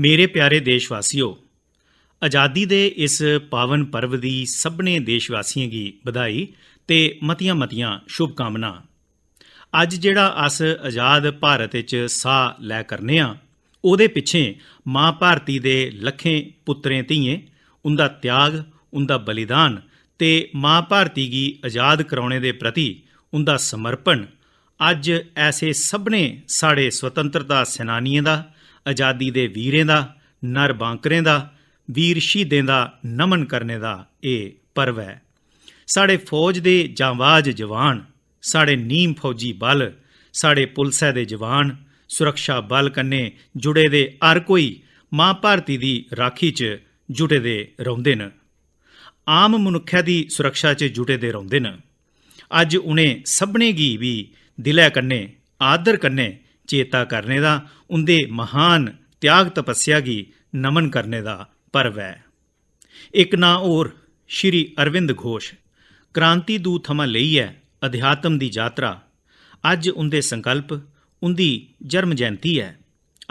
ਮੇਰੇ ਪਿਆਰੇ ਦੇਸ਼ ਵਾਸੀਓ ਆਜ਼ਾਦੀ ਦੇ ਇਸ ਪਾਵਨ ਪਰਵ ਦੀ ਸਭਨੇ ਦੇਸ਼ ਵਾਸੀਆਂ ਦੀ ਵਧਾਈ ਤੇ ਮਤੀਆਂ-ਮਤੀਆਂ ਸ਼ੁਭ ਕਾਮਨਾ ਅੱਜ ਜਿਹੜਾ ਅਸ ਆਜ਼ਾਦ ਭਾਰਤ ਵਿੱਚ ਸਾਹ ਲੈ ਕਰਨੇ ਆ ਉਹਦੇ ਪਿੱਛੇ ਮਾਂ ਭਾਰਤੀ ਦੇ ਲੱਖੇ ਪੁੱਤਰੇ ਧੀਏ ਉਹਦਾ ਤਿਆਗ ਉਹਦਾ ਬਲੀਦਾਨ ਤੇ ਮਾਂ ਭਾਰਤੀ ਦੀ ਆਜ਼ਾਦ ਕਰਾਉਣੇ ਦੇ ਪ੍ਰਤੀ ਉਹਦਾ ਸਮਰਪਣ ਅੱਜ ਐਸੇ ਸਭਨੇ ਸਾਡੇ ਸੁਤੰਤਰਤਾ ਸੈਨਾਨੀਆਂ ਦਾ ਆਜ਼ਾਦੀ ਦੇ ਵੀਰਾਂ ਦਾ ਨਰ ਬਾਂਕਰੇ ਦਾ ਵੀਰ ਸ਼ਹੀਦਾਂ ਦਾ ਨਮਨ ਕਰਨੇ ਦਾ ਇਹ ਪਰਵ ਹੈ ਸਾਡੇ ਫੌਜ ਦੇ ਜਾਂਬਾਜ਼ ਜਵਾਨ ਸਾਡੇ ਨੀਮ ਫੌਜੀ ਬਲ ਸਾਡੇ ਪੁਲਸੈ ਦੇ ਜਵਾਨ ਸੁਰੱਖਿਆ ਬਲ ਕੰਨੇ ਜੁੜੇ ਦੇ ਹਰ ਕੋਈ ਮਾਂ ਭਾਰਤੀ ਦੀ ਰਾਖੀ 'ਚ ਜੁਟੇ ਦੇ ਰਹਿੰਦੇ ਨੇ ਆਮ ਮਨੁੱਖਿਆ ਦੀ ਸੁਰੱਖਿਆ 'ਚ ਜੁਟੇ ਦੇ ਰਹਿੰਦੇ ਨੇ ਅੱਜ ਉਹਨੇ ਸਭਨੇ ਗੀ ਵੀ ਦਿਲੇ ਕੰਨੇ ਆਦਰ ਕੰਨੇ ਚੇਤਾ ਕਰਨੇ ਦਾ ਉਹਦੇ ਮਹਾਨ ਤਿਆਗ ਤਪੱਸਿਆ ਕੀ ਨਮਨ ਕਰਨੇ ਦਾ ਪਰਵ ਹੈ ਇੱਕ ਨਾ ਹੋਰ ਸ਼੍ਰੀ ਅਰਵਿੰਦ ਘੋਸ਼ ਕ੍ਰਾਂਤੀ ਦੂਤ दूत ਲਈ ਹੈ ਅਧਿਆਤਮ ਦੀ ਯਾਤਰਾ ਅੱਜ ਉਹਦੇ ਸੰਕਲਪ ਉਹਦੀ ਜਨਮ ਜਯੰਤੀ ਹੈ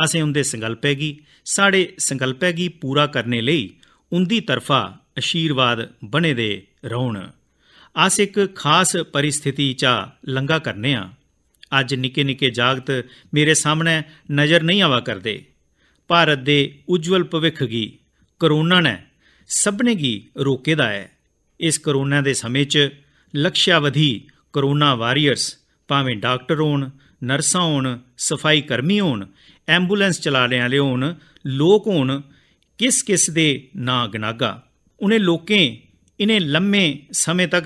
ਅਸੀਂ ਉਹਦੇ ਸੰਕਲਪ ਕੀ ਸਾਡੇ ਸੰਕਲਪ ਕੀ ਪੂਰਾ ਕਰਨੇ ਲਈ ਉਹਦੀ ਤਰਫਾ ਅਸ਼ੀਰਵਾਦ ਬਣੇ ਦੇ ਰਹਿਣ ਆਸ ਇੱਕ ਖਾਸ ਪਰਿਸਥਿਤੀ ਚ ਲੰਗਾ ਕਰਨੇ ਆ ਅੱਜ ਨਿੱਕੇ ਨਿੱਕੇ ਜਾਗਤ ਮੇਰੇ ਸਾਹਮਣੇ ਨਜ਼ਰ ਨਹੀਂ ਆਵਾ ਕਰਦੇ ਭਾਰਤ ਦੇ ਉਜਵਲ ਭਵਿੱਖ ਦੀ ਕਰੋਨਾ ਨੇ ਸਭਨੇ ਦੀ ਰੋਕੇ ਦਾ ਹੈ ਇਸ ਕਰੋਨਾ ਦੇ ਸਮੇਂ 'ਚ ਲਕਸ਼ਿਆਵਧੀ ਕਰੋਨਾ ਵਾਰੀਅਰਸ ਭਾਵੇਂ ਡਾਕਟਰ ਹੋਣ ਨਰਸਾਂ ਹੋਣ ਸਫਾਈ ਕਰਮੀ ਹੋਣ ਐਂਬੂਲੈਂਸ ਚਲਾਣੇ ਵਾਲੇ ਹੋਣ ਲੋਕ ਹੋਣ ਕਿਸ ਕਿਸ ਦੇ ਨਾਂ ਗਨਾਗਾ ਉਹਨੇ ਲੋਕੇ ਇਨੇ ਲੰਮੇ ਸਮੇਂ ਤੱਕ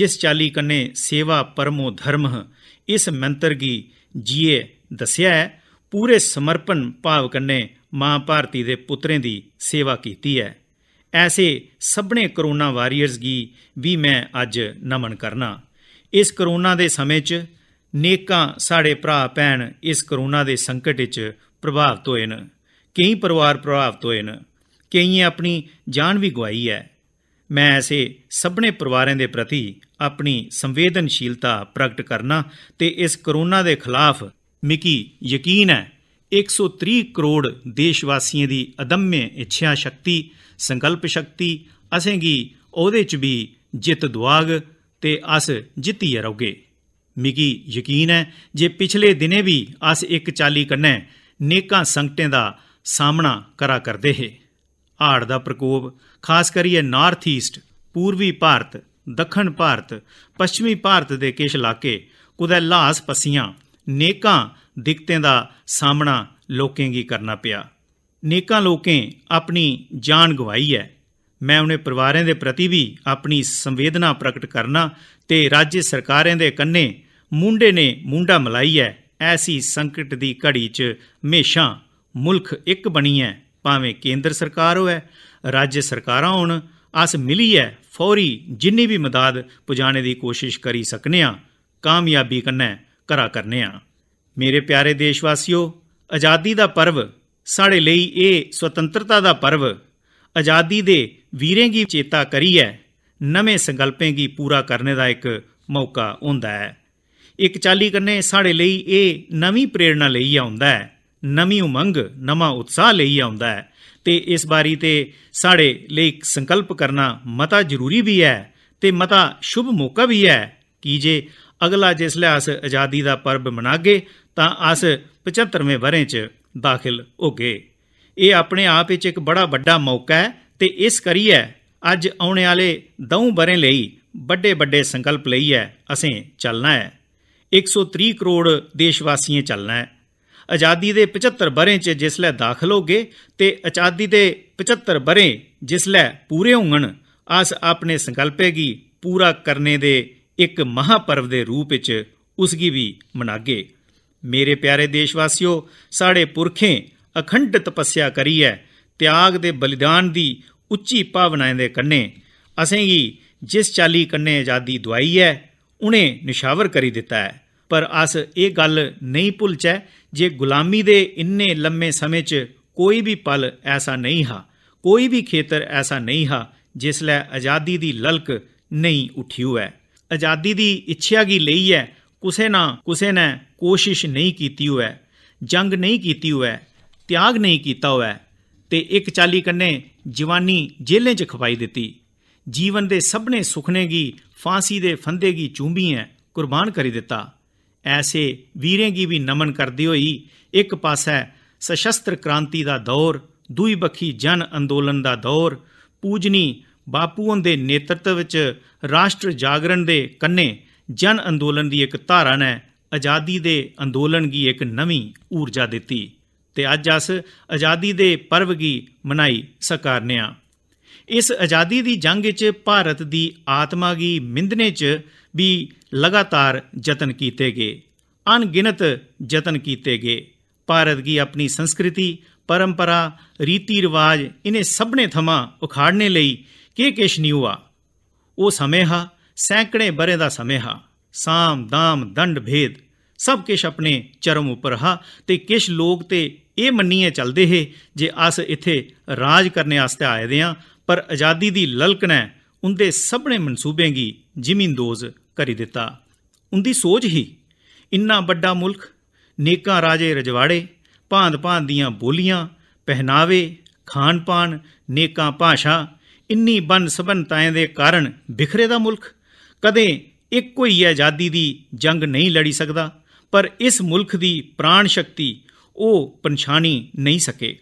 ਜਿਸ ਚਾਲੀ ਕੰਨੇ ਸੇਵਾ ਪਰਮੋ ਧਰਮ ਇਸ ਮੰਤਰ ਕੀ ਜੀਏ ਦੱਸਿਆ ਹੈ ਪੂਰੇ ਸਮਰਪਣ ਭਾਵ ਕੰਨੇ ਮਾਂ ਭਾਰਤੀ ਦੇ ਪੁੱਤਰੇ ਦੀ ਸੇਵਾ ਕੀਤੀ ਹੈ ਐਸੇ ਸਭਨੇ ਕਰੋਨਾ ਵਾਰੀਅਰਸ ਕੀ ਵੀ ਮੈਂ ਅੱਜ ਨਮਨ ਕਰਨਾ ਇਸ ਕਰੋਨਾ ਦੇ ਸਮੇਂ 'ਚ ਨੇਕਾਂ ਸਾਡੇ ਭਰਾ ਭੈਣ ਇਸ ਕਰੋਨਾ ਦੇ ਸੰਕਟ ਵਿੱਚ ਪ੍ਰਭਾਵਿਤ ਹੋਏ ਨੇ ਕਈ ਪਰਿਵਾਰ ਪ੍ਰਭਾਵਿਤ ਹੋਏ ਨੇ ਕਈਆਂ ਆਪਣੀ ਜਾਨ ਵੀ ਗਵਾਈ ਹੈ ਮੈਂ ਐਸੇ ਸਭਨੇ ਪਰਿਵਾਰਾਂ ਦੇ ਪ੍ਰਤੀ ਆਪਣੀ ਸੰਵੇਦਨਸ਼ੀਲਤਾ ਪ੍ਰਗਟ ਕਰਨਾ ਤੇ ਇਸ ਕਰੋਨਾ ਦੇ ਖਿਲਾਫ ਮਿਕੀ ਯਕੀਨ ਹੈ 130 ਕਰੋੜ ਦੇਸ਼ਵਾਸੀਆਂ ਦੀ ਅਦਮਯ ਇੱਛਾ ਸ਼ਕਤੀ ਸੰਕਲਪ ਸ਼ਕਤੀ ਅਸੇਗੀ ਉਹਦੇ ਚ ਵੀ ਜਿੱਤ ਦੁਆਗ ਤੇ ਅਸ ਜਿੱਤੀ ਰਹੋਗੇ ਮਿਗੀ ਯਕੀਨ ਹੈ ਜੇ ਪਿਛਲੇ ਦਿਨੇ ਵੀ ਅਸ ਇੱਕ ਚਾਲੀ ਕੰਨੇ ਨੇਕਾਂ ਸੰਕਟਾਂ ਦਾ ਸਾਹਮਣਾ ਕਰਾ ਕਰਦੇ ਹੈ ਹਾੜ ਦਾ ਪ੍ਰਕੋਪ ਖਾਸ ਕਰੀਏ ਨਾਰਥ ਈਸਟ ਪੂਰਬੀ ਭਾਰਤ ਦੱਖਣ ਭਾਰਤ ਪੱਛਮੀ ਭਾਰਤ ਦੇ ਕਿਸ਼ ਇਲਾਕੇ ਲਾਸ ਪਸੀਆਂ ਨੇਕਾਂ ਦਿੱਕਤਾਂ ਦਾ ਸਾਹਮਣਾ ਲੋਕਾਂ ਕੀ ਕਰਨਾ ਪਿਆ ਨੇਕਾਂ ਲੋਕਾਂ ਆਪਣੀ ਜਾਨ ਗਵਾਈ ਹੈ ਮੈਂ ਉਹਨੇ ਪਰਿਵਾਰਾਂ ਦੇ ਪ੍ਰਤੀ ਵੀ ਆਪਣੀ ਸੰਵੇਦਨਾ ਪ੍ਰਗਟ ਕਰਨਾ ਤੇ ਰਾਜ ਸਰਕਾਰਾਂ ਦੇ ਕੰਨੇ ਮੁੰਡੇ ਨੇ ਮੁੰਡਾ ਮਲਾਈ ਹੈ ਐਸੀ ਸੰਕਟ ਦੀ ਘੜੀ 'ਚ ਹਮੇਸ਼ਾ ਮੁਲਕ ਇੱਕ ਬਣੀ ਹੈ ਭਾਵੇਂ ਕੇਂਦਰ ਸਰਕਾਰ ਹੋਵੇ ਰਾਜ ਸਰਕਾਰਾਂ ਹੁਣ ਅਸ ਮਿਲੀ ਹੈ ਫੌਰੀ ਜਿੰਨੀ ਵੀ ਮਦਦ ਪੁਜਾਣੇ ਦੀ ਕੋਸ਼ਿਸ਼ ਕਰੀ ਸਕਨੇ ਆ ਕਾਮਯਾਬੀ ਕੰਨੇ ਕਰਾ ਕਰਨੇ ਆ ਮੇਰੇ ਪਿਆਰੇ ਦੇਸ਼ ਵਾਸੀਓ ਆਜ਼ਾਦੀ ਦਾ ਪਰਵ ਸਾਡੇ ਲਈ ਇਹ ਸੁਤੰਤਰਤਾ ਦਾ ਪਰਵ ਆਜ਼ਾਦੀ ਦੇ ਵੀਰਾਂ ਦੀ ਚੇਤਾ ਕਰੀ ਹੈ ਨਵੇਂ ਸੰਕਲਪਾਂ ਦੀ ਪੂਰਾ ਕਰਨ ਦਾ ਇੱਕ ਮੌਕਾ ਹੁੰਦਾ ਹੈ ਇੱਕ ਚਾਲੀ ਕੰਨੇ ਸਾਡੇ ਲਈ ਇਹ ਨਵੀਂ ਪ੍ਰੇਰਣਾ ਲਈ ਆਉਂਦਾ ਹੈ ਨਵੀਂ ਉਮੰਗ ਨਵਾਂ ਉਤਸ਼ਾਹ ਲਈ ਆਉਂਦਾ ਹੈ ਤੇ ਇਸ ਬਾਰੀ ਤੇ ਸਾਡੇ ਲਈ ਸੰਕਲਪ ਕਰਨਾ ਮਤਾ ਜ਼ਰੂਰੀ ਵੀ ਹੈ ਤੇ ਮਤਾ ਸ਼ੁਭ ਮੌਕਾ ਵੀ ਹੈ ਕਿ ਜੇ ਅਗਲਾ ਜਿਸ ਲਈ ਅਸ ਆਜ਼ਾਦੀ ਦਾ ਪਰਬ ਮਨਾਗੇ ਤਾਂ ਅਸ 75ਵੇਂ ਵਰੇ 'ਚ ਦਾਖਲ ਹੋਗੇ ਇਹ ਆਪਣੇ ਆਪ ਵਿੱਚ ਇੱਕ ਬੜਾ ਵੱਡਾ ਮੌਕਾ ਹੈ ਤੇ ਇਸ ਕਰੀਏ ਅੱਜ ਆਉਣ ਵਾਲੇ ਦਉ ਬਰੇ ਲਈ ਵੱਡੇ ਵੱਡੇ ਸੰਕਲਪ ਲਈ ਹੈ ਅਸੀਂ ਚੱਲਣਾ ਹੈ 130 ਕਰੋੜ ਦੇਸ਼ ਚੱਲਣਾ ਹੈ ਆਜ਼ਾਦੀ ਦੇ 75 ਬਰੇ 'ਚ ਜਿਸਲੇ ਦਾਖਲ ਹੋਗੇ ਤੇ ਆਜ਼ਾਦੀ ਦੇ 75 ਬਰੇ ਜਿਸਲੇ ਪੂਰੇ ਹੋਣ ਆਸ ਆਪਣੇ ਸੰਕਲਪੇ ਕੀ ਪੂਰਾ ਕਰਨੇ ਦੇ ਇੱਕ ਮਹਾਪਰਵ ਦੇ ਰੂਪ ਵਿੱਚ ਉਸਗੀ ਵੀ ਮਨਾਗੇ ਮੇਰੇ ਪਿਆਰੇ ਦੇਸ਼ਵਾਸੀਓ ਸਾਡੇ ਪੁਰਖੇ ਅਖੰਡ ਤਪੱਸਿਆ ਕਰੀ ਹੈ ਤਿਆਗ ਦੇ ਬਲੀਦਾਨ ਦੀ ਉੱਚੀ ਭਾਵਨਾਵਾਂ ਦੇ ਕੰਨੇ ਅਸੀਂ ਜਿਸ ਚਾਲੀ ਕੰਨੇ ਆਜ਼ਾਦੀ ਦਵਾਈ ਹੈ ਉਹਨੇ ਨਿਸ਼ਾਵਰ ਕਰੀ ਦਿੱਤਾ ਹੈ ਪਰ ਅਸ ਇਹ ਗੱਲ ਨਹੀਂ ਭੁੱਲਚੈ ਜੇ ਗੁਲਾਮੀ ਦੇ ਇੰਨੇ ਲੰਮੇ ਸਮੇਂ 'ਚ ਕੋਈ ਵੀ ਪਲ ਐਸਾ ਨਹੀਂ ਹਾ ਕੋਈ ਵੀ ਖੇਤਰ ਐਸਾ ਨਹੀਂ ਹਾ ਜਿਸ ਲੈ ਆਜ਼ਾਦੀ ਦੀ ਲਲਕ ਨਹੀਂ ਉੱਠੀ ਹੋਇਆ ਆਜ਼ਾਦੀ ਦੀ ਇੱਛਾ ਕੀ ਲਈ ਹੈ ਕਿਸੇ ਨਾ ਕਿਸੇ ਨੇ ਕੋਸ਼ਿਸ਼ ਨਹੀਂ ਕੀਤੀ ਹੋਇਆ ਜੰਗ ਨਹੀਂ ਕੀਤੀ ਹੋਇਆ ਤਿਆਗ ਨਹੀਂ ਕੀਤਾ ਹੋਇਆ ਤੇ ਇੱਕ ਚਾਲੀ ਕੰਨੇ ਜਵਾਨੀ ਜੇਲ੍ਹਾਂ 'ਚ ਖਪਾਈ ਦਿੱਤੀ ਜੀਵਨ ਦੇ ਸਭਨੇ ਸੁਖਨੇ ਕੀ ਫਾਂਸੀ ਦੇ ਫੰਦੇ ਕੀ ਚੁੰਬੀਆਂ ਹੈ ਕੁਰਬਾਨ ਕਰੀ ਦਿੱਤਾ ਐਸੇ ਵੀਰੇ ਕੀ ਵੀ ਨਮਨ ਕਰਦੀ ਹੋਈ ਇੱਕ ਪਾਸਾ ਸਸ਼ਸਤਰ ਕ੍ਰਾਂਤੀ ਦਾ ਦੌਰ ਦੂਈ ਬਖੀ ਜਨ ਅੰਦੋਲਨ ਦਾ ਦੌਰ ਪੂਜਨੀ ਬਾਪੂਆਂ ਦੇ ਨੇਤਰਤਵ ਵਿੱਚ ਰਾਸ਼ਟਰ ਜਾਗਰਣ ਦੇ ਕੰਨੇ ਜਨ ਅੰਦੋਲਨ ਦੀ ਇੱਕ ਧਾਰਾ ਨੇ ਆਜ਼ਾਦੀ ਦੇ ਅੰਦੋਲਨ ਦੀ ਇੱਕ ਨਵੀਂ ਊਰਜਾ ਦਿੱਤੀ ਤੇ ਅੱਜ ਅਸ ਆਜ਼ਾਦੀ ਦੇ ਪਰਵ ਕੀ ਮਨਾਈ ਸਕਾਰਨਿਆ ਇਸ ਆਜ਼ਾਦੀ ਦੀ ਜੰਗ ਵਿੱਚ ਭਾਰਤ ਦੀ ਆਤਮਾ ਦੀ ਮਿੰਦਨੇ 'ਚ ਵੀ ਲਗਾਤਾਰ ਯਤਨ ਕੀਤੇ ਗਏ ਅਣਗਿਣਤ ਯਤਨ ਕੀਤੇ ਗਏ ਭਾਰਤ ਦੀ ਆਪਣੀ ਸੰਸਕ੍ਰਿਤੀ ਪਰੰਪਰਾ ਰੀਤੀ ਰਿਵਾਜ ਇਹਨੇ ਸਭਨੇ ਥਮਾ ਉਖਾੜਨੇ ਲਈ ਕੀ ਕਿਛ ਨਹੀਂ ਹੋਆ ਉਹ ਸਮੇਂ ਹਾ ਸੈਂਕੜੇ ਬਰੇ ਦਾ ਸਮੇਂ ਹਾ ਸਾਮ ਦਾਮ ਦੰਡ ਭੇਦ ਸਭ ਕਿਛ ਆਪਣੇ ਚਰਮ ਉਪਰ ਹਾ ਤੇ ਕਿਛ ਲੋਕ ਤੇ ਇਹ ਮੰਨੀਏ ਚੱਲਦੇ ਹੈ ਜੇ ਅਸ ਇੱਥੇ ਰਾਜ ਕਰਨੇ ਆਸਤੇ ਆਏ ਦੇ ਆ ਪਰ ਆਜ਼ਾਦੀ ਦੀ ਲਲਕਣਾ ਉਹਦੇ ਸਭਨੇ ਮਨਸੂਬੇ ਗੀ ਜ਼ਮੀਨਦੋਜ਼ ਕਰੀ ਦਿੱਤਾ ਉਹਦੀ ਸੋਚ ਹੀ ਇੰਨਾ ਵੱਡਾ ਮੁਲਕ ਨੇਕਾਂ ਰਾਜੇ ਰਜਵਾੜੇ ਭਾਂਦ-ਭਾਂਦ ਦੀਆਂ ਬੋਲੀਆਂ ਪਹਿਨਾਵੇ ਖਾਣ-ਪਾਣ ਨੇਕਾਂ ਭਾਸ਼ਾ ਇੰਨੀ ਬਨ ਸਬਨਤਾਏ ਦੇ ਕਾਰਨ ਬਿਖਰੇ ਦਾ ਮੁਲਕ ਕਦੇ ਇੱਕੋ ਹੀ ਆਜ਼ਾਦੀ ਦੀ ਜੰਗ ਨਹੀਂ ਲੜੀ ਸਕਦਾ ਪਰ ਇਸ ਮੁਲਕ ਦੀ ਪ੍ਰਾਣ ਸ਼ਕਤੀ ਉਹ ਪਛਾਣੀ ਨਹੀਂ ਸਕੇ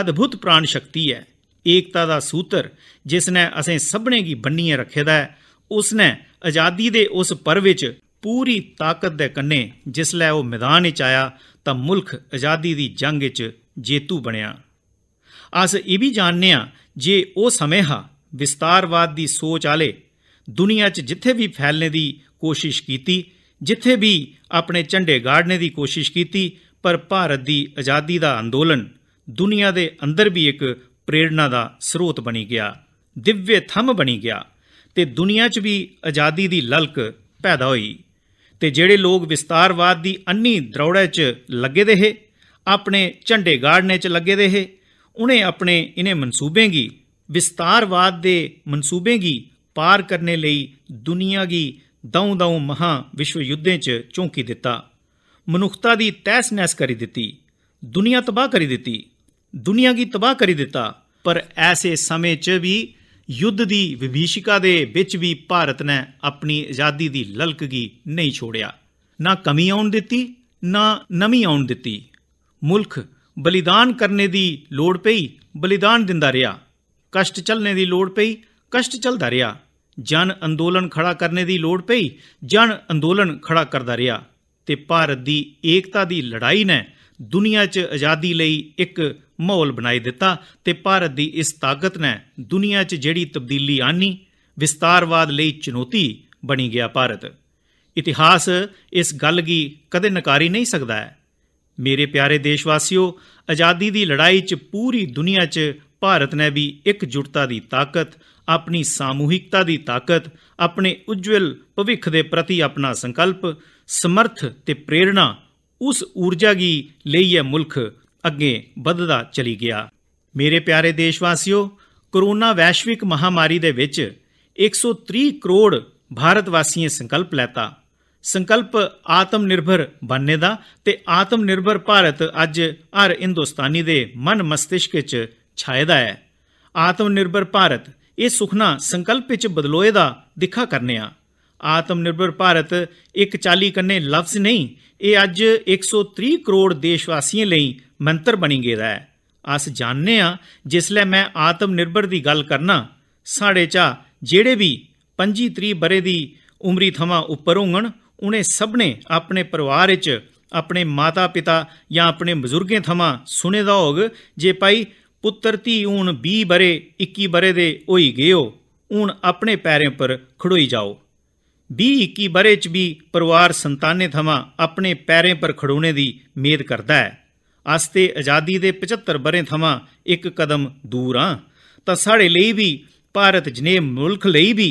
ਅਦਭੁਤ ਪ੍ਰਾਣ ਸ਼ਕਤੀ ਹੈ ਏਕਤਾ ਦਾ ਸੂਤਰ ਜਿਸ ਨੇ ਅਸੀਂ ਸਭਨੇ ਕੀ ਬੰਨੀਏ ਰੱਖੇਦਾ ਹੈ ਉਸ ਨੇ ਆਜ਼ਾਦੀ ਦੇ ਉਸ ਪਰ ਵਿੱਚ ਪੂਰੀ ਤਾਕਤ ਦੇ ਕੰਨੇ ਜਿਸ ਲੈ ਉਹ ਮੈਦਾਨ ਵਿੱਚ ਆਇਆ ਤਾਂ ਮੁਲਕ ਆਜ਼ਾਦੀ ਦੀ ਜੰਗ ਵਿੱਚ ਜੇਤੂ ਬਣਿਆ ਅਸ ਇਹ ਵੀ ਜਾਣਨੇ ਆ ਜੇ ਉਹ ਸਮੇਂ ਹਾ ਵਿਸਤਾਰਵਾਦ ਦੀ ਸੋਚ ਵਾਲੇ ਦੁਨੀਆ 'ਚ ਜਿੱਥੇ ਵੀ ਫੈਲਣ ਦੀ ਕੋਸ਼ਿਸ਼ ਕੀਤੀ ਜਿੱਥੇ ਵੀ ਆਪਣੇ ਝੰਡੇ ਗਾੜਨੇ ਦੀ ਕੋਸ਼ਿਸ਼ ਕੀਤੀ ਪਰ ਭਾਰਤ ਦੀ ਆਜ਼ਾਦੀ ਦਾ ਅੰਦੋਲਨ ਦੁਨੀਆ ਦੇ ਅੰਦਰ ਵੀ ਇੱਕ ਪ੍ਰੇਰਣਾ ਦਾ ਸਰੋਤ ਬਣੀ ਗਿਆ ਦਿਵਯ ਥੰਮ ਬਣੀ ਗਿਆ ਤੇ ਦੁਨੀਆ 'ਚ ਵੀ ਆਜ਼ਾਦੀ ਦੀ ਲਲਕ ਪੈਦਾ ਹੋਈ ਤੇ ਜਿਹੜੇ ਲੋਕ ਵਿਸਤਾਰਵਾਦ ਦੀ ਅੰਨੀ ਦਰੌੜੇ 'ਚ ਲੱਗੇ ਹੇ ਆਪਣੇ ਝੰਡੇ ਗਾੜਨੇ 'ਚ ਲੱਗੇ ਹੇ ਉਹਨੇ ਆਪਣੇ ਇਹਨੇ ਗੀ ਵਿਸਤਾਰਵਾਦ ਦੇ ਗੀ ਪਾਰ ਕਰਨੇ ਲਈ ਦੁਨੀਆ ਗੀ ਦਉ ਦਉ ਮਹਾ ਵਿਸ਼ਵ ਯੁੱਧੇ 'ਚ ਚੌਂਕੀ ਦਿੱਤਾ ਮਨੁੱਖਤਾ ਦੀ ਤੈਸ-ਨੈਸ ਕਰੀ ਦਿੱਤੀ ਦੁਨੀਆ ਤਬਾਹ ਕਰੀ ਦਿੱਤੀ ਦੁਨੀਆ ਗੀ ਤਬਾਹ ਕਰੀ ਦਿੱਤਾ ਪਰ ਐਸੇ ਸਮੇਂ 'ਚ ਵੀ ਯੁੱਧ ਦੀ ਵਿਭੀਸ਼ਿਕਾ ਦੇ ਵਿੱਚ ਵੀ ਭਾਰਤ ਨੇ ਆਪਣੀ ਆਜ਼ਾਦੀ ਦੀ ਗੀ ਨਹੀਂ ਛੋੜਿਆ ਨਾ ਕਮੀ ਆਉਣ ਦਿੱਤੀ ਨਾ ਨਮੀ ਆਉਣ ਦਿੱਤੀ ਮੁਲਕ ਬਲੀਦਾਨ ਕਰਨੇ ਦੀ ਲੋੜ ਪਈ ਬਲੀਦਾਨ ਦਿੰਦਾ ਰਿਹਾ ਕਸ਼ਟ ਚੱਲਣ ਦੀ ਲੋੜ ਪਈ ਕਸ਼ਟ ਚੱਲਦਾ ਰਿਹਾ ਜਨ ਅੰਦੋਲਨ ਖੜਾ ਕਰਨੇ ਦੀ ਲੋੜ ਪਈ ਜਨ ਅੰਦੋਲਨ ਖੜਾ ਕਰਦਾ ਰਿਹਾ ਤੇ ਭਾਰਤ ਦੀ ਏਕਤਾ ਦੀ ਲੜਾਈ ਨੇ ਦੁਨੀਆ 'ਚ ਆਜ਼ਾਦੀ ਲਈ ਇੱਕ ਮਾਹੌਲ ਬਣਾਈ ਦਿੱਤਾ ਤੇ ਭਾਰਤ ਦੀ ਇਸ ਤਾਕਤ ਨੇ ਦੁਨੀਆ 'ਚ ਜਿਹੜੀ ਤਬਦੀਲੀ ਆਣੀ ਵਿਸਤਾਰਵਾਦ ਲਈ ਚੁਣੌਤੀ ਬਣੀ ਗਿਆ ਭਾਰਤ ਇਤਿਹਾਸ ਇਸ ਗੱਲ ਦੀ ਕਦੇ ਨਕਾਰੀ ਨਹੀਂ ਸਕਦਾ ਹੈ ਮੇਰੇ ਪਿਆਰੇ ਦੇਸ਼ਵਾਸੀਓ ਆਜ਼ਾਦੀ ਦੀ ਲੜਾਈ 'ਚ ਪੂਰੀ ਦੁਨੀਆ 'ਚ ਭਾਰਤ ਨੇ ਵੀ ਇੱਕ ਜੁਟਤਾ ਦੀ ਤਾਕਤ ਆਪਣੀ ਸਮੂਹਿਕਤਾ ਦੀ ਤਾਕਤ ਆਪਣੇ ਉਜਵਲ ਭਵਿੱਖ ਦੇ ਪ੍ਰਤੀ ਆਪਣਾ ਸੰਕਲਪ ਸਮਰਥ ਤੇ ਪ੍ਰੇਰਣਾ ਉਸ ਊਰਜਾ ਦੀ ਲਈ ਇਹ ਮੁਲਕ ਅੱਗੇ ਵੱਧਦਾ ਚਲੀ ਗਿਆ ਮੇਰੇ ਪਿਆਰੇ ਦੇਸ਼ਵਾਸੀਓ ਕੋਰੋਨਾ ਵੈਸ਼ਵਿਕ ਮਹਾਮਾਰੀ ਦੇ ਵਿੱਚ 130 ਕਰੋੜ ਭਾਰਤ ਵਾਸੀਆਂ ਸੰਕਲਪ ਲੈਤਾ ਸੰਕਲਪ ਆਤਮ ਨਿਰਭਰ ਬਣਨੇ ਦਾ ਤੇ ਆਤਮ ਨਿਰਭਰ ਭਾਰਤ ਅੱਜ ਹਰ ਹਿੰਦੁਸਤਾਨੀ ਦੇ ਮਨ ਮਸਤਿਸ਼ਕ 'ਚ ਛਾਇਦਾ ਹੈ ਆਤਮ ਨਿਰਭਰ ਭਾਰਤ ਇਹ ਸੁਖਨਾ ਸੰਕਲਪ ਵਿੱਚ ਬਦਲੋਏ ਦਾ ਦਿਖਾ ਕਰਨਿਆ ਆਤਮ ਨਿਰਭਰ ਭਾਰਤ ਇੱਕ ਚਾਲੀ ਕੰਨੇ ਲਫ਼ਜ਼ ਨਹੀਂ ਇਹ ਅੱਜ 130 ਕਰੋੜ ਦੇਸ਼ਵਾਸੀਆਂ ਲਈ ਮੰਤਰ ਬਣੀ ਗਿਆ ਹੈ ਅਸ ਜਾਣਨੇ ਆ ਜਿਸਲੇ ਮੈਂ ਆਤਮ ਨਿਰਭਰ ਦੀ ਗੱਲ ਕਰਨਾ ਸਾਡੇ ਚਾ ਜਿਹੜੇ ਵੀ 25 30 ਬਰੇ ਦੀ ਉਮਰੀ ਥਮਾ ਉੱਪਰ ਹੋਣ ਉਹਨੇ ਸਭਨੇ ਆਪਣੇ ਪਰਿਵਾਰ ਵਿੱਚ ਆਪਣੇ ਮਾਤਾ-ਪਿਤਾ ਜਾਂ ਆਪਣੇ ਬਜ਼ੁਰਗਾਂ ਥਮਾ ਸੁਨੇ ਦਾ ਹੋਗ ਜੇ ਪਾਈ ਪੁੱਤਰ ਧੀ ਹੁਣ 20 ਬਰੇ 21 ਬਰੇ ਦੇ ਹੋਈ ਗਿਓ ਹੁਣ ਆਪਣੇ ਪੈਰਾਂ ਪਰ ਖੜੋਈ ਜਾਓ 20-21 ਬਰੇ ਚ ਵੀ ਪਰਿਵਾਰ ਸੰਤਾਨੇ ਥਮਾ ਆਪਣੇ ਪੈਰੇ ਪਰ ਖੜੋਣੇ ਦੀ ਮੇਦ ਕਰਦਾ ਹੈ ਅਸਤੇ ਆਜ਼ਾਦੀ ਦੇ 75 ਬਰੇ ਥਮਾ ਇੱਕ ਕਦਮ ਦੂਰ ਆ ਤਾਂ ਸਾਡੇ ਲਈ ਵੀ ਭਾਰਤ ਜਨੇ ਮੁਲਕ ਲਈ ਵੀ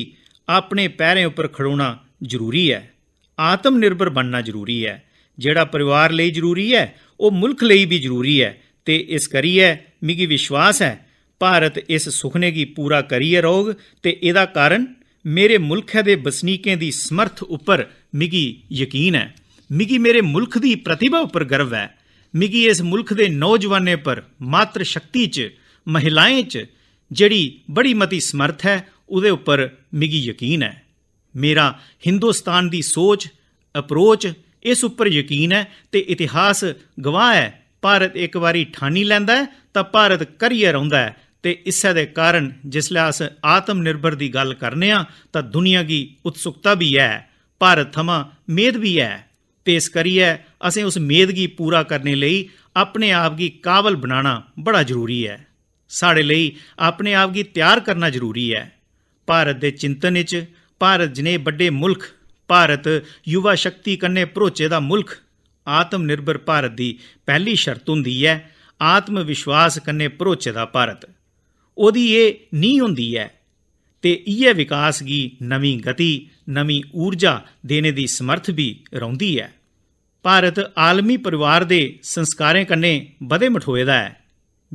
ਆਪਣੇ ਪੈਰੇ ਉੱਪਰ ਖੜੋਣਾ ਜ਼ਰੂਰੀ ਹੈ ਆਤਮ ਨਿਰਭਰ ਬਣਨਾ ਜ਼ਰੂਰੀ ਹੈ ਜਿਹੜਾ ਪਰਿਵਾਰ ਲਈ ਜ਼ਰੂਰੀ ਹੈ ਉਹ ਮੁਲਕ ਲਈ ਵੀ ਜ਼ਰੂਰੀ ਹੈ ਤੇ ਇਸ ਕਰੀਏ ਮਿਗੀ ਵਿਸ਼ਵਾਸ ਹੈ ਭਾਰਤ ਇਸ ਸੁਖਨੇ ਕੀ ਪੂਰਾ ਕਰੀਏ ਰੋਗ ਤੇ ਇਹਦਾ ਕਾਰਨ ਮੇਰੇ ਮੁਲਖ ਦੇ ਬਸਨੀਕੇ ਦੀ ਸਮਰਥ ਉੱਪਰ ਮਿਗੀ ਯਕੀਨ ਹੈ ਮਿਗੀ ਮੇਰੇ ਮੁਲਖ ਦੀ ਪ੍ਰਤਿਭਾ ਉੱਪਰ ਗਰਵ ਹੈ ਮਿਗੀ ਇਸ ਮੁਲਖ ਦੇ ਨੌਜਵਾਨੇ ਪਰ ਮਾਤਰ ਸ਼ਕਤੀ ਚ ਮਹਿਲਾਵਾਂ ਚ ਜਿਹੜੀ ਬੜੀ ਮਤੀ ਸਮਰਥ ਹੈ ਉਹਦੇ ਉੱਪਰ ਮਿਗੀ ਯਕੀਨ ਹੈ ਮੇਰਾ ਹਿੰਦੁਸਤਾਨ ਦੀ ਸੋਚ ਅਪਰੋਚ ਇਸ ਉੱਪਰ ਯਕੀਨ ਹੈ ਤੇ ਇਤਿਹਾਸ ਗਵਾਹ ਹੈ ਭਾਰਤ ਇੱਕ ਵਾਰੀ ਠਾਣੀ ਲੈਂਦਾ ਤਾਂ ਭਾਰਤ ਕਰੀਅਰ ਹੁੰਦਾ ਹੈ ਤੇ ਇਸੇ ਦੇ ਕਾਰਨ ਜਿਸ ਲਈ ਅਸ ਆਤਮ ਨਿਰਭਰ ਦੀ ਗੱਲ ਕਰਨੇ ਆ ਤਾਂ ਦੁਨੀਆ ਦੀ ਉਤਸੁਕਤਾ ਵੀ ਹੈ ਪਰ ਥਮਾ ਮੇਦ ਵੀ ਹੈ ਇਸ ਕਰੀਏ ਅਸੀਂ ਉਸ ਮੇਦ ਦੀ ਪੂਰਾ ਕਰਨ ਲਈ ਆਪਣੇ ਆਪ ਗੀ ਕਾਬਲ ਬਣਾਣਾ ਬੜਾ ਜ਼ਰੂਰੀ ਹੈ ਸਾਡੇ ਲਈ ਆਪਣੇ ਆਪ ਗੀ ਤਿਆਰ ਕਰਨਾ ਜ਼ਰੂਰੀ ਹੈ ਭਾਰਤ ਦੇ ਚਿੰਤਨ ਵਿੱਚ ਭਾਰਤ ਜਨੇ ਵੱਡੇ ਮੁਲਕ ਭਾਰਤ ਯੁਵਾ ਸ਼ਕਤੀ ਕੰਨੇ ਪਰੋਚੇ ਦਾ ਮੁਲਕ ਆਤਮ ਨਿਰਭਰ ਭਾਰਤ ਦੀ ਪਹਿਲੀ ਸ਼ਰਤ ਹੁੰਦੀ ਹੈ ਆਤਮ ਵਿਸ਼ਵਾਸ ਕੰਨੇ ਪਰੋਚੇ ਦਾ ਭਾਰਤ ਉਹਦੀ ਇਹ ਨਹੀਂ ਹੁੰਦੀ ਹੈ ਤੇ ਇਹ ਵਿਕਾਸ ਦੀ ਨਵੀਂ ਗਤੀ ਨਵੀਂ ਊਰਜਾ ਦੇਣੇ ਦੀ ਸਮਰਥ ਵੀ ਰਹਿੰਦੀ ਹੈ ਭਾਰਤ ਆਲਮੀ ਪਰਿਵਾਰ ਦੇ ਸੰਸਕਾਰਾਂ ਕੰਨੇ ਬਦੇ ਮਠੋਏ ਦਾ ਹੈ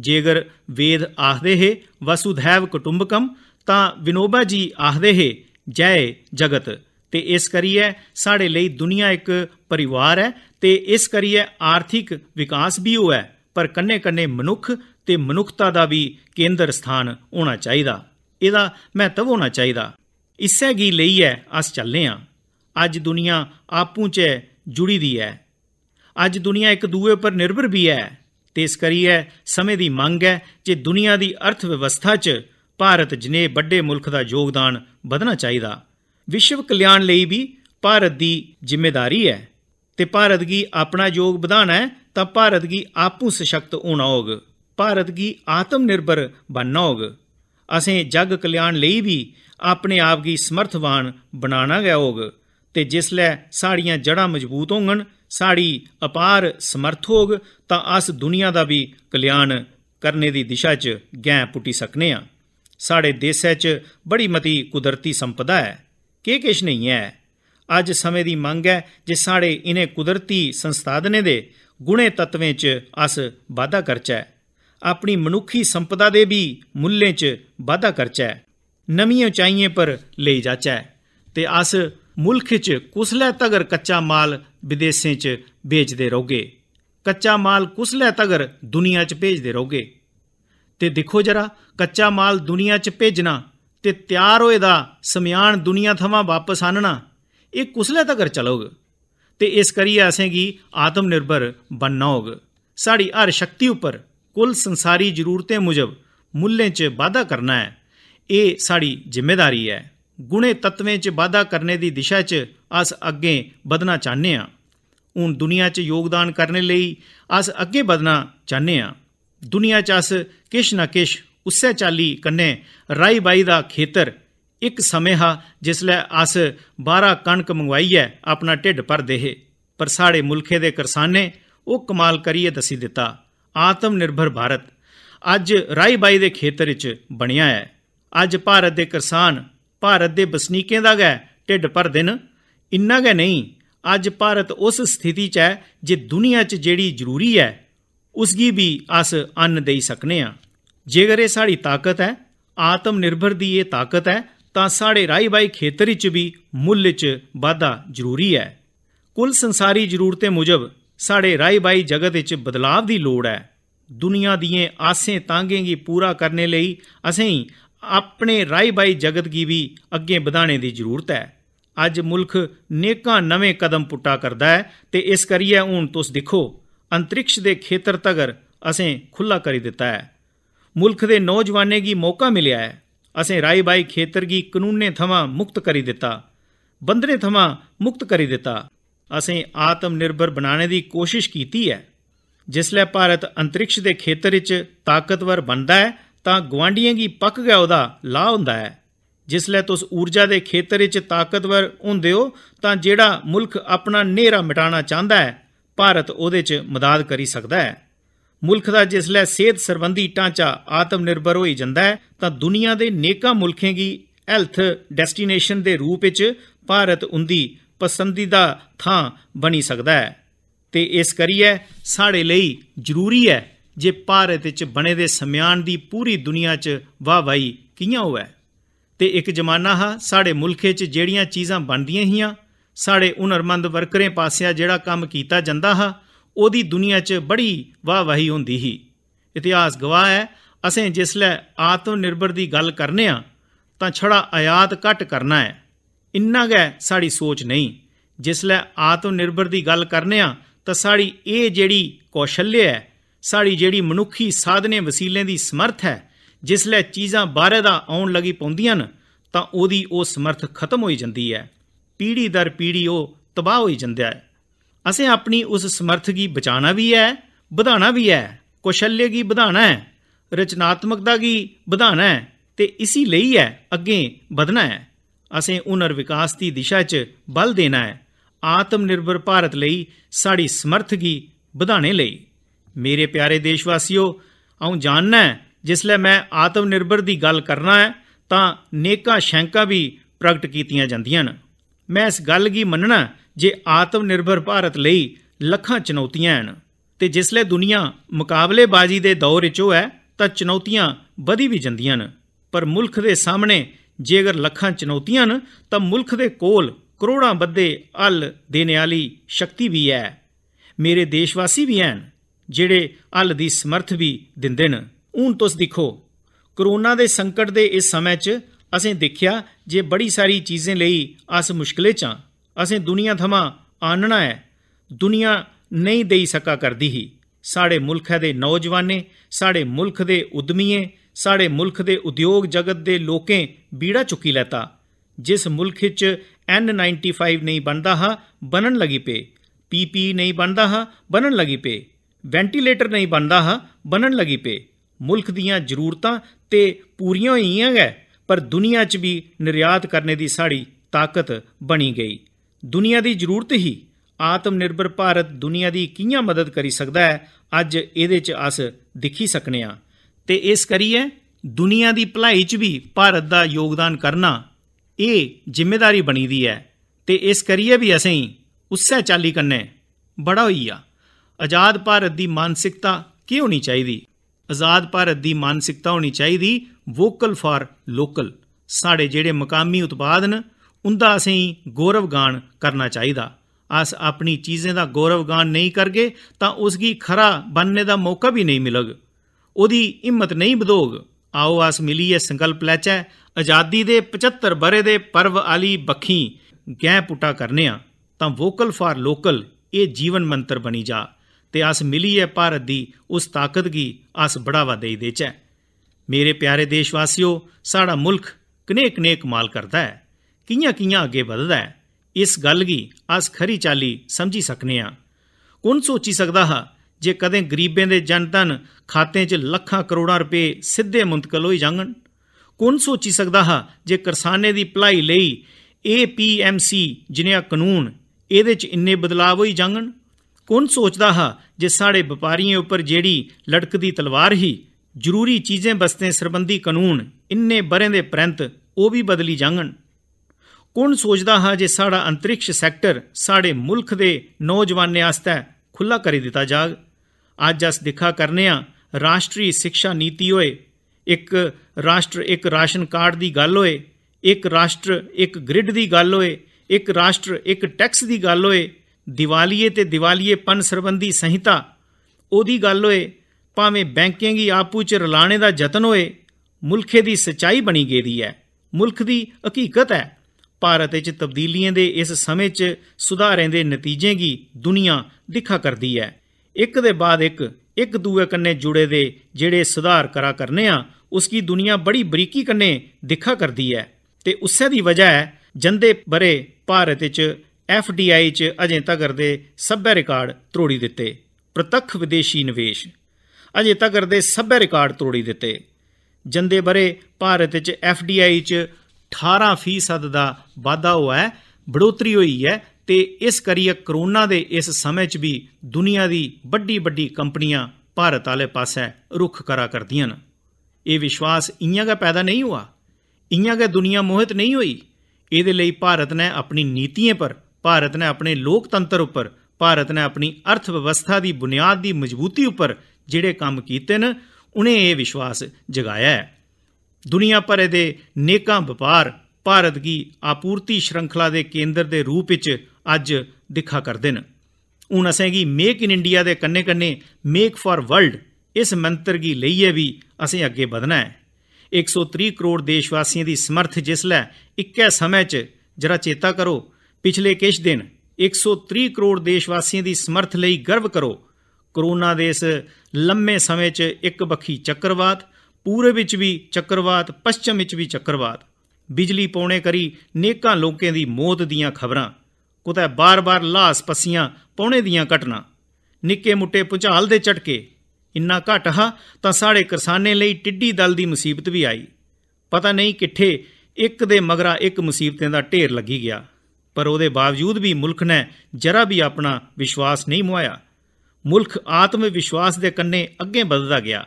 ਜੇਕਰ ਵੇਦ ਆਖਦੇ ਹੈ ਵਸੁਧੈਵ ਕੁਟੁੰਬਕਮ ਤਾਂ ਵਿਨੋਬਾ ਜੀ ਆਖਦੇ ਹੈ ਜੈ ਜਗਤ ਤੇ ਇਸ ਕਰੀਏ ਸਾਡੇ ਲਈ ਦੁਨੀਆ ਇੱਕ ਪਰਿਵਾਰ ਹੈ ਤੇ ਇਸ ਕਰੀਏ ਆਰਥਿਕ ਵਿਕਾਸ ਵੀ ਹੋਇਆ ਪਰ ਕੰਨੇ ਕੰਨੇ ਮਨੁੱਖ ਤੇ ਮਨੁੱਖਤਾ ਦਾ ਵੀ ਕੇਂਦਰ ਸਥਾਨ ਹੋਣਾ ਚਾਹੀਦਾ ਇਹਦਾ ਮਹੱਤਵ ਹੋਣਾ ਚਾਹੀਦਾ ਇਸੇ ਗੀ ਲਈ ਹੈ ਅਸ ਚੱਲੇ ਆ ਅੱਜ ਦੁਨੀਆ ਆਪੂ ਚ ਜੁੜੀ ਦੀ ਹੈ ਅੱਜ ਦੁਨੀਆ ਇੱਕ ਦੂਏ ਉੱਪਰ ਨਿਰਭਰ ਵੀ ਹੈ ਤੇ ਇਸ ਕਰੀ ਹੈ ਸਮੇਂ ਦੀ ਮੰਗ ਹੈ ਜੇ ਦੁਨੀਆ ਦੀ ਅਰਥ ਵਿਵਸਥਾ 'ਚ ਭਾਰਤ ਜਨੇ ਵੱਡੇ ਮੁਲਕ ਦਾ ਯੋਗਦਾਨ ਵਧਣਾ ਚਾਹੀਦਾ ਵਿਸ਼ਵ ਕਲਿਆਣ ਲਈ ਵੀ ਭਾਰਤ ਦੀ ਜ਼ਿੰਮੇਵਾਰੀ ਹੈ ਤੇ ਭਾਰਤ ਦੀ ਆਪਣਾ ਯੋਗ ਵਧਾਣਾ ਹੈ ਤਾਂ ਭਾਰਤ ਦੀ ਆਪੂ ਸਸ਼ਕਤ ਹੋਣਾ ਹੋਗਾ ਭਾਰਤ ਕੀ ਆਤਮ ਨਿਰਭਰ ਬਣਨਾ ਹੋਗ ਅਸੀਂ ਜਗ ਕਲਿਆਣ ਲਈ ਵੀ ਆਪਣੇ ਆਪ ਕੀ ਸਮਰਥਵਾਨ ਬਣਾਣਾ ਗਿਆ ਹੋਗ ਤੇ ਜਿਸ ਲੈ ਸਾੜੀਆਂ ਜੜਾਂ ਮਜ਼ਬੂਤ ਹੋਣ ਸਾੜੀ ਅਪਾਰ ਸਮਰਥ ਹੋਗ ਤਾਂ ਅਸ ਦੁਨੀਆ ਦਾ ਵੀ ਕਲਿਆਣ ਕਰਨੇ ਦੀ ਦਿਸ਼ਾ 'ਚ ਗੈਂ ਪੁੱਟੀ ਸਕਨੇ ਆ ਸਾਡੇ ਦੇਸ਼ੇ 'ਚ ਬੜੀ ਮਤੀ ਕੁਦਰਤੀ ਸੰਪਦਾ ਹੈ ਕੇ ਕਿਛ ਨਹੀਂ ਹੈ ਅੱਜ ਸਮੇਂ ਦੀ ਮੰਗ ਹੈ ਜੇ ਸਾਡੇ ਇਨੇ ਕੁਦਰਤੀ ਸੰਸਾਧਨੇ ਦੇ ਗੁਣੇ ਤਤਵੇਂ 'ਚ ਅਸ ਵਾਧਾ ਕਰਚਾ ਹੈ ਆਪਣੀ ਮਨੁੱਖੀ ਸੰਪਦਾ ਦੇ ਵੀ ਮੁੱਲੇ 'ਚ ਵਾਧਾ ਕਰਚਾ ਨਵੀਂ ਉਚਾਈਆਂ ਪਰ ਲਈ ਜਾਚਾ ਤੇ ਅਸ ਮੁਲਕ 'ਚ ਕੁਸਲੇ ਤਗਰ ਕੱਚਾ ਮਾਲ ਵਿਦੇਸ਼ਾਂ 'ਚ ਵੇਚਦੇ ਰਹੋਗੇ ਕੱਚਾ ਮਾਲ ਕੁਸਲੇ ਤਗਰ ਦੁਨੀਆ 'ਚ ਭੇਜਦੇ ਰਹੋਗੇ ਤੇ ਦੇਖੋ ਜਰਾ ਕੱਚਾ ਮਾਲ ਦੁਨੀਆ 'ਚ ਭੇਜਣਾ ਤੇ ਤਿਆਰ ਹੋਏ ਦਾ ਸਮਿਆਨ ਦੁਨੀਆ ਥਵਾ ਵਾਪਸ ਆਨਣਾ ਇਹ ਕੁਸਲੇ ਤਗਰ ਚਲੋਗ ਤੇ ਇਸ ਕਰੀਏ ਅਸੇਗੀ ਆਤਮ ਨਿਰਭਰ ਬਣਨਾ ਹੋਗ ਸਾਡੀ ਹਰ ਸ਼ਕਤੀ ਉੱਪਰ ਕੁੱਲ ਸੰਸਾਰੀ ਜ਼ਰੂਰਤਾਂ ਮੁਜਬ ਮੁੱਲੇ 'ਚ ਵਾਧਾ ਕਰਨਾ ਹੈ ਇਹ ਸਾਡੀ ਜ਼ਿੰਮੇਵਾਰੀ ਹੈ ਗੁਣੇ ਤਤਵੇਂ 'ਚ ਵਾਧਾ ਕਰਨੇ ਦੀ ਦਿਸ਼ਾ 'ਚ ਅਸ ਅੱਗੇ ਵਧਣਾ ਚਾਹੁੰਦੇ ਹਾਂ ਹੁਣ ਦੁਨੀਆ 'ਚ ਯੋਗਦਾਨ ਕਰਨ ਲਈ ਅਸ ਅੱਗੇ ਵਧਣਾ ਚਾਹੁੰਦੇ ਹਾਂ ਦੁਨੀਆ 'ਚ ਅਸ ਕਿਸ ਨਾ ਕਿਸ ਉਸੇ ਚਾਲੀ ਕੰਨੇ ਰਾਈ ਬਾਈ ਦਾ ਖੇਤਰ ਇੱਕ ਸਮੇਂ ਹਾ ਲੈ ਅਸ 12 ਕਣਕ ਮੰਗਵਾਈ ਹੈ ਆਪਣਾ ਢਿੱਡ ਭਰ ਦੇਹੇ ਪਰ ਸਾਡੇ ਮੁਲਖੇ ਦੇ ਕਿਸਾਨੇ ਉਹ ਕਮਾਲ ਕਰੀਏ ਦਸੀ ਦਿੱਤਾ ਆਤਮ ਨਿਰਭਰ ਭਾਰਤ ਅੱਜ ਰਾਈ ਬਾਈ ਦੇ ਖੇਤਰ ਵਿੱਚ ਬਣਿਆ ਹੈ ਅੱਜ ਭਾਰਤ ਦੇ ਕਿਸਾਨ ਭਾਰਤ ਦੇ ਬਸਨੀਕੇ ਦਾ ਗੈ ਢਿੱਡ ਭਰ ਦਿਨ ਇੰਨਾ ਗੈ ਨਹੀਂ ਅੱਜ ਭਾਰਤ ਉਸ ਸਥਿਤੀ 'ਚ ਹੈ ਜੇ ਦੁਨੀਆ 'ਚ ਜਿਹੜੀ ਜ਼ਰੂਰੀ ਹੈ ਉਸਗੀ ਵੀ ਅਸ ਅੰਨ ਦੇਈ ਸਕਨੇ ਆ ਜੇਕਰ ਇਹ ਸਾਡੀ ਤਾਕਤ ਹੈ ਆਤਮ ਨਿਰਭਰ ਦੀ ਇਹ ਤਾਕਤ ਹੈ ਤਾਂ ਸਾਡੇ ਰਾਈ ਬਾਈ ਖੇਤਰ 'ਚ ਵੀ ਮੁੱਲ 'ਚ ਵਾਧਾ ਜ਼ਰੂਰੀ ਹੈ ਕੁੱਲ ਸੰਸਾਰੀ ਜ਼ਰੂਰਤਾਂ ਮੁਜਬ ਸਾਡੇ ਰਾਈ-ਬਾਈ ਜਗਤ ਵਿੱਚ ਬਦਲਾਅ ਦੀ ਲੋੜ ਹੈ ਦੁਨੀਆ ਦੀਆਂ ਆਸਾਂ ਤਾਂਗੇ ਕੀ ਪੂਰਾ ਕਰਨ ਲਈ ਅਸੀਂ ਆਪਣੇ ਰਾਈ-ਬਾਈ ਜਗਤ ਕੀ ਵੀ ਅੱਗੇ ਵਧਾਣੇ ਦੀ ਜ਼ਰੂਰਤ ਹੈ ਅੱਜ ਮੁਲਕ ਨੇਕਾਂ ਨਵੇਂ ਕਦਮ ਪੁੱਟਾ ਕਰਦਾ ਹੈ ਤੇ ਇਸ ਕਰੀਏ ਹੁਣ ਤੁਸੀਂ ਦੇਖੋ ਅੰਤਰਿਕਸ਼ ਦੇ ਖੇਤਰ ਤਗਰ ਅਸੀਂ ਖੁੱਲਾ ਕਰੀ ਦਿੱਤਾ ਹੈ ਮੁਲਕ ਦੇ ਨੌਜਵਾਨੇ ਕੀ ਮੌਕਾ ਮਿਲਿਆ ਹੈ ਅਸੀਂ ਰਾਈ-ਬਾਈ ਖੇਤਰ ਕੀ ਕਾਨੂੰਨੇ ਥਮਾ ਮੁਕਤ ਕਰੀ ਦਿੱਤਾ ਬੰਦਨੇ ਥਮਾ ਮੁਕਤ ਕਰੀ ਦਿੱਤਾ ਅਸੀਂ ਆਤਮ ਨਿਰਭਰ ਬਣਾਉਣ ਦੀ ਕੋਸ਼ਿਸ਼ ਕੀਤੀ ਹੈ ਜਿਸ ਲਈ ਭਾਰਤ ਅੰਤਰਿਕਸ਼ ਦੇ ਖੇਤਰ ਵਿੱਚ ਤਾਕਤਵਰ ਬਣਦਾ ਹੈ ਤਾਂ ਗਵਾਂਡੀਆਂ ਦੀ ਪੱਕ ਗਿਆ ਉਹਦਾ ਲਾਹ ਹੁੰਦਾ ਹੈ ਜਿਸ ਲਈ ਤੁਸੀਂ ਊਰਜਾ ਦੇ ਖੇਤਰ ਵਿੱਚ ਤਾਕਤਵਰ ਹੁੰਦੇ ਹੋ ਤਾਂ ਜਿਹੜਾ ਮੁਲਕ ਆਪਣਾ ਨੇਰਾ ਮਿਟਾਣਾ ਚਾਹੁੰਦਾ ਹੈ ਭਾਰਤ ਉਹਦੇ 'ਚ ਮਦਦ ਕਰੀ ਸਕਦਾ ਹੈ ਮੁਲਕ ਦਾ ਜਿਸ ਲਈ ਸਿਹਤ ਸੰਬੰਧੀ ਟਾਂਚਾ ਆਤਮ ਨਿਰਭਰ ਹੋਈ ਜਾਂਦਾ ਹੈ ਤਾਂ ਦੁਨੀਆ ਦੇ ਨੇਕਾਂ ਮੁਲਕਾਂ ਦੀ ਹੈਲਥ ਡੈਸਟੀਨੇਸ਼ਨ ਦੇ ਰੂਪ ਵਿੱਚ ਭਾਰਤ ਉੰਦੀ ਪਸੰਦੀਦਾ ਥਾਂ ਬਣੀ ਸਕਦਾ ਹੈ ਤੇ ਇਸ ਕਰੀਏ ਸਾਡੇ ਲਈ ਜ਼ਰੂਰੀ ਹੈ ਜੇ ਭਾਰਤ ਵਿੱਚ ਬਣੇ ਦੇ ਸਮਿਆਨ ਦੀ ਪੂਰੀ ਦੁਨੀਆ 'ਚ ਵਾਈ ਕਿਆਂ ਹੋਵੇ ਤੇ ਇੱਕ ਜ਼ਮਾਨਾ ਹਾ ਸਾਡੇ ਮੁਲਕੇ 'ਚ ਜਿਹੜੀਆਂ ਚੀਜ਼ਾਂ ਬਣਦੀਆਂ ਹੀਆਂ ਸਾਡੇ ਹੁਨਰਮੰਦ ਵਰਕਰਾਂ ਪਾਸਿਆ ਜਿਹੜਾ ਕੰਮ ਕੀਤਾ ਜਾਂਦਾ ਹਾ ਉਹਦੀ ਦੁਨੀਆ 'ਚ ਬੜੀ ਵਾਹਵਾਹੀ ਹੁੰਦੀ ਹੀ ਇਤਿਹਾਸ ਗਵਾਹ ਹੈ ਅਸੀਂ ਜਿਸ ਲੈ ਆਤਮ ਨਿਰਭਰ ਦੀ ਗੱਲ ਕਰਨੇ ਆ ਤਾਂ ਛੜਾ ਆਯਾਤ ਘਟ ਕਰਨਾ ਹੈ ਇੰਨਾ ਸਾਡੀ ਸੋਚ ਨਹੀਂ ਜਿਸ ਲੈ ਆਤਮ ਨਿਰਭਰ ਦੀ ਗੱਲ ਕਰਨੇ ਆ ਤਾਂ ਸਾਡੀ ਇਹ ਜਿਹੜੀ ਕੌਸ਼ਲਿਆ ਹੈ ਸਾਡੀ ਜਿਹੜੀ ਮਨੁੱਖੀ ਸਾਧਨੇ ਵਸੀਲੇ ਦੀ ਸਮਰਥ ਹੈ ਜਿਸ ਲੈ ਚੀਜ਼ਾਂ ਬਾਹਰ ਦਾ ਆਉਣ ਲੱਗੀ ਪਉਂਦੀਆਂ ਨੇ ਤਾਂ ਉਹਦੀ ਉਹ ਸਮਰਥ ਖਤਮ ਹੋਈ ਜਾਂਦੀ ਹੈ ਪੀੜੀ ਦਰ ਪੀੜੀ ਉਹ ਤਬਾਹ ਹੋਈ ਜਾਂਦਾ ਹੈ ਅਸੀਂ ਆਪਣੀ ਉਸ ਸਮਰਥ ਕੀ ਬਚਾਣਾ ਵੀ ਹੈ ਵਧਾਣਾ ਵੀ ਹੈ ਕੌਸ਼ਲਿਆ ਕੀ ਵਧਾਣਾ ਹੈ ਰਚਨਾਤਮਕਤਾ ਕੀ ਵਧਾਣਾ ਹੈ ਤੇ ਇਸੇ ਲਈ ਹੈ ਅੱਗੇ ਵਧਣਾ ਹੈ ਅਸੀਂ ਉਨਰ ਵਿਕਾਸ ਦੀ ਦਿਸ਼ਾ 'ਚ ਬਲ ਦੇਣਾ ਹੈ ਆਤਮ ਨਿਰਭਰ ਭਾਰਤ ਲਈ ਸਾਡੀ ਸਮਰਥ ਕੀ ਵਧਾਣੇ ਲਈ ਮੇਰੇ ਪਿਆਰੇ ਦੇਸ਼ਵਾਸੀਓ ਆਉਂ ਜਾਣਨਾ ਲਈ ਮੈਂ ਆਤਮ ਨਿਰਭਰ ਦੀ ਗੱਲ ਕਰਨਾ ਹੈ ਤਾਂ ਨੇਕਾਂ ਸ਼ੰਕਾ ਵੀ ਪ੍ਰਗਟ ਕੀਤੀਆਂ ਜਾਂਦੀਆਂ ਹਨ ਮੈਂ ਇਸ ਗੱਲ ਕੀ ਮੰਨਣਾ ਜੇ ਆਤਮ ਨਿਰਭਰ ਭਾਰਤ ਲਈ ਲੱਖਾਂ ਚੁਣੌਤੀਆਂ ਹਨ ਤੇ ਜਿਸ ਲਈ ਦੁਨੀਆ ਮੁਕਾਬਲੇਬਾਜ਼ੀ ਦੇ ਦੌਰ ਵਿੱਚ ਹੋ ਹੈ ਤਾਂ ਚੁਣੌਤੀਆਂ ਵਧੀ ਵੀ ਜਾਂਦੀਆਂ ਹਨ ਪਰ ਮੁਲਖ ਦੇ ਸਾਹਮਣੇ ਜੇ ਅਗਰ ਲੱਖਾਂ ਚੁਣੌਤੀਆਂ ਹਨ ਤਾਂ ਮੁਲਕ ਦੇ ਕੋਲ ਕਰੋੜਾਂ ਬੱਦੇ ਅਲ ਦੇਣ ਵਾਲੀ ਸ਼ਕਤੀ ਵੀ ਹੈ ਮੇਰੇ ਦੇਸ਼ਵਾਸੀ ਵੀ ਹਨ ਜਿਹੜੇ ਅਲ ਦੀ ਸਮਰਥ ਵੀ ਦਿੰਦੇ ਨੇ ਹੁਣ ਤੁਸੀਂ ਦੇਖੋ ਕਰੋਨਾ ਦੇ ਸੰਕਟ ਦੇ ਇਸ ਸਮੇਂ 'ਚ ਅਸੀਂ ਦੇਖਿਆ ਜੇ ਬੜੀ ਸਾਰੀ ਚੀਜ਼ਾਂ ਲਈ ਅਸ ਮੁਸ਼ਕਲੇ 'ਚ ਆ ਅਸੀਂ ਦੁਨੀਆ ਥਮਾ ਆਨਣਾ ਹੈ ਦੁਨੀਆ ਨਹੀਂ ਦੇਈ ਸਕਾ ਕਰਦੀ ਹੀ ਸਾਡੇ ਮੁਲਕ ਦੇ ਨੌਜਵਾਨੇ ਸਾਡੇ ਮੁਲਕ ਦੇ ਉਦਮੀਏ ਸਾਡੇ ਮੁਲਕ ਦੇ ਉਦਯੋਗ ਜਗਤ ਦੇ ਲੋਕੇ ਬੀੜਾ ਚੁੱਕੀ ਲੈਤਾ ਜਿਸ ਮੁਲਕ ਵਿੱਚ N95 ਨਹੀਂ ਬਣਦਾ ਹਾਂ ਬਣਨ ਲਗੀ ਪੇ ਪੀਪੀ ਨਹੀਂ ਬਣਦਾ ਹਾਂ ਬਣਨ ਲਗੀ ਪੇ ਵੈਂਟੀਲੇਟਰ ਨਹੀਂ ਬਣਦਾ ਹਾਂ ਬਣਨ ਲਗੀ ਪੇ ਮੁਲਕ ਦੀਆਂ ਜ਼ਰੂਰਤਾਂ ਤੇ ਪੂਰੀਆਂ ਹੋਈਆਂ ਹੈ ਪਰ ਦੁਨੀਆ 'ਚ ਵੀ ਨਿਰਯਾਤ ਕਰਨੇ ਦੀ ਸਾੜੀ ਤਾਕਤ ਬਣੀ ਗਈ ਦੁਨੀਆ ਦੀ ਜ਼ਰੂਰਤ ਹੀ ਆਤਮ ਨਿਰਭਰ ਭਾਰਤ ਦੁਨੀਆ ਦੀ ਕਿੰਨੀ ਮਦਦ ਕਰੀ ਸਕਦਾ ਹੈ ਅੱਜ ਇਹਦੇ 'ਚ ਅਸ ਦਿਖੀ ਸਕਨੇ ਆ ਤੇ ਇਸ ਕਰੀਏ ਦੁਨੀਆ ਦੀ ਭਲਾਈ 'ਚ ਵੀ ਭਾਰਤ ਦਾ ਯੋਗਦਾਨ ਕਰਨਾ ਇਹ ਜ਼ਿੰਮੇਵਾਰੀ ਬਣੀ ਦੀ ਹੈ ਤੇ ਇਸ ਕਰੀਏ ਵੀ ਅਸੀਂ ਉਸੇ ਚਾਲੀ ਕੰਨੇ ਬੜਾ ਹੋਈ ਆ ਆਜ਼ਾਦ ਭਾਰਤ ਦੀ ਮਾਨਸਿਕਤਾ ਕੀ ਹੋਣੀ ਚਾਹੀਦੀ ਆਜ਼ਾਦ ਭਾਰਤ ਦੀ ਮਾਨਸਿਕਤਾ ਹੋਣੀ ਚਾਹੀਦੀ ਵੋਕਲ ਫਾਰ ਲੋਕਲ ਸਾਡੇ ਜਿਹੜੇ ਮਕਾਮੀ ਉਤਪਾਦ ਨ ਉਹਦਾ ਅਸੀਂ ਗੌਰਵਗਾਨ ਕਰਨਾ ਚਾਹੀਦਾ ਅਸ ਆਪਣੀ ਚੀਜ਼ਾਂ ਦਾ ਗੌਰਵਗਾਨ ਨਹੀਂ ਕਰਗੇ ਤਾਂ ਉਸ ਦੀ ਖਰਾ ਬਣਨੇ ਦਾ ਮੌਕਾ ਵੀ ਨਹੀਂ ਮਿਲੇਗਾ ਉਹਦੀ ਹਿੰਮਤ ਨਹੀਂ ਬਦੋਗ ਆਓ ਆਸ ਮਿਲੀਏ ਸੰਕਲਪ ਲੈਚੈ ਆਜ਼ਾਦੀ ਦੇ 75 ਬਰੇ ਦੇ ਪਰਵ ਆਲੀ ਬਖੀ ਗੈਂ ਪੁਟਾ ਕਰਨਿਆ ਤਾਂ ਵੋਕਲ ਫਾਰ ਲੋਕਲ ਇਹ ਜੀਵਨ ਮੰਤਰ ਬਣੀ ਜਾ ਤੇ ਆਸ ਮਿਲੀਏ ਭਾਰਤ ਦੀ ਉਸ ਤਾਕਤ ਕੀ ਆਸ ਬੜਾਵਾ ਦੇਈ ਦੇਚੈ ਮੇਰੇ ਪਿਆਰੇ ਦੇਸ਼ਵਾਸੀਓ ਸਾਡਾ ਮੁਲਕ ਕਨੇ ਕਨੇ ਕਮਾਲ ਕਰਦਾ ਹੈ ਕਿੰਆਂ ਕਿੰਆਂ ਅੱਗੇ ਵਧਦਾ ਹੈ ਇਸ ਗੱਲ ਕੀ ਆਸ ਖਰੀ ਚਾਲੀ ਸਮਝੀ ਸਕਨੇ ਆ ਕੌਣ ਸੋਚੀ ਸਕਦਾ ਹਾ ਜੇ ਕਦੇ ਗਰੀਬੇ ਦੇ ਜਨਤਨ ਖਾਤੇ 'ਚ ਲੱਖਾਂ ਕਰੋੜਾਂ ਰੁਪਏ ਸਿੱਧੇ ਮੁੰਤਕਲ ਹੋਈ ਜਾਣਨ ਕੌਣ ਸੋਚੀ ਸਕਦਾ ਹੈ ਜੇ ਕਿਸਾਨੇ ਦੀ ਭਲਾਈ ਲਈ ਏਪੀਐਮਸੀ ਜਿਨਿਆ ਕਾਨੂੰਨ ਇਹਦੇ 'ਚ ਇੰਨੇ ਬਦਲਾਅ ਹੋਈ ਜਾਂਗਣ ਕੌਣ ਸੋਚਦਾ ਹੈ ਜੇ ਸਾਡੇ ਵਪਾਰੀਆਂ ਉੱਪਰ ਜਿਹੜੀ ਲੜਕਦੀ ਤਲਵਾਰ ਹੀ ਜ਼ਰੂਰੀ ਚੀਜ਼ਾਂ ਬਸਤੇ ਸਰਬੰਧੀ ਕਾਨੂੰਨ ਇੰਨੇ ਬਰੇ ਦੇ ਪ੍ਰੰਤ ਉਹ ਵੀ ਬਦਲੀ ਜਾਂਗਣ ਕੌਣ ਸੋਚਦਾ ਹੈ ਜੇ ਸਾਡਾ ਅੰਤਰਿਕਸ਼ ਸੈਕਟਰ ਸਾਡੇ ਮੁਲਕ ਦੇ ਨੌਜਵਾਨਾਂ ਆਸਤੇ ਖੁੱਲਾ ਕਰ ਦਿੱਤਾ ਜਾਗ ਅੱਜ ਅਸ ਦਿਖਾ ਕਰਨੇ ਆ ਰਾਸ਼ਟਰੀ ਸਿੱਖਿਆ ਨੀਤੀ ਹੋਏ ਇੱਕ ਰਾਸ਼ਟਰ ਇੱਕ ਰਾਸ਼ਨ ਕਾਰਡ ਦੀ ਗੱਲ ਹੋਏ ਇੱਕ ਰਾਸ਼ਟਰ ਇੱਕ ਗ੍ਰਿਡ ਦੀ ਗੱਲ ਹੋਏ ਇੱਕ ਰਾਸ਼ਟਰ ਇੱਕ ਟੈਕਸ ਦੀ ਗੱਲ ਹੋਏ ਦੀਵਾਲੀਏ ਤੇ ਦੀਵਾਲੀਏਪਨ ਸਰਬੰਧੀ ਸੰਹਿਤਾ ਉਹਦੀ ਗੱਲ ਹੋਏ ਭਾਵੇਂ ਬੈਂਕਿੰਗ ਹੀ ਆਪੂ ਚ ਰਲਾਣੇ ਦਾ ਯਤਨ ਹੋਏ ਮੁਲਕੇ ਦੀ ਸਚਾਈ ਬਣੀ ਗਈ ਦੀ ਹੈ ਮੁਲਕ ਦੀ ਹਕੀਕਤ ਹੈ ਭਾਰਤ ਵਿੱਚ ਤਬਦੀਲੀਆਂ ਦੇ ਇਸ ਸਮੇਂ 'ਚ ਸੁਧਾਰਾਂ ਦੇ ਨਤੀਜੇ ਕੀ ਦੁਨੀਆ ਦਿਖਾ ਕਰਦੀ ਹੈ ਇੱਕ ਦੇ ਬਾਅਦ ਇੱਕ ਇੱਕ ਦੂਏ ਕੰਨੇ ਜੁੜੇ ਦੇ ਜਿਹੜੇ ਸੁਧਾਰ ਕਰਾ ਕਰਨੇ ਆ ਉਸकी ਦੁਨੀਆ ਬੜੀ ਬਰੀਕੀ ਕੰਨੇ ਦਿਖਾ ਕਰਦੀ ਹੈ ਤੇ ਉਸੇ ਦੀ ਵਜ੍ਹਾ ਹੈ ਜੰਦੇ ਬਰੇ ਭਾਰਤ ਵਿੱਚ ਐਫਡੀਆਈ 'ਚ ਅਜੇ ਤੱਕ ਦੇ ਸੱਭੇ ਰਿਕਾਰਡ ਤੋੜੀ ਦਿੱਤੇ ਪ੍ਰਤੱਖ ਵਿਦੇਸ਼ੀ ਨਿਵੇਸ਼ ਅਜੇ ਤੱਕ ਦੇ ਸੱਭੇ ਰਿਕਾਰਡ ਤੋੜੀ ਦਿੱਤੇ ਜੰਦੇ ਬਰੇ ਭਾਰਤ 'ਚ ਐਫਡੀਆਈ 'ਚ 18% ਦਾ ਵਾਧਾ ਹੋਇਆ ਹੈ ਬੜੋਤਰੀ ਹੋਈ ਹੈ ਤੇ ਇਸ ਕਰੀਏ ਕਰੋਨਾ ਦੇ ਇਸ ਸਮੇਂ 'ਚ ਵੀ ਦੁਨੀਆ ਦੀ ਵੱਡੀ ਵੱਡੀ ਕੰਪਨੀਆਂ ਭਾਰਤ ਵਾਲੇ ਪਾਸੇ ਰੁਖ ਕਰਾ ਕਰਦੀਆਂ ਨੇ ਇਹ ਵਿਸ਼ਵਾਸ ਇਆਂ ਦਾ ਪੈਦਾ ਨਹੀਂ ਹੋਆ ਇਆਂ ਦਾ ਦੁਨੀਆ ਮੋਹਿਤ ਨਹੀਂ ਹੋਈ ਇਹਦੇ ਲਈ ਭਾਰਤ ਨੇ ਆਪਣੀ ਨੀਤੀਆਂ ਪਰ ਭਾਰਤ ਨੇ ਆਪਣੇ ਲੋਕਤੰਤਰ ਉੱਪਰ ਭਾਰਤ ਨੇ ਆਪਣੀ ਅਰਥ ਵਿਵਸਥਾ ਦੀ ਬੁਨਿਆਦ ਦੀ ਮਜ਼ਬੂਤੀ ਉੱਪਰ ਜਿਹੜੇ ਕੰਮ ਕੀਤੇ ਨੇ ਉਹਨੇ ਇਹ ਵਿਸ਼ਵਾਸ ਜਗਾਇਆ ਹੈ ਦੁਨੀਆ ਭਰ ਦੇ ਨੇਕਾਂ ਵਪਾਰ ਭਾਰਤ ਦੀ ਆਪੂਰਤੀ ਸ਼ਰੰਖਲਾ ਦੇ ਕੇਂਦਰ ਦੇ ਰੂਪ ਵਿੱਚ ਅੱਜ ਦਿਖਾ ਕਰਦੇ ਹੁਣ ਅਸੀਂ ਕੀ ਮੇਕ ਇਨ ਇੰਡੀਆ ਦੇ ਕੰਨੇ ਕੰਨੇ ਮੇਕ ਫਾਰ ਵਰਲਡ ਇਸ ਮੰਤਰ ਕੀ ਲਈਏ ਵੀ ਅਸੀਂ ਅੱਗੇ ਵਧਣਾ ਹੈ 130 ਕਰੋੜ ਦੇਸ਼ਵਾਸੀਆਂ ਦੀ ਸਮਰਥ ਜਿਸ ਲੈ ਇੱਕੇ ਸਮੇਂ 'ਚ ਜਰਾ ਚੇਤਾ ਕਰੋ ਪਿਛਲੇ ਕਿਛ ਦਿਨ 130 ਕਰੋੜ ਦੇਸ਼ਵਾਸੀਆਂ ਦੀ ਸਮਰਥ ਲਈ ਗਰਵ ਕਰੋ ਕਰੋਨਾ ਦੇ ਇਸ ਲੰਮੇ ਸਮੇਂ 'ਚ ਇੱਕ ਬਖੀ ਚੱਕਰਵਾਤ ਪੂਰੇ ਵਿੱਚ ਵੀ ਚੱਕਰਵਾਤ ਪੱਛਮ ਵਿੱਚ ਵੀ ਚੱਕਰਵਾਤ ਬਿਜਲੀ ਪੌਣੇ ਕਰੀ ਨੇਕਾਂ ਲੋਕਾਂ ਦੀ ਮੌਤ ਦੀਆਂ ਖਬਰਾਂ ਕੁਤੇ ਬਾਰ-ਬਾਰ ਲਾਸ ਪਸੀਆਂ ਪੌਣੇ ਦੀਆਂ ਘਟਨਾ ਨਿੱਕੇ ਮੁੱਟੇ ਪੁਚਾਲ ਦੇ ਝਟਕੇ ਇੰਨਾ ਘਟ ਹਾ ਤਾਂ ਸਾਡੇ ਕਿਸਾਨੇ ਲਈ ਟਿੱਡੀ ਦਲ ਦੀ ਮੁਸੀਬਤ ਵੀ ਆਈ ਪਤਾ ਨਹੀਂ ਕਿੱਥੇ ਇੱਕ ਦੇ ਮਗਰਾ ਇੱਕ ਮੁਸੀਬਤਾਂ ਦਾ ਢੇਰ ਲੱਗੀ ਗਿਆ ਪਰ ਉਹਦੇ ਬਾਵਜੂਦ ਵੀ ਮੁਲਕ ਨੇ ਜਰਾ ਵੀ ਆਪਣਾ ਵਿਸ਼ਵਾਸ ਨਹੀਂ ਮੁਆਇਆ ਮੁਲਕ ਆਤਮ ਵਿਸ਼ਵਾਸ ਦੇ ਕੰਨੇ ਅੱਗੇ ਵਧਦਾ ਗਿਆ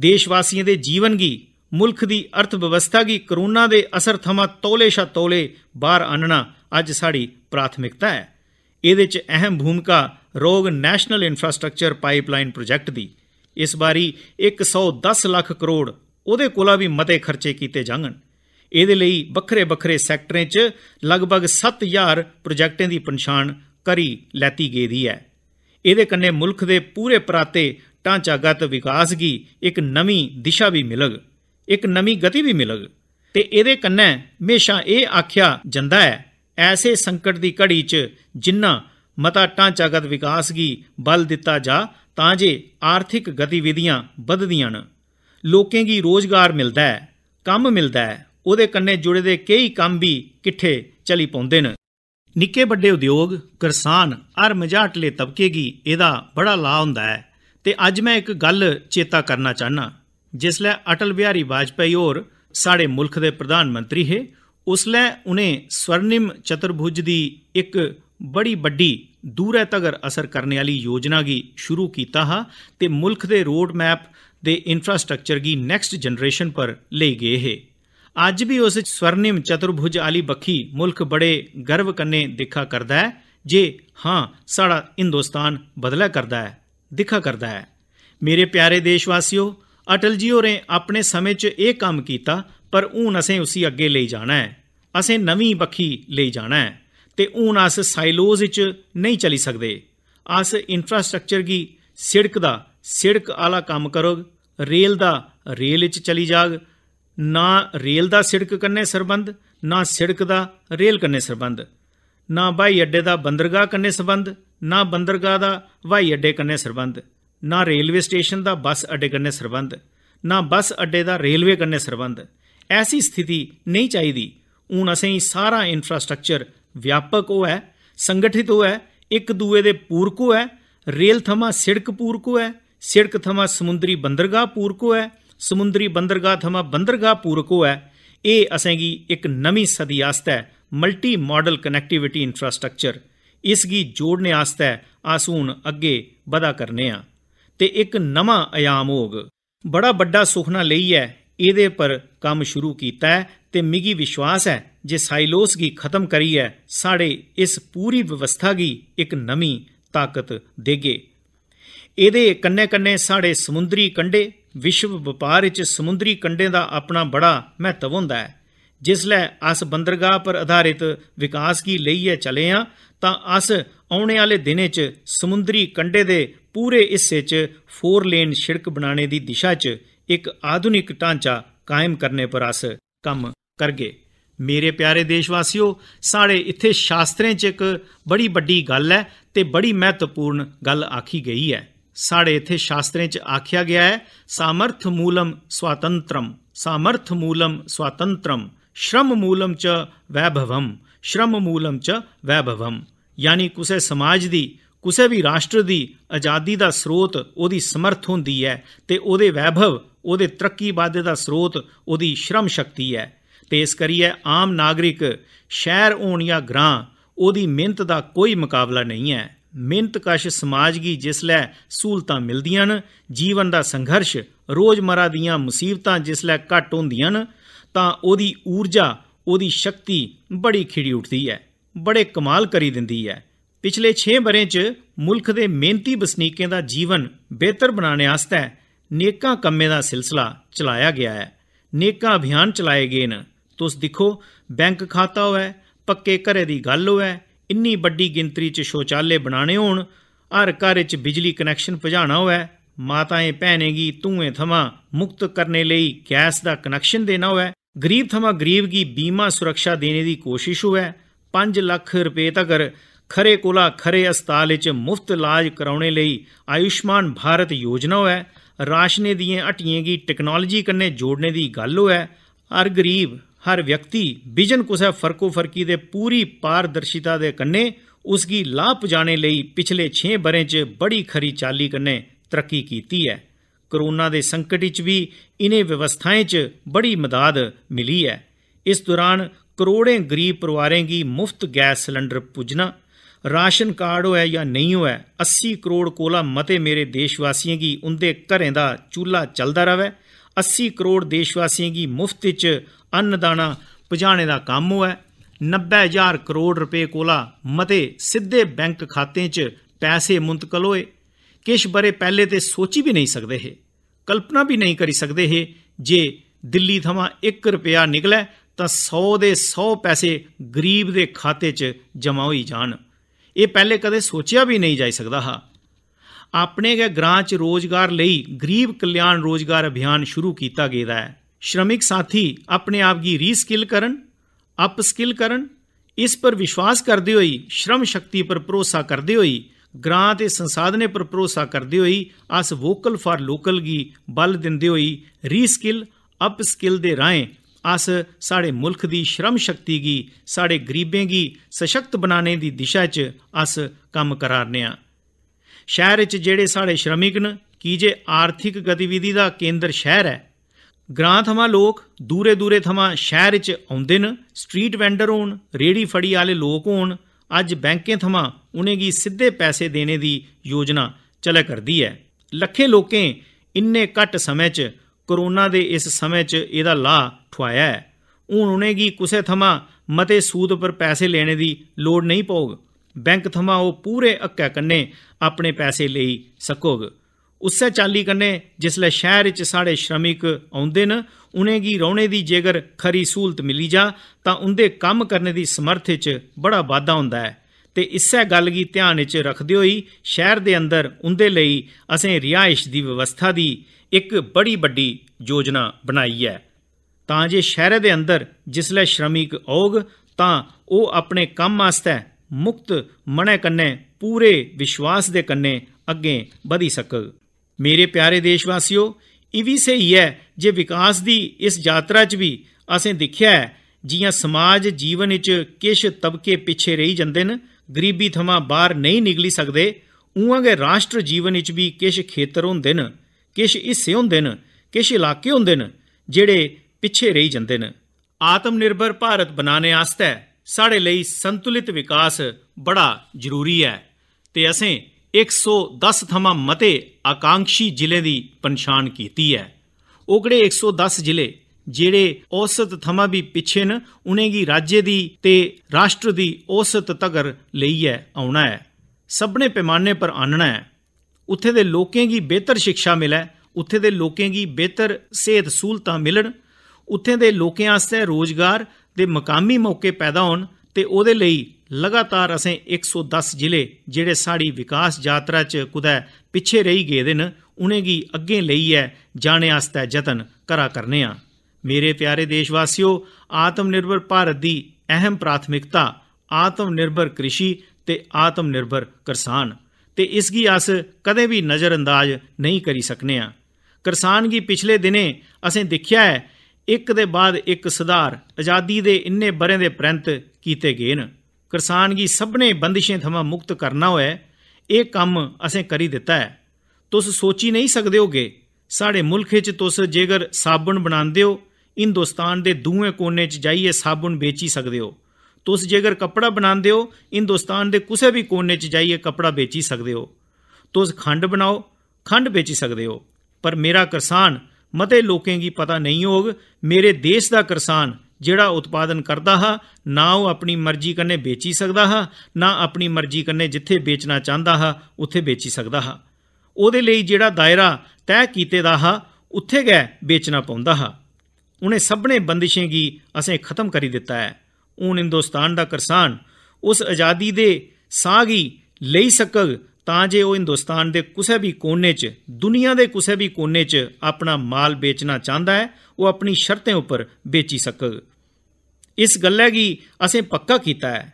ਦੇਸ਼ ਵਾਸੀਆਂ ਦੇ ਜੀਵਨ ਦੀ ਮੁਲਕ ਦੀ ਅਰਥ ਵਿਵਸਥਾ ਦੀ ਕਰੋਨਾ ਦੇ ਅਸਰ ਥਮਾ ਤੋਲੇ ਸ਼ਾ ਤੋਲੇ ਬਾਹਰ ਆਨਣਾ ਅੱਜ ਸਾਡੀ ਪ੍ਰਾਥਮਿਕਤਾ ਹੈ ਇਹਦੇ 'ਚ ਅਹਿਮ ਭੂਮਿਕਾ ਰੋਗ ਨੈਸ਼ਨਲ ਇਨਫਰਾਸਟ੍ਰਕਚਰ ਪਾਈਪਲਾਈਨ ਪ੍ਰੋਜੈਕਟ ਦੀ ਇਸ ਵਾਰੀ 110 ਲੱਖ ਕਰੋੜ ਉਹਦੇ ਕੋਲਾ ਵੀ ਮਤੇ ਖਰਚੇ ਕੀਤੇ ਜਾਣਗੇ ਇਹਦੇ ਲਈ ਵੱਖਰੇ-ਵੱਖਰੇ ਸੈਕਟਰਾਂ 'ਚ ਲਗਭਗ 7000 ਪ੍ਰੋਜੈਕਟਾਂ ਦੀ ਪਛਾਣ ਕਰੀ ਲੈਤੀ ਗਈ ਦੀ ਹੈ ਇਹਦੇ ਕੰਨੇ ਮੁਲਕ ਦੇ ਪੂਰੇ ਪ੍ਰਾਤੇ ਢਾਂਚਾਗਤ ਵਿਕਾਸ ਦੀ ਇੱਕ ਨਵੀਂ ਦਿਸ਼ਾ ਵੀ ਮਿਲਗ ਇੱਕ ਨਵੀਂ ਗਤੀ ਵੀ ਮਿਲਗ ਤੇ ਇਹਦੇ ਕੰਨੇ ਹਮੇਸ਼ਾ ਇਹ ਆਖਿਆ ਜਾਂਦਾ ਹੈ ਐਸੇ ਸੰਕਟ ਦੀ ਘੜੀ 'ਚ ਜਿੰਨਾ ਮਤਾ ਟਾਂਚਾਗਤ ਵਿਕਾਸ ਗੀ ਬਲ ਦਿੱਤਾ ਜਾ ਤਾਂ ਜੇ ਆਰਥਿਕ ਗਤੀਵਿਧੀਆਂ ਵੱਧਦੀਆਂ ਨੇ ਲੋਕਾਂ ਗੀ ਰੋਜ਼ਗਾਰ ਮਿਲਦਾ ਹੈ ਕੰਮ ਮਿਲਦਾ ਹੈ ਉਹਦੇ ਕੰਨੇ ਜੁੜੇ ਦੇ ਕਈ ਕੰਮ ਵੀ ਕਿੱਥੇ ਚਲੀ ਪਉਂਦੇ ਨੇ ਨਿੱਕੇ ਵੱਡੇ ਉਦਯੋਗ ਕਿਸਾਨ ਅਰ ਮਝਾਟਲੇ ਤਬਕੇ ਗੀ ਇਹਦਾ ਬੜਾ ਲਾ ਹੁੰਦਾ ਹੈ ਤੇ ਅੱਜ ਮੈਂ ਇੱਕ ਗੱਲ ਚੇਤਾ ਕਰਨਾ ਚਾਹਨਾ ਜਿਸ ਲਈ ਅਟਲ ਬਿਹਾਰੀ ਵਾਜਪਾਈ ਹੋਰ ਸਾਡੇ ਮੁਲਕ ਦੇ ਪ੍ਰਧਾਨ ਮੰਤਰੀ ਹੈ ਉਸਲੇ ਉਹਨੇ ਸਵਰਨਿਮ ਚਤੁਰਭੁਜ ਦੀ ਇੱਕ ਬੜੀ ਵੱਡੀ ਦੂਰੇ ਤਗਰ ਅਸਰ ਕਰਨ ਵਾਲੀ ਯੋਜਨਾ ਗੀ ਸ਼ੁਰੂ ਕੀਤਾ ਹ ਤੇ ਮੁਲਕ ਦੇ ਰੋਡ ਮੈਪ ਦੇ ਇਨਫਰਾਸਟ੍ਰਕਚਰ ਦੀ ਨੈਕਸਟ ਜਨਰੇਸ਼ਨ ਪਰ ਲਈ ਗਏ ਹੈ ਅੱਜ ਵੀ ਉਸ ਸਵਰਨਿਮ ਚਤੁਰਭੁਜ ਵਾਲੀ ਬੱਖੀ ਮੁਲਕ ਬੜੇ ਗਰਵ ਕੰਨੇ ਦਿਖਾ ਕਰਦਾ ਹੈ ਜੇ ਹਾਂ ਸਾਡਾ ਹਿੰਦੁਸਤਾਨ ਬਦਲਾ ਕਰਦਾ ਹੈ ਦਿਖਾ ਕਰਦਾ ਹੈ ਮੇਰੇ ਪਿਆਰੇ ਦੇਸ਼ਵਾਸੀਓ ਅਟਲ ਜੀ ਹੋਰੇ ਆਪਣੇ ਸਮੇਂ 'ਚ ਇਹ ਕੰਮ ਕੀਤਾ ਪਰ ਹੁਣ ਅਸੀਂ ਉਸੇ ਅੱਗੇ ਲਈ ਜਾਣਾ ਹੈ ਅਸੀਂ ਨਵੀਂ ਬੱਖੀ ਲਈ ਜਾਣਾ ਹੈ ਤੇ ਹੁਣ ਅਸ ਸਾਈਲੋਜ਼ ਵਿੱਚ ਨਹੀਂ ਚਲੀ ਸਕਦੇ ਅਸ ਇਨਫਰਾਸਟ੍ਰਕਚਰ ਦੀ ਸੜਕ ਦਾ ਸੜਕ ਆਲਾ ਕੰਮ ਕਰੋ ਰੇਲ ਦਾ ਰੇਲ ਵਿੱਚ ਚਲੀ ਜਾਗ ਨਾ ਰੇਲ ਦਾ ਸੜਕ ਕੰਨੇ ਸਰਬੰਧ ਨਾ ਸੜਕ ਦਾ ਰੇਲ ਕੰਨੇ ਸਰਬੰਧ ਨਾ ਭਾਈ ਅੱਡੇ ਦਾ ਬੰਦਰਗਾਹ ਕੰਨੇ ਸੰਬੰਧ ਨਾ ਬੰਦਰਗਾਹ ਦਾ ਭਾਈ ਅੱਡੇ ਕੰਨੇ ਸਰਬੰਧ ਨਾ ਰੇਲਵੇ ਸਟੇਸ਼ਨ ਦਾ ਬੱਸ ਅੱਡੇ ਕੰਨੇ ਸਰਬੰਧ ਨਾ ਬੱਸ ਅੱਡੇ ਦਾ ਰੇਲਵੇ ਕੰਨੇ ਸਰਬੰਧ ਐਸੀ ਸਥਿਤੀ ਨਹੀਂ ਚਾਹੀਦੀ ਹੁਣ ਅਸੀਂ ਸਾਰਾ ਇਨਫਰਾਸਟ੍ਰਕਚਰ ਵਿਆਪਕ ਹੋ ਹੈ ਸੰਗਠਿਤ ਹੋ ਹੈ ਇੱਕ ਦੂਏ ਦੇ ਪੂਰਕ ਹੋ ਹੈ ਰੇਲ ਥਮਾ ਸੜਕ ਪੂਰਕ ਹੋ ਹੈ ਸੜਕ ਥਮਾ ਸਮੁੰਦਰੀ ਬੰਦਰਗਾਹ ਪੂਰਕ ਹੋ ਹੈ ਸਮੁੰਦਰੀ ਬੰਦਰਗਾਹ ਥਮਾ ਬੰਦਰਗਾਹ ਪੂਰਕ ਹੋ ਹੈ ਇਹ ਦੀ ਇੱਕ ਨਵੀਂ ਸਦੀ ਆਸਤੇ ਮਲਟੀ ਮਾਡਲ ਕਨੈਕਟੀਵਿਟੀ ਇਨਫਰਾਸਟ੍ਰਕਚਰ ਇਸ ਗੀ ਜੋੜਨੇ ਆਸਤੇ ਆਸੂਨ ਅੱਗੇ ਵਧਾ ਕਰਨੇ ਆ ਤੇ ਇੱਕ ਨਵਾਂ ਆਯਾਮ ਹੋਗ ਬੜਾ ਵੱਡਾ ਸੁਖਨਾ ਲਈ ਹੈ ਇਹਦੇ ਪਰ ਕੰਮ ਸ਼ੁਰੂ ਕੀਤਾ ਹੈ ਤੇ ਮਿਗੀ ਵਿਸ਼ਵਾਸ ਹੈ ਜੇ ਸਾਈਲੋਸ गी ਖਤਮ ਕਰੀ ਹੈ ਸਾਡੇ ਇਸ ਪੂਰੀ ਵਿਵਸਥਾ गी ਇੱਕ ਨਵੀਂ ਤਾਕਤ ਦੇਗੇ ਇਹਦੇ ਕੰਨੇ-ਕੰਨੇ ਸਾਡੇ ਸਮੁੰਦਰੀ ਕੰਡੇ ਵਿਸ਼ਵ ਵਪਾਰ ਵਿੱਚ ਸਮੁੰਦਰੀ ਕੰਡੇ ਦਾ ਆਪਣਾ ਬੜਾ ਮਹੱਤਵ ਹੁੰਦਾ ਹੈ ਜਿਸ ਲੈ ਅਸ ਬੰਦਰਗਾਹ ਪਰ ਆਧਾਰਿਤ ਵਿਕਾਸ ਕੀ ਲਈਏ ਚਲੇ ਆ ਤਾਂ ਅਸ ਆਉਣੇ ਵਾਲੇ ਦਿਨੇ 'ਚ ਸਮੁੰਦਰੀ ਕੰਡੇ ਦੇ ਪੂਰੇ ਹਿੱਸੇ 'ਚ ਫੋਰ ਲੇਨ ਸੜਕ ਬਣਾਉਣੇ ਦੀ ਦਿਸ਼ਾ 'ਚ एक आधुनिक ढांचा कायम करने पर अस कम करगे मेरे प्यारे देशवासियों साढ़े इत्थे शास्त्रें च इक बड़ी बड्डी गल्ल ऐ ते बड़ी महत्वपूर्ण गल आखी गई है साढ़े इत्थे शास्त्रें च आखेआ गेआ ऐ सामर्थ मूलम स्वातंत्रम सामर्थ मूलम स्वातंत्रम श्रम मूलम च वैभवम श्रम मूलम च वैभवम यानी कुसै समाज दी ਕਿਸੇ ਵੀ ਰਾਸ਼ਟਰ ਦੀ ਆਜ਼ਾਦੀ ਦਾ ਸਰੋਤ ਉਹਦੀ ਸਮਰਥ ਹੁੰਦੀ ਹੈ ਤੇ ਉਹਦੇ ਵੈਭਵ ਉਹਦੇ ਤਰੱਕੀ ਵਾਧੇ ਦਾ ਸਰੋਤ ਉਹਦੀ ਸ਼ਰਮ ਸ਼ਕਤੀ ਹੈ ਤੇ ਇਸ ਕਰੀਏ ਆਮ ਨਾਗਰਿਕ ਸ਼ਹਿਰ ਹੋਣ ਜਾਂ ਗ੍ਰਾਂ ਉਹਦੀ ਮਿਹਨਤ ਦਾ ਕੋਈ ਮੁਕਾਬਲਾ ਨਹੀਂ ਹੈ ਮਿਹਨਤ ਕਸ਼ ਸਮਾਜ ਕੀ ਜਿਸ ਲੈ ਸਹੂਲਤਾਂ ਮਿਲਦੀਆਂ ਨ ਜੀਵਨ ਦਾ ਸੰਘਰਸ਼ ਰੋਜ਼ਮਰਾ ਦੀਆਂ ਮੁਸੀਬਤਾਂ ਜਿਸ ਲੈ ਘਟ ਹੁੰਦੀਆਂ ਨ ਤਾਂ ਉਹਦੀ ਊਰਜਾ ਉਹਦੀ ਸ਼ਕਤੀ ਬੜੀ ਖਿੜੀ ਉੱਠਦੀ ਹੈ ਬੜੇ ਕਮਾਲ ਕਰੀ ਦਿੰਦੀ ਹੈ ਪਿਛਲੇ 6 ਬਰੇ ਚ ਮੁਲਕ ਦੇ ਮਿਹਨਤੀ ਵਸਨੀਕਾਂ ਦਾ ਜੀਵਨ ਬਿਹਤਰ ਬਣਾਉਣ ਵਾਸਤੇ ਨੇਕਾਂ ਕੰਮਾਂ ਦਾ ਸਿਲਸਿਲਾ ਚਲਾਇਆ ਗਿਆ ਹੈ ਨੇਕਾਂ ਅਭਿਆਨ ਚਲਾਏ ਗਏ ਨੇ ਤੁਸ ਦੇਖੋ ਬੈਂਕ ਖਾਤਾ ਹੋਵੇ ਪੱਕੇ ਘਰੇ ਦੀ ਗੱਲ ਹੋਵੇ ਇੰਨੀ ਵੱਡੀ ਗਿਣਤਰੀ ਚ ਸ਼ੌਚਾਲੇ ਬਣਾਣੇ ਹੋਣ ਹਰ ਘਰ ਚ ਬਿਜਲੀ ਕਨੈਕਸ਼ਨ ਭਜਾਣਾ ਹੋਵੇ ਮਾਤਾਏ ਭੈਣੇਗੀ ਧੂਏ ਥਮਾ ਮੁਕਤ ਕਰਨੇ ਲਈ ਗੈਸ ਦਾ ਕਨੈਕਸ਼ਨ ਦੇਣਾ ਹੋਵੇ ਗਰੀਬ ਥਮਾ ਗਰੀਬ ਦੀ ਬੀਮਾ ਸੁਰੱਖਿਆ ਦੇਣੇ ਦੀ ਕੋਸ਼ਿਸ਼ ਹੋਵੇ 5 ਲੱਖ ਰੁਪਏ ਤੱਕ ਖਰੇ ਕੋਲਾ ਖਰੇ ਹਸਪਤਾਲ ਵਿੱਚ ਮੁਫਤ ਇਲਾਜ ਕਰਾਉਣੇ ਲਈ ਆਯੁਸ਼ਮਾਨ ਭਾਰਤ ਯੋਜਨਾ ਹੈ ਰਾਸ਼ਨੇ ਦੀਆਂ ਹਟੀਆਂ ਦੀ ਟੈਕਨੋਲੋਜੀ ਕੰਨੇ ਜੋੜਨੇ ਦੀ ਗੱਲ ਹੋਇਆ ਹਰ ਗਰੀਬ ਹਰ ਵਿਅਕਤੀ ਵਿਜਨ ਕੁਸੇ ਫਰਕੋ ਫਰਕੀ ਦੇ ਪੂਰੀ ਪਾਰਦਰਸ਼ਿਤਾ ਦੇ ਕੰਨੇ ਉਸ ਦੀ ਲਾਭ ਪਹੁੰਚਾਣੇ ਲਈ ਪਿਛਲੇ 6 ਬਰੇ 'ਚ ਬੜੀ ਖਰੀ ਚਾਲੀ ਕੰਨੇ ਤਰੱਕੀ ਕੀਤੀ ਹੈ ਕਰੋਨਾ ਦੇ ਸੰਕਟ ਵਿੱਚ ਵੀ ਇਨੇ ਵਿਵਸਥਾਵਾਂ 'ਚ ਬੜੀ ਮਦਦ ਮਿਲੀ ਹੈ ਇਸ ਦੌਰਾਨ ਕਰੋੜੇ ਗਰੀਬ ਪਰਿਵਾਰਾਂ ਦੀ ਮੁਫਤ ਗੈਸ ਸਿਲੰਡਰ ਪੁੱਜਣਾ ਰਾਸ਼ਨ ਕਾਰਡ ਹੋਇਆ ਜਾਂ ਨਹੀਂ ਹੋਇਆ 80 ਕਰੋੜ ਕੋਲਾ ਮਤੇ ਮੇਰੇ ਦੇਸ਼ਵਾਸੀਆਂ ਦੀ ਉਹਦੇ ਘਰੇ ਦਾ ਚੁੱਲਾ ਚੱਲਦਾ ਰਵੇ 80 ਕਰੋੜ ਦੇਸ਼ਵਾਸੀਆਂ ਦੀ ਮੁਫਤ ਵਿੱਚ ਅੰਨ ਦਾਣਾ ਪਹੁੰਚਾਣੇ ਦਾ ਕੰਮ ਹੋਇਆ 90000 ਕਰੋੜ ਰੁਪਏ ਕੋਲਾ ਮਤੇ ਸਿੱਧੇ ਬੈਂਕ ਖਾਤੇ 'ਚ ਪੈਸੇ ਮੁੰਤਕਲ ਹੋਏ ਕਿਛ ਬਰੇ ਪਹਿਲੇ ਤੇ ਸੋਚੀ ਵੀ ਨਹੀਂ ਸਕਦੇ ਹੈ ਕਲਪਨਾ ਵੀ ਨਹੀਂ ਕਰੀ ਸਕਦੇ ਹੈ ਜੇ ਦਿੱਲੀ ਥਾਂ 1 ਰੁਪਿਆ ਨਿਕਲੇ ਤਾਂ 100 ਦੇ 100 ਪੈਸੇ ਗਰੀਬ ਦੇ ਖਾਤੇ 'ਚ ਜਮਾ ਹੋਈ ਜਾਣ ਇਹ ਪਹਿਲੇ ਕਦੇ ਸੋਚਿਆ ਵੀ ਨਹੀਂ ਜਾ ਸਕਦਾ ਹਾ ਆਪਣੇ ਗੇ ਗ੍ਰਾਂ ਚ ਰੋਜ਼ਗਾਰ ਲਈ ਗਰੀਬ ਕਲਿਆਣ ਰੋਜ਼ਗਾਰ ਅਭਿਆਨ ਸ਼ੁਰੂ ਕੀਤਾ ਗਿਆ ਹੈ ਸ਼੍ਰਮਿਕ ਸਾਥੀ ਆਪਣੇ ਆਪ ਦੀ ਰੀਸਕਿਲ ਕਰਨ ਅਪਸਕਿਲ ਕਰਨ ਇਸ ਪਰ ਵਿਸ਼ਵਾਸ ਕਰਦੇ ਹੋਈ ਸ਼ਰਮ ਸ਼ਕਤੀ ਪਰ ਭਰੋਸਾ ਕਰਦੇ ਹੋਈ ਗ੍ਰਾਂ ਤੇ ਸੰਸਾਧਨੇ ਪਰ ਭਰੋਸਾ ਕਰਦੇ ਹੋਈ ਅਸ ਵੋਕਲ ਫਾਰ ਲੋਕਲ ਗੀ ਬਲ ਦਿੰਦੇ ਹੋਈ ਰੀਸਕਿਲ ਅਪਸਕਿਲ ਦੇ ਰਾਹੇ ਅਸ साढ़े ਮੁਲਕ ਦੀ ਸ਼ਰਮ ਸ਼ਕਤੀ गी साढ़े गरीबें गी ਸਸ਼ਕਤ बनाने ਦੀ ਦਿਸ਼ਾ 'ਚ ਅਸ ਕੰਮ ਕਰਾਰਨੇ ਆ ਸ਼ਹਿਰ 'ਚ ਜਿਹੜੇ ਸਾਡੇ ਸ਼੍ਰਮਿਕ ਨੇ ਕੀ ਜੇ ਆਰਥਿਕ ਗਤੀਵਿਧੀ ਦਾ ਕੇਂਦਰ ਸ਼ਹਿਰ ਹੈ ਗ੍ਰਾਂਥ ਹਮਾ ਲੋਕ ਦੂਰੇ ਦੂਰੇ ਥਮਾ ਸ਼ਹਿਰ 'ਚ ਆਉਂਦੇ ਨ ਸਟਰੀਟ ਵੈਂਡਰ ਹੋਣ ਰੇੜੀ ਫੜੀ ਵਾਲੇ ਲੋਕ ਹੋਣ ਅੱਜ ਬੈਂਕਾਂ ਉਹਨੇ ਕੀ ਸਿੱਧੇ ਪੈਸੇ ਦੇਣੇ ਦੀ ਯੋਜਨਾ ਚੱਲੇ ਕਰਦੀ ਹੈ ਲੱਖੇ ਲੋਕੇ ਇੰਨੇ ਘੱਟ ਸਮੇਂ 'ਚ ਕਰੋਨਾ ਦੇ ਇਸ ਸਮੇਂ 'ਚ ਇਹਦਾ ਲਾਹ ਠੁਆਇਆ ਹੈ ਹੁਣ ਕੀ ਕਿਸੇ ਥਮਾ ਮਤੇ ਸੂਦ ਉੱਪਰ ਪੈਸੇ ਲੈਣੇ ਦੀ ਲੋੜ ਨਹੀਂ ਪਊਗ ਬੈਂਕ ਥਮਾ ਉਹ ਪੂਰੇ ਅੱਕੇ ਕੰਨੇ ਆਪਣੇ ਪੈਸੇ ਲਈ ਸਕੋਗ ਉਸੇ ਚਾਲੀ ਕੰਨੇ ਜਿਸਲੇ ਸ਼ਹਿਰ 'ਚ ਸਾਡੇ ਸ਼੍ਰਮਿਕ ਆਉਂਦੇ ਨ ਕੀ ਰੌਣੇ ਦੀ ਜੇਗਰ ਖਰੀ ਸਹੂਲਤ ਮਿਲੀ ਜਾ ਤਾਂ ਉਹਦੇ ਕੰਮ ਕਰਨ ਦੀ ਸਮਰਥ 'ਚ ਬੜਾ ਵਾਧਾ ਹੁੰਦਾ ਹੈ ਤੇ ਇਸੇ ਗੱਲ ਦੀ ਧਿਆਨ 'ਚ ਰੱਖਦੇ ਹੋਈ ਸ਼ਹਿਰ ਦੇ ਅੰਦਰ ਉਹਦੇ ਲਈ ਅਸੀਂ ਰਿਹਾਇਸ਼ ਦੀ ਵਿਵਸਥਾ ਦੀ ਇੱਕ ਬੜੀ ਵੱਡੀ ਯੋਜਨਾ ਬਣਾਈ ਹੈ ਤਾਂ ਜੇ ਸ਼ਹਿਰ ਦੇ ਅੰਦਰ ਜਿਸਲੇ ਸ਼੍ਰਮਿਕ ਔਗ ਤਾਂ ਉਹ ਆਪਣੇ ਕੰਮ ਵਾਸਤੇ ਮੁਕਤ ਮਣੇ ਕੰਨੇ ਪੂਰੇ ਵਿਸ਼ਵਾਸ ਦੇ ਕੰਨੇ ਅੱਗੇ ਵਧੀ ਸਕਗ ਮੇਰੇ ਪਿਆਰੇ ਦੇਸ਼ਵਾਸੀਓ ਇਹ ਵੀ ਸਹੀ ਹੈ ਜੇ ਵਿਕਾਸ ਦੀ ਇਸ ਯਾਤਰਾ 'ਚ ਵੀ ਅਸੀਂ ਦੇਖਿਆ ਹੈ ਜੀਆਂ ਸਮਾਜ ਜੀਵਨ ਵਿੱਚ ਕਿਛ ਤਬਕੇ ਪਿੱਛੇ ਰਹੀ ਜਾਂਦੇ ਨੇ ਗਰੀਬੀ ਥਮਾ ਬਾਹਰ ਨਹੀਂ ਨਿਕਲੀ ਸਕਦੇ ਉਹਾਂ ਦੇ ਰਾਸ਼ਟਰ ਜੀਵਨ ਵਿੱਚ ਵੀ ਕਿਛ ਖੇਤਰ ਹੁੰਦੇ ਨੇ ਕਿਛ ਹਿੱਸੇ ਹੁੰਦੇ ਨੇ ਕਿਛ ਇਲਾਕੇ ਹੁੰਦੇ ਨੇ ਜਿਹੜੇ ਪਿੱਛੇ ਰਹੀ ਜਾਂਦੇ ਨੇ ਆਤਮ ਨਿਰਭਰ ਭਾਰਤ ਬਣਾਉਣੇ ਆਸਤੇ ਸਾਡੇ ਲਈ ਸੰਤੁਲਿਤ ਵਿਕਾਸ ਬੜਾ ਜ਼ਰੂਰੀ ਹੈ ਤੇ ਅਸੀਂ 110 ਥਮਾ ਮਤੇ ਆਕਾਂਖੀ ਜ਼ਿਲ੍ਹੇ ਦੀ ਪਛਾਣ ਕੀਤੀ ਹੈ ਉਹ ਕਿਹੜੇ 110 ਜ਼ਿਲ੍ਹੇ ਜਿਹੜੇ ਔਸਤ ਥਮਾ ਵੀ ਪਿੱਛੇ ਨ ਉਨੇਗੀ ਰਾਜੇ ਦੀ ਤੇ ਰਾਸ਼ਟਰ ਦੀ ਔਸਤ ਤਗਰ ਲਈ ਹੈ ਆਉਣਾ ਹੈ ਸਭਨੇ ਪੈਮਾਨੇ ਪਰ ਆਨਣਾ ਹੈ ਉੱਥੇ ਦੇ ਲੋਕਾਂ ਦੀ ਬਿਹਤਰ ਸਿੱਖਿਆ ਮਿਲੇ ਉੱਥੇ ਦੇ ਲੋਕਾਂ ਦੀ ਬਿਹਤਰ ਸਿਹਤ ਸਹੂਲਤਾਂ ਮਿਲਣ ਉੱਥੇ ਦੇ ਲੋਕਾਂ ਵਾਸਤੇ ਰੋਜ਼ਗਾਰ ਦੇ ਮਕਾਮੀ ਮੌਕੇ ਪੈਦਾ ਹੋਣ ਤੇ ਉਹਦੇ ਲਈ ਲਗਾਤਾਰ ਅਸੀਂ 110 ਜ਼ਿਲ੍ਹੇ ਜਿਹੜੇ ਸਾਡੀ ਵਿਕਾਸ ਯਾਤਰਾ 'ਚ ਕੁਦਾ ਪਿੱਛੇ ਰਹੀ ਗਏ ਦਿਨ ਉਹਨੇ ਕੀ ਅੱਗੇ ਲਈ ਹੈ ਜਾਣੇ ਵਾਸਤੇ ਯਤਨ ਕਰਾ ਕਰਨੇ ਆ ਮੇਰੇ ਪਿਆਰੇ ਦੇਸ਼ਵਾਸੀਓ ਆਤਮ ਨਿਰਭਰ ਭਾਰਤ ਦੀ ਅਹਿਮ ਪ੍ਰਾਥਮਿਕਤਾ ਆਤਮ ਨਿਰਭਰ ਕ੍ਰਿਸ਼ੀ ਤੇ ਆਤਮ ਨਿਰਭਰ ਕਿਸਾਨ ਤੇ ਇਸ ਦੀ ਅਸ ਕਦੇ ਵੀ ਨਜ਼ਰਅੰਦਾਜ਼ ਨਹੀਂ ਕਰੀ ਸਕਨੇ ਆ ਕਿਸਾਨ ਕਰਸਾਨਗੀ ਪਿਛਲੇ ਦਿਨੇ ਅਸੀਂ ਦੇਖਿਆ ਹੈ ਇੱਕ ਦੇ ਬਾਅਦ ਇੱਕ ਸੁਧਾਰ ਆਜ਼ਾਦੀ ਦੇ ਇੰਨੇ ਬਰੇ ਦੇ ਪ੍ਰੰਤ ਕੀਤੇ ਗਏ ਕਿਸਾਨ ਕਰਸਾਨਗੀ ਸਭਨੇ ਬੰਦਿਸ਼ਾਂ ਥਮਾ ਮੁਕਤ ਕਰਨਾ ਹੋਇਆ ਇਹ ਕੰਮ ਅਸੀਂ ਕਰੀ ਦਿੱਤਾ ਹੈ ਤੁਸ ਸੋਚੀ ਨਹੀਂ ਸਕਦੇ ਹੋਗੇ ਸਾਡੇ ਮੁਲਕ ਵਿੱਚ ਤੁਸ ਜੇਕਰ ਸਾਬਣ ਬਣਾਉਂਦੇ ਹੋ ਹਿੰਦੁਸਤਾਨ ਦੇ ਦੂਵੇਂ ਕੋਨੇ 'ਚ ਜਾਈਏ ਸਾਬਣ ਵੇਚੀ ਸਕਦੇ ਹੋ ਤੁਸੀਂ ਜੇਕਰ ਕਪੜਾ ਬਣਾਉਂਦੇ ਹੋ ਹਿੰਦੁਸਤਾਨ ਦੇ ਕਿਸੇ ਵੀ ਕੋਨੇ 'ਚ ਜਾਈਏ ਕਪੜਾ ਵੇਚੀ ਸਕਦੇ ਹੋ ਤੁਸੀਂ ਖੰਡ ਬਣਾਓ ਖੰਡ ਵੇਚੀ ਸਕਦੇ ਹੋ ਪਰ ਮੇਰਾ ਕਿਸਾਨ ਮਤੇ ਲੋਕਾਂ ਕੀ ਪਤਾ ਨਹੀਂ ਹੋਗ ਮੇਰੇ ਦੇਸ਼ ਦਾ ਕਿਸਾਨ ਜਿਹੜਾ ਉਤਪਾਦਨ ਕਰਦਾ ਹਾ ਨਾ ਉਹ ਆਪਣੀ ਮਰਜ਼ੀ ਕੰਨੇ ਵੇਚੀ ਸਕਦਾ ਹਾ ਨਾ ਆਪਣੀ ਮਰਜ਼ੀ ਕੰਨੇ ਜਿੱਥੇ ਵੇਚਣਾ ਚਾਹੁੰਦਾ ਹਾ ਉੱਥੇ ਵੇਚੀ ਸਕਦਾ ਹਾ ਉਹਦੇ ਲਈ ਜਿਹੜਾ ਦਾਇਰਾ ਤੈਅ ਕੀਤੇ ਦਾ ਹਾ ਉੱਥੇ ਗਏ ਵੇਚਣਾ ਪਉਂਦਾ ਹਾ ਉਹਨੇ ਸਭਨੇ ਬੰਦਿਸ਼ਾਂ ਕੀ ਅਸੀਂ ਖਤਮ ਕਰੀ ਦਿੱਤਾ ਹੈ ਊਨ ਹਿੰਦੁਸਤਾਨ ਦਾ ਕਿਸਾਨ ਉਸ ਆਜ਼ਾਦੀ ਦੇ ਸਾਗੀ ਲਈ ਸਕਗ ਤਾਂ ਜੇ ਉਹ ਹਿੰਦੁਸਤਾਨ ਦੇ ਕਿਸੇ ਵੀ ਕੋਨੇ 'ਚ ਦੁਨੀਆ ਦੇ ਕਿਸੇ ਵੀ ਕੋਨੇ 'ਚ ਆਪਣਾ ਮਾਲ ਵੇਚਣਾ ਚਾਹੁੰਦਾ ਹੈ ਉਹ ਆਪਣੀ ਸ਼ਰਤਾਂ ਉੱਪਰ ਵੇਚੀ ਸਕਗ ਇਸ ਗੱਲੇ ਕੀ ਅਸੀਂ ਪੱਕਾ ਕੀਤਾ ਹੈ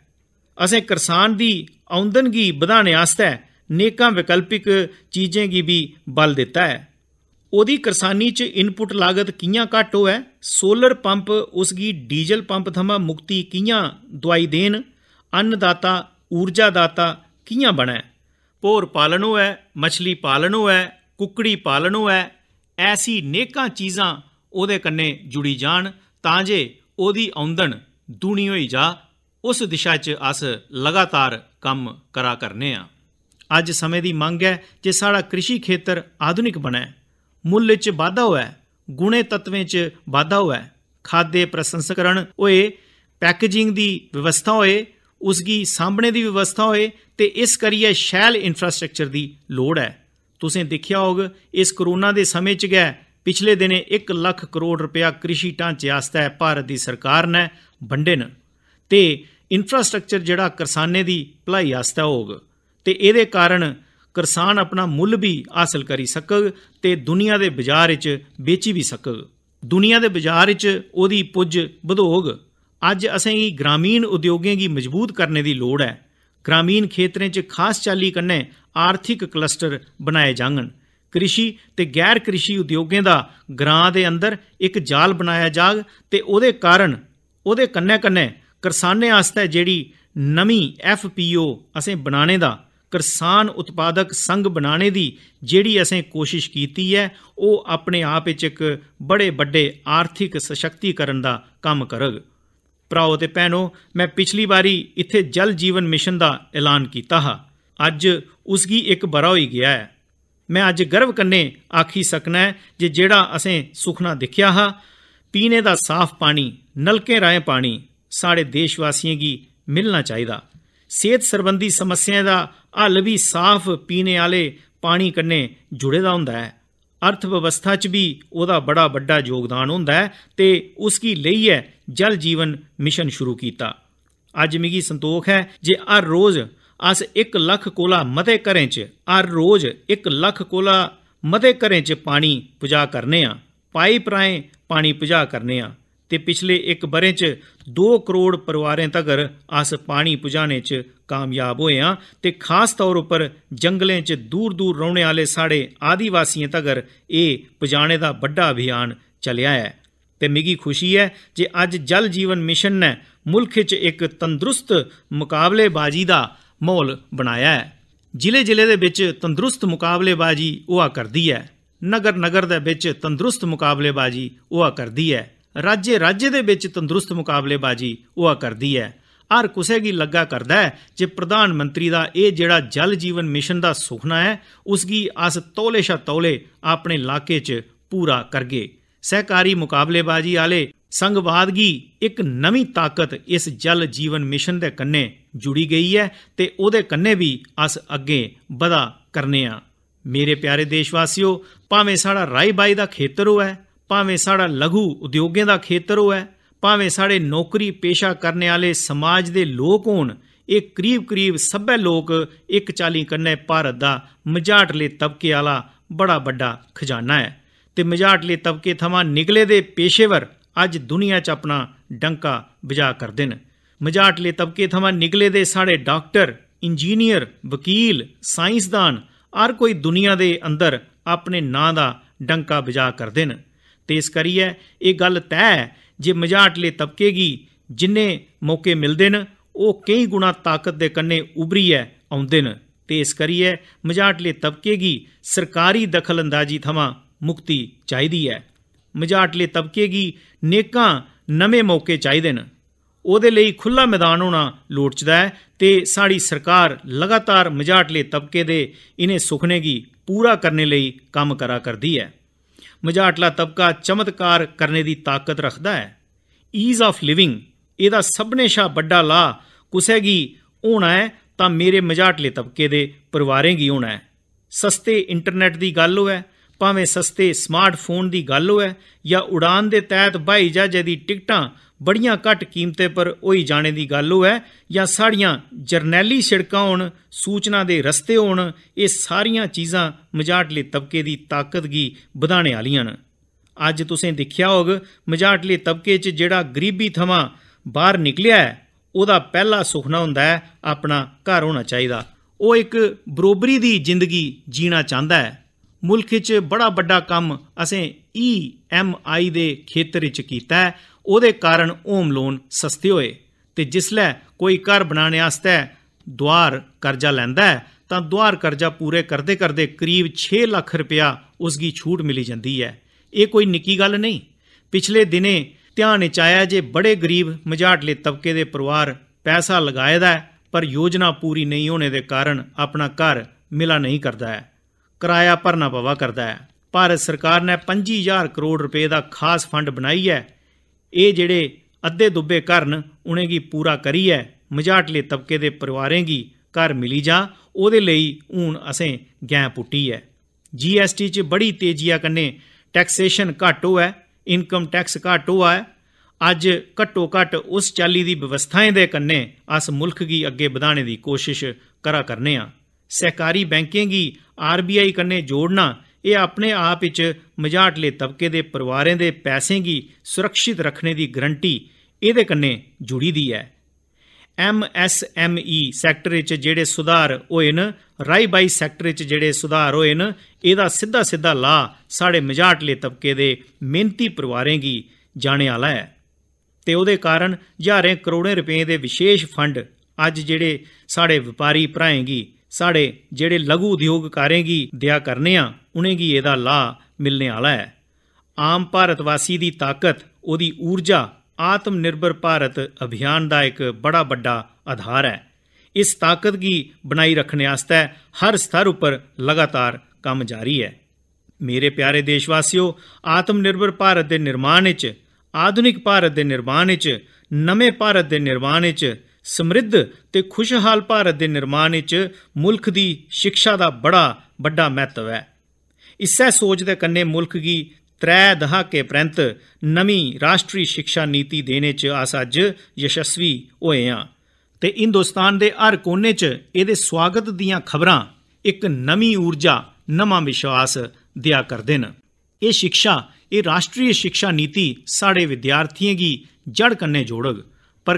ਅਸੀਂ ਕਿਸਾਨ ਦੀ ਆਮਦਨ ਦੀ ਵਧਾਣੇ ਆਸਤੇ ਨੇਕਾਂ ਵਿਕਲਪਿਕ ਚੀਜ਼ਾਂ ਕੀ ਵੀ ਬਲ ਦਿੱਤਾ ਹੈ ਉਹਦੀ ਕਿਸਾਨੀ ਚ ਇਨਪੁਟ ਲਾਗਤ ਕਿੰਨਾ ਘੱਟ ਹੋਵੇ ਸੋਲਰ ਪੰਪ ਉਸਗੀ ਡੀਜ਼ਲ ਪੰਪ ਥਮਾ ਮੁਕਤੀ ਕਿੰਨਾ ਦਵਾਈ ਦੇਣ ਅੰਨਦਾਤਾ ਊਰਜਾ ਦਾਤਾ ਕਿੰਨਾ ਬਣਾ ਪੋਰ ਪਾਲਣ ਹੋਵੇ ਮੱਛਲੀ ਪਾਲਣ ਹੋਵੇ ਕੁੱਕੜੀ ਪਾਲਣ ਹੋਵੇ ਐਸੀ ਨੇਕਾਂ ਚੀਜ਼ਾਂ ਉਹਦੇ ਕੰਨੇ ਜੁੜੀ ਜਾਣ ਤਾਂ ਜੇ ਉਹਦੀ ਆਮਦਨ ਦੂਣੀ ਹੋਈ ਜਾ ਉਸ ਦਿਸ਼ਾ 'ਚ ਅਸ ਲਗਾਤਾਰ ਕੰਮ ਕਰਾ ਕਰਨੇ ਆ ਅੱਜ ਸਮੇਂ ਦੀ ਮੰਗ ਹੈ ਜੇ ਸਾਡਾ ਕ੍ਰਿਸ਼ੀ ਖੇਤਰ ਆਧੁਨਿਕ ਬਣੇ ਮੁੱਲ ਵਿੱਚ ਵਾਧਾ ਹੋਇਆ ਗੁਣੇ ਤਤਵੇਂ 'ਚ ਵਾਧਾ ਹੋਇਆ ਖਾਦੇ ਪ੍ਰਸੰਸਕਰਣ ਹੋਏ ਪੈਕੇਜਿੰਗ ਦੀ ਵਿਵਸਥਾ ਹੋਏ ਉਸ ਦੀ ਸਾਹਮਣੇ ਦੀ ਵਿਵਸਥਾ ਹੋਏ ਤੇ ਇਸ ਕਰੀਏ ਸ਼ੈਲ ਇਨਫਰਾਸਟ੍ਰਕਚਰ ਦੀ ਲੋੜ ਹੈ ਤੁਸੀਂ ਦੇਖਿਆ ਹੋਗ ਇਸ ਕਰੋਨਾ ਦੇ ਸਮੇਂ 'ਚ ਗਿਆ ਪਿਛਲੇ ਦਿਨੇ 1 ਲੱਖ ਕਰੋੜ ਰੁਪਇਆ ਕ੍ਰਿਸ਼ੀ ਢਾਂਚੇ ਆਸਤੇ ਭਾਰਤ ਦੀ ਸਰਕਾਰ ਨੇ ਵੰਡੇ ਨੇ ਤੇ ਇਨਫਰਾਸਟ੍ਰਕਚਰ ਜਿਹੜਾ ਕਿਸਾਨੇ ਦੀ ਭਲਾਈ ਆਸਤੇ ਹੋਗ ਤੇ ਇਹਦੇ ਕਾਰਨ ਕਿਸਾਨ ਆਪਣਾ ਮੁੱਲ ਵੀ ਹਾਸਲ ਕਰੀ ਸਕਗ ਤੇ ਦੁਨੀਆ ਦੇ ਬਾਜ਼ਾਰ ਵਿੱਚ ਵੇਚੀ ਵੀ ਸਕਗ ਦੁਨੀਆ ਦੇ ਬਾਜ਼ਾਰ ਵਿੱਚ ਉਹਦੀ ਪੁੱਜ ਵਧੋਗ ਅੱਜ ਅਸੀਂ ਗ੍ਰਾਮੀਣ ਉਦਯੋਗਾਂ ਦੀ ਮਜ਼ਬੂਤ ਕਰਨ ਦੀ ਲੋੜ ਹੈ ਗ੍ਰਾਮੀਣ ਖੇਤਰਾਂ 'ਚ ਖਾਸ ਚਾਲੀ ਕੰਨੇ ਆਰਥਿਕ ਕਲਸਟਰ ਬਣਾਏ ਜਾਣਗੇ ਕ੍ਰਿਸ਼ੀ ਤੇ ਗੈਰ ਕ੍ਰਿਸ਼ੀ ਉਦਯੋਗਾਂ ਦਾ ਗ੍ਰਾਂ ਦੇ ਅੰਦਰ ਇੱਕ ਜਾਲ ਬਣਾਇਆ ਜਾਗ ਤੇ ਉਹਦੇ ਕਾਰਨ ਉਹਦੇ ਕੰਨੇ ਕੰਨੇ ਕਿਸਾਨਾਂ ਆਸਤੇ ਜਿਹੜੀ ਨਵੀਂ ਐਫਪੀਓ ਅਸੀਂ ਬਣਾਣੇ ਦਾ ਕਿਸਾਨ ਉਤਪਾਦਕ ਸੰਘ ਬਣਾਉਣੇ ਦੀ ਜਿਹੜੀ ਅਸੀਂ ਕੋਸ਼ਿਸ਼ ਕੀਤੀ ਹੈ ਉਹ ਆਪਣੇ ਆਪ ਵਿੱਚ ਇੱਕ ਬੜੇ ਵੱਡੇ ਆਰਥਿਕ ਸਸ਼ਕਤੀਕਰਨ ਦਾ ਕੰਮ ਕਰੇਗਾ ਭਰਾਓ ਤੇ ਭੈਣੋ ਮੈਂ ਪਿਛਲੀ ਵਾਰੀ ਇੱਥੇ ਜਲ ਜੀਵਨ ਮਿਸ਼ਨ ਦਾ ਐਲਾਨ ਕੀਤਾ ਹਾਂ ਅੱਜ ਉਸ ਦੀ ਇੱਕ ਬਰਾ ਹੋਈ ਗਿਆ ਹੈ ਮੈਂ ਅੱਜ ਗਰਵ ਕੰਨੇ ਆਖੀ ਸਕਣਾ ਜੇ ਜਿਹੜਾ ਅਸੀਂ ਸੁਖਣਾ ਦੇਖਿਆ ਹਾ ਪੀਣੇ ਦਾ ਸਾਫ਼ ਪਾਣੀ ਨਲਕੇ ਰਾਏ ਪਾਣੀ ਸਾਡੇ ਦੇਸ਼ ਵਾਸੀਆਂ ਦੀ ਮਿਲਣਾ ਚਾਹੀਦਾ ਸਿਹਤ ਸੰਬੰਧੀ ਸਮੱਸਿਆ ਦਾ ਹੱਲ ਵੀ ਸਾਫ਼ ਪੀਣੇ ਵਾਲੇ ਪਾਣੀ ਕੰਨੇ ਜੁੜੇ ਦਾ ਹੁੰਦਾ ਹੈ ਅਰਥ ਵਿਵਸਥਾ 'ਚ ਵੀ ਉਹਦਾ ਬੜਾ ਵੱਡਾ ਯੋਗਦਾਨ ਹੁੰਦਾ ਹੈ ਤੇ ਉਸ ਕੀ ਲਈ ਹੈ ਜਲ ਜੀਵਨ ਮਿਸ਼ਨ ਸ਼ੁਰੂ ਕੀਤਾ ਅੱਜ ਮਿਗੀ ਸੰਤੋਖ ਹੈ ਜੇ ਹਰ ਰੋਜ਼ ਅਸ 1 ਲੱਖ ਕੋਲਾ ਮਤੇ ਕਰੇ 'ਚ ਹਰ ਰੋਜ਼ 1 ਲੱਖ ਕੋਲਾ ਮਤੇ ਕਰੇ 'ਚ ਪਾਣੀ ਪੁਜਾ ਕਰਨੇ ਆ ਪਾਈਪ ਰਾਏ ਪਾਣੀ ਪੁਜਾ ਕਰਨੇ ਆ ਤੇ ਪਿਛਲੇ ਇੱਕ ਬਰੇ 'ਚ 2 ਕਰੋੜ ਪਰਿਵਾਰਾਂ ਤੱਕ ਅਸ ਪਾਣੀ ਪੁਜਾਣੇ 'ਚ ਕਾਮਯਾਬ ਹੋਏ ਆ ਤੇ ਖਾਸ ਤੌਰ ਉੱਪਰ ਜੰਗਲਾਂ 'ਚ ਦੂਰ-ਦੂਰ ਰਹਿਣ ਵਾਲੇ ਸਾਡੇ ਆਦੀਵਾਸੀਆਂ ਤੱਕ ਇਹ ਪੁਜਾਣੇ ਦਾ ਵੱਡਾ ਅਭਿਆਨ ਚੱਲਿਆ ਹੈ ਤੇ ਮਿਗੀ ਖੁਸ਼ੀ ਹੈ ਜੇ ਅੱਜ ਜਲ ਜੀਵਨ ਮਿਸ਼ਨ ਨੇ ਮੁਲਕ 'ਚ ਇੱਕ ਤੰਦਰੁਸਤ ਮੁਕਾਬਲੇਬਾਜ਼ੀ ਦਾ ਮੋਲ ਬਣਾਇਆ ਹੈ ਜ਼ਿਲ੍ਹੇ ਜ਼ਿਲ੍ਹੇ ਦੇ ਵਿੱਚ ਤੰਦਰੁਸਤ ਮੁਕਾਬਲੇਬਾਜ਼ੀ ਉਹ ਕਰਦੀ ਹੈ ਨਗਰ ਨਗਰ ਦੇ ਵਿੱਚ ਤੰਦਰੁਸਤ ਮੁਕਾਬਲੇਬਾਜ਼ੀ ਉਹ ਕਰਦੀ ਹੈ ਰਾਜੇ ਰਾਜੇ ਦੇ ਵਿੱਚ ਤੰਦਰੁਸਤ ਮੁਕਾਬਲੇਬਾਜ਼ੀ ਉਹ ਕਰਦੀ ਹੈ ਹਰ ਕਿਸੇ ਕੀ ਲੱਗਾ ਕਰਦਾ ਹੈ ਜੇ ਪ੍ਰਧਾਨ ਮੰਤਰੀ ਦਾ ਇਹ ਜਿਹੜਾ ਜਲ ਜੀਵਨ ਮਿਸ਼ਨ ਦਾ ਸੁਖਣਾ ਹੈ ਉਸ ਕੀ ਅਸ ਤੋਲੇ ਸ਼ਾ ਤੋਲੇ ਆਪਣੇ ਇਲਾਕੇ 'ਚ ਪੂਰਾ ਕਰਗੇ ਸਹਿਕਾਰੀ ਮੁਕਾਬਲੇਬਾਜ਼ੀ ਵਾਲੇ ਸੰਗਵਾਦਗੀ ਇੱਕ ਨਵੀਂ ਤਾਕਤ ਇਸ ਜਲ ਜੀਵਨ ਮਿਸ਼ਨ ਦੇ ਕੰਨੇ ਜੁੜੀ ਗਈ ਹੈ ਤੇ ਉਹਦੇ ਕੰਨੇ ਵੀ ਅਸ ਅੱਗੇ ਵਧਾ ਕਰਨੇ ਆ ਮੇਰੇ ਪਿਆਰੇ ਦੇਸ਼ਵਾਸੀਓ ਭਾਵੇਂ ਸਾਡਾ ਰਾਈ ਬਾਈ ਦਾ ਖੇਤਰ ਹੋਵੇ ਭਾਵੇਂ ਸਾਡਾ ਲਘੂ ਉਦਯੋਗਾਂ ਦਾ ਖੇਤਰ ਹੋਵੇ ਭਾਵੇਂ ਸਾਡੇ ਨੌਕਰੀ ਪੇਸ਼ਾ ਕਰਨ ਵਾਲੇ ਸਮਾਜ ਦੇ ਲੋਕ ਹੋਣ ਇਹ ਕਰੀਬ-ਕਰੀਬ ਸਭੇ ਲੋਕ ਇੱਕ ਚਾਲੀ ਕੰਨੇ ਭਾਰਤ ਦਾ ਮਝਾਟਲੇ ਤਬਕੇ ਵਾਲਾ ਬੜਾ ਵੱਡਾ ਖਜ਼ਾਨਾ ਹੈ ਤੇ ਮਝਾਟਲੇ ਤਬਕੇ ਥਮਾਂ ਨਿਕਲੇ ਦੇ ਪੇਸ਼ੇਵਰ ਅੱਜ ਦੁਨੀਆ 'ਚ ਆਪਣਾ ਡੰਕਾ ਵਜਾ ਕਰਦੇ ਨੇ ਮਝਾਟਲੇ ਤਬਕੇ ਥਮਾਂ ਨਿਕਲੇ ਦੇ ਸਾਡੇ ਡਾਕਟਰ ਇੰਜੀਨੀਅਰ ਵਕੀਲ ਸਾਇੰਸਦਾਨ ਹਰ ਕੋਈ ਦੁਨੀਆ ਦੇ ਅੰਦਰ ਆਪਣੇ ਨਾਂ ਦਾ ਡੰਕਾ ਵਜਾ ਕਰਦੇ ਨੇ ਤੇਜ਼ ਕਰੀ ਹੈ ਇਹ ਗੱਲ ਤੈ ਜੇ ਮਝਾਟਲੇ ਤਬਕੇਗੀ ਜਿੰਨੇ ਮੌਕੇ ਮਿਲਦੇ ਨੇ ਉਹ ਕਈ ਗੁਣਾ ਤਾਕਤ ਦੇ ਕੰਨੇ ਉਭਰੀ ਹੈ ਆਉਂਦੇ ਨੇ ਤੇ ਇਸ ਕਰੀਏ ਮਝਾਟਲੇ ਤਬਕੇਗੀ ਸਰਕਾਰੀ ਦਖਲਅੰਦਾਜ਼ੀ ਥਮਾ ਮੁਕਤੀ ਚਾਹੀਦੀ ਹੈ ਮਝਾਟਲੇ ਤਬਕੇਗੀ ਨੇਕਾਂ ਨਵੇਂ ਮੌਕੇ ਚਾਹੀਦੇ ਨੇ ਉਹਦੇ ਲਈ ਖੁੱਲਾ ਮੈਦਾਨ ਹੋਣਾ ਲੋੜਚਦਾ ਹੈ ਤੇ ਸਾਡੀ ਸਰਕਾਰ ਲਗਾਤਾਰ ਮਝਾਟਲੇ ਤਬਕੇ ਦੇ ਇਹਨੇ ਸੁਖਨੇ ਸੁਖਨੇਗੀ ਪੂਰਾ ਕਰਨ ਲਈ ਕੰਮ ਕਰਾ ਕਰਦੀ ਹੈ ਮਝਾਟਲਾ ਤਬਕਾ ਚਮਤਕਾਰ ਕਰਨੇ ਦੀ ਤਾਕਤ ਰੱਖਦਾ ਹੈ ਈਜ਼ ਆਫ ਲਿਵਿੰਗ ਇਹਦਾ ਸਭਨੇ ਸ਼ਾ ਵੱਡਾ ਲਾ ਕੁਸੇਗੀ ਹੋਣਾ ਹੈ ਤਾਂ ਮੇਰੇ ਮਝਾਟਲੇ ਤਬਕੇ ਦੇ ਪਰਿਵਾਰੇ ਗੀ ਹੋਣਾ ਹੈ ਸਸਤੇ ਇੰਟਰਨੈਟ ਦੀ ਗੱਲ ਹੋਵੇ ਭਾਵੇਂ ਸਸਤੇ ਸਮਾਰਟਫੋਨ ਦੀ ਗੱਲ ਹੋਵੇ ਜਾਂ ਉਡਾਨ ਦੇ ਤਹਿਤ ਭਾਈ ਜਹਾਜ਼ ਦੀ ਟਿਕਟਾਂ ਬੜੀਆਂ ਘੱਟ ਕੀਮਤੇ ਪਰ ਉਹੀ ਜਾਣੇ ਦੀ ਗੱਲ ਹੋਵੇ ਜਾਂ ਸਾੜੀਆਂ ਜਰਨੈਲੀ ਸੜਕਾਂ ਹੋਣ ਸੂਚਨਾ ਦੇ ਰਸਤੇ ਹੋਣ ਇਹ ਸਾਰੀਆਂ ਚੀਜ਼ਾਂ ਮਜਾਟਲੇ ਤਬਕੇ ਦੀ ਤਾਕਤਗੀ ਵਧਾਣੇ ਵਾਲੀਆਂ ਨੇ ਅੱਜ ਤੁਸੀਂ ਦੇਖਿਆ ਹੋਗ ਮਜਾਟਲੇ ਤਬਕੇ 'ਚ ਜਿਹੜਾ ਗਰੀਬੀ ਥਮਾ ਬਾਹਰ ਨਿਕਲਿਆ ਹੈ ਉਹਦਾ ਪਹਿਲਾ ਸੁਖਣਾ ਹੁੰਦਾ ਹੈ ਆਪਣਾ ਘਰ ਹੋਣਾ ਚਾਹੀਦਾ ਉਹ ਇੱਕ ਬਰੋਬਰੀ ਦੀ ਜ਼ਿੰਦਗੀ ਜੀਣਾ ਚਾਹੁੰਦਾ ਹੈ ਮੁਲਕ 'ਚ ਬੜਾ ਵੱਡਾ ਕੰਮ ਅਸੀਂ ਈ ਐਮ ਆਈ ਦੇ ਖੇਤਰ ਵਿੱਚ ਕੀਤਾ ਹੈ ਉਹਦੇ ਕਾਰਨ ਹੋਮ ਲੋਨ ਸਸਤੇ ਹੋਏ ਤੇ ਜਿਸਲੇ ਕੋਈ ਘਰ ਬਣਾਉਣ ਵਾਸਤੇ ਦੁਆਰ ਕਰਜ਼ਾ ਲੈਂਦਾ ਹੈ ਤਾਂ ਦੁਆਰ ਕਰਜ਼ਾ ਪੂਰੇ ਕਰਦੇ ਕਰਦੇ ਕਰੀਬ 6 ਲੱਖ ਰੁਪਇਆ ਉਸ ਦੀ ਛੂਟ ਮਿਲੀ ਜਾਂਦੀ ਹੈ ਇਹ ਕੋਈ ਨਿੱਕੀ ਗੱਲ ਨਹੀਂ ਪਿਛਲੇ ਦਿਨੇ ਧਿਆਨ ਵਿੱਚ ਆਇਆ ਜੇ ਬੜੇ ਗਰੀਬ ਮਝਾਟਲੇ ਤਬਕੇ ਦੇ ਪਰਿਵਾਰ ਪੈਸਾ ਲਗਾਇਦਾ ਪਰ ਯੋਜਨਾ ਪੂਰੀ ਨਹੀਂ ਹੋਣੇ ਦੇ ਕਾਰਨ ਆਪਣਾ ਘਰ ਮਿਲਾ ਨਹੀਂ ਕਰਦਾ ਹੈ ਕਿਰਾਇਆ ਭਰਨਾ ਪਵਾ ਕਰਦਾ ਹੈ ਭਾਰਤ ਸਰਕਾਰ ਨੇ 25000 ਕਰੋੜ ਰੁਪਏ ਦਾ ਖਾਸ ਫੰਡ ਬਣਾਈ ਹੈ ਇਹ ਜਿਹੜੇ ਅੱਧੇ ਦੁੱਬੇ ਕਰਨ ਉਹਨੇ ਕੀ ਪੂਰਾ ਕਰੀ ਹੈ ਮਝਾਟਲੇ ਤਬਕੇ ਦੇ ਪਰਿਵਾਰਾਂ ਦੀ ਘਰ ਮਿਲੀ ਜਾ ਉਹਦੇ ਲਈ ਹੁਣ ਅਸੀਂ ਗੈਂ ਪੁੱਟੀ ਹੈ ਜੀਐਸਟੀ 'ਚ ਬੜੀ ਤੇਜ਼ੀਆ ਕੰਨੇ ਟੈਕਸੇਸ਼ਨ ਘਟ ਹੋਇਆ ਇਨਕਮ ਟੈਕਸ ਘਟ ਹੋਇਆ ਅੱਜ ਘਟੋ ਘਟ ਉਸ ਚਾਲੀ ਦੀ ਵਿਵਸਥਾएं ਦੇ ਕੰਨੇ ਅਸ ਮੁਲਕ ਦੀ ਅੱਗੇ ਵਧਾਣੇ ਦੀ ਕੋਸ਼ਿਸ਼ ਕਰਾ ਕਰਨੇ ਆ ਸਹਿਕਾਰੀ ਬੈਂਕਿੰਗ ਦੀ ਆਰਬੀਆਈ ਕੰਨੇ ਜੋੜਨਾ ਇਹ ਆਪਣੇ ਆਪ ਵਿੱਚ ਮਝਾਟਲੇ ਤਬਕੇ ਦੇ ਪਰਿਵਾਰਾਂ ਦੇ ਪੈਸੇ ਦੀ ਸੁਰੱਖਿਅਤ ਰੱਖਣੇ ਦੀ ਗਰੰਟੀ ਇਹਦੇ ਕੰਨੇ ਜੁੜੀ ਦੀ ਹੈ ਐਮਐਸਐਮਈ ਸੈਕਟਰ ਵਿੱਚ ਜਿਹੜੇ ਸੁਧਾਰ ਹੋਏ ਨ ਰਾਈ ਬਾਈ ਸੈਕਟਰ ਵਿੱਚ ਜਿਹੜੇ ਸੁਧਾਰ ਹੋਏ ਨ ਇਹਦਾ ਸਿੱਧਾ ਸਿੱਧਾ ਲਾ ਸਾਡੇ ਮਝਾਟਲੇ ਤਬਕੇ ਦੇ ਮਿਹਨਤੀ ਪਰਿਵਾਰਾਂ ਦੀ ਜਾਣੇ ਵਾਲਾ ਹੈ ਤੇ ਉਹਦੇ ਕਾਰਨ ਹਜ਼ਾਰਾਂ ਕਰੋੜਾਂ ਰੁਪਏ ਦੇ ਵਿਸ਼ੇਸ਼ ਫੰਡ ਅੱਜ ਜਿਹੜੇ ਸਾਡੇ ਵਪਾਰੀ ਭਰਾਏਗੀ ਸਾਡੇ ਜਿਹੜੇ ਲਘੂ ਉਦਯੋਗ ਕਰੇਗੀ ਦਿਆ ਕਰਨੇ ਆ ਕੀ ਇਹਦਾ ਲਾਹ ਮਿਲਨੇ ਆਲਾ ਹੈ ਆਮ ਭਾਰਤ ਵਾਸੀ ਦੀ ਤਾਕਤ ਉਹਦੀ ਊਰਜਾ ਆਤਮ ਨਿਰਭਰ ਭਾਰਤ ਅਭਿਆਨ ਦਾ ਇੱਕ ਬੜਾ ਵੱਡਾ ਆਧਾਰ ਹੈ ਇਸ ਤਾਕਤ ਕੀ ਬਣਾਈ ਰੱਖਣੇ ਆਸਤੇ ਹਰ ਸਤਰ ਉੱਪਰ ਲਗਾਤਾਰ ਕੰਮ ਜਾਰੀ ਹੈ ਮੇਰੇ ਪਿਆਰੇ ਦੇਸ਼ ਦੇਸ਼ਵਾਸੀਓ ਆਤਮ ਨਿਰਭਰ ਭਾਰਤ ਦੇ ਨਿਰਮਾਣ ਵਿੱਚ ਆਧੁਨਿਕ ਭਾਰਤ ਦੇ ਨਿਰਮਾਣ ਵਿੱਚ ਨਵੇਂ ਭਾਰਤ ਦੇ ਨਿਰਮਾਣ ਵਿੱਚ ਸਮਰਿੱਧ ਤੇ ਖੁਸ਼ਹਾਲ ਭਾਰਤ ਦੇ ਨਿਰਮਾਣ ਵਿੱਚ ਮੁਲਕ ਦੀ ਸਿੱਖਿਆ ਦਾ ਬੜਾ ਵੱਡਾ ਮਹੱਤਵ ਹੈ ਇਸੇ ਸੋਚ ਦੇ ਕੰਨੇ ਮੁਲਕ ਦੀ ਤਰੇ ਦਹਾਕੇ ਪ੍ਰੰਤ ਨਵੀਂ ਰਾਸ਼ਟਰੀ ਸਿੱਖਿਆ ਨੀਤੀ ਦੇਣੇ 'ਚ ਆਸੱਜ ਯਸ਼ਸਵੀ ਹੋਏ ਆ ਤੇ ਹਿੰਦੁਸਤਾਨ ਦੇ ਹਰ ਕੋਨੇ 'ਚ ਇਹਦੇ ਸਵਾਗਤ ਦੀਆਂ ਖਬਰਾਂ ਇੱਕ ਨਵੀਂ ਊਰਜਾ ਨਵਾਂ ਵਿਸ਼ਵਾਸ ਦਿਆ ਕਰਦੇ ਨੇ ਇਹ ਸਿੱਖਿਆ ਇਹ ਰਾਸ਼ਟਰੀ ਸਿੱਖਿਆ ਨੀਤੀ ਸਾਡੇ ਵਿਦਿਆਰਥੀਆਂ ਦੀ ਜੜ ਕੰਨੇ ਜੋੜਗ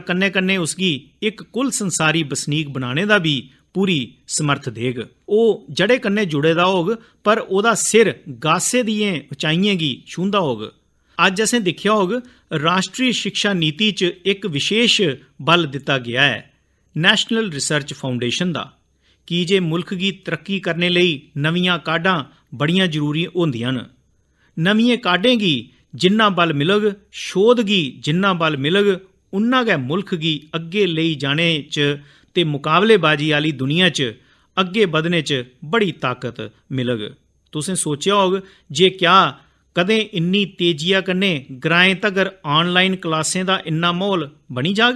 ਕੰਨੇ-ਕੰਨੇ ਉਸ ਦੀ ਇੱਕ ਕੁੱਲ ਸੰਸਾਰੀ ਬਸਨੀਕ ਬਣਾਉਣੇ ਦਾ ਵੀ ਪੂਰੀ ਸਮਰਥ ਦੇਗ ਉਹ ਜੜੇ ਕੰਨੇ ਜੁੜੇ ਦਾ ਹੋਗ ਪਰ ਉਹਦਾ ਸਿਰ ਗਾਸੇ ਦੀਆਂ ਉਚਾਈਆਂ ਦੀ ਛੂੰਦਾ ਹੋਗ ਅੱਜ ਅਸੀਂ ਦੇਖਿਆ ਹੋਗ ਰਾਸ਼ਟਰੀ ਸਿੱਖਿਆ ਨੀਤੀ 'ਚ ਇੱਕ ਵਿਸ਼ੇਸ਼ ਬਲ ਦਿੱਤਾ ਗਿਆ ਹੈ ਨੈਸ਼ਨਲ ਰਿਸਰਚ ਫਾਊਂਡੇਸ਼ਨ ਦਾ ਕਿ ਜੇ ਮੁਲਕ ਦੀ ਤਰੱਕੀ ਕਰਨ ਲਈ ਨਵੀਆਂ ਕਾਢਾਂ ਬੜੀਆਂ ਜ਼ਰੂਰੀ ਹੁੰਦੀਆਂ ਨ ਨਵੀਆਂ ਕਾਢੇਗੀ ਜਿੰਨਾ ਬਲ ਮਿਲਗ ਦੀ ਜਿੰਨਾ ਬਲ ਮਿਲਗ ਉਹਨਾਂ ਦੇ ਮੁਲਕ ਗੀ ਅੱਗੇ ਲਈ ਜਾਣੇ ਚ ਤੇ ਮੁਕਾਬਲੇਬਾਜ਼ੀ ਵਾਲੀ ਦੁਨੀਆ ਚ ਅੱਗੇ ਵਧਨੇ ਚ ਬੜੀ ਤਾਕਤ ਮਿਲਗ ਤੁਸੀਂ ਸੋਚਿਆ ਹੋਗ ਜੇ ਕਿਆ ਕਦੇ ਇੰਨੀ ਤੇਜ਼ੀਆ ਕੰਨੇ ਗ੍ਰਾਂਏ ਤਗਰ ਆਨਲਾਈਨ ਕਲਾਸਾਂ ਦਾ ਇੰਨਾ ਮੋਲ ਬਣੀ ਜਾਗ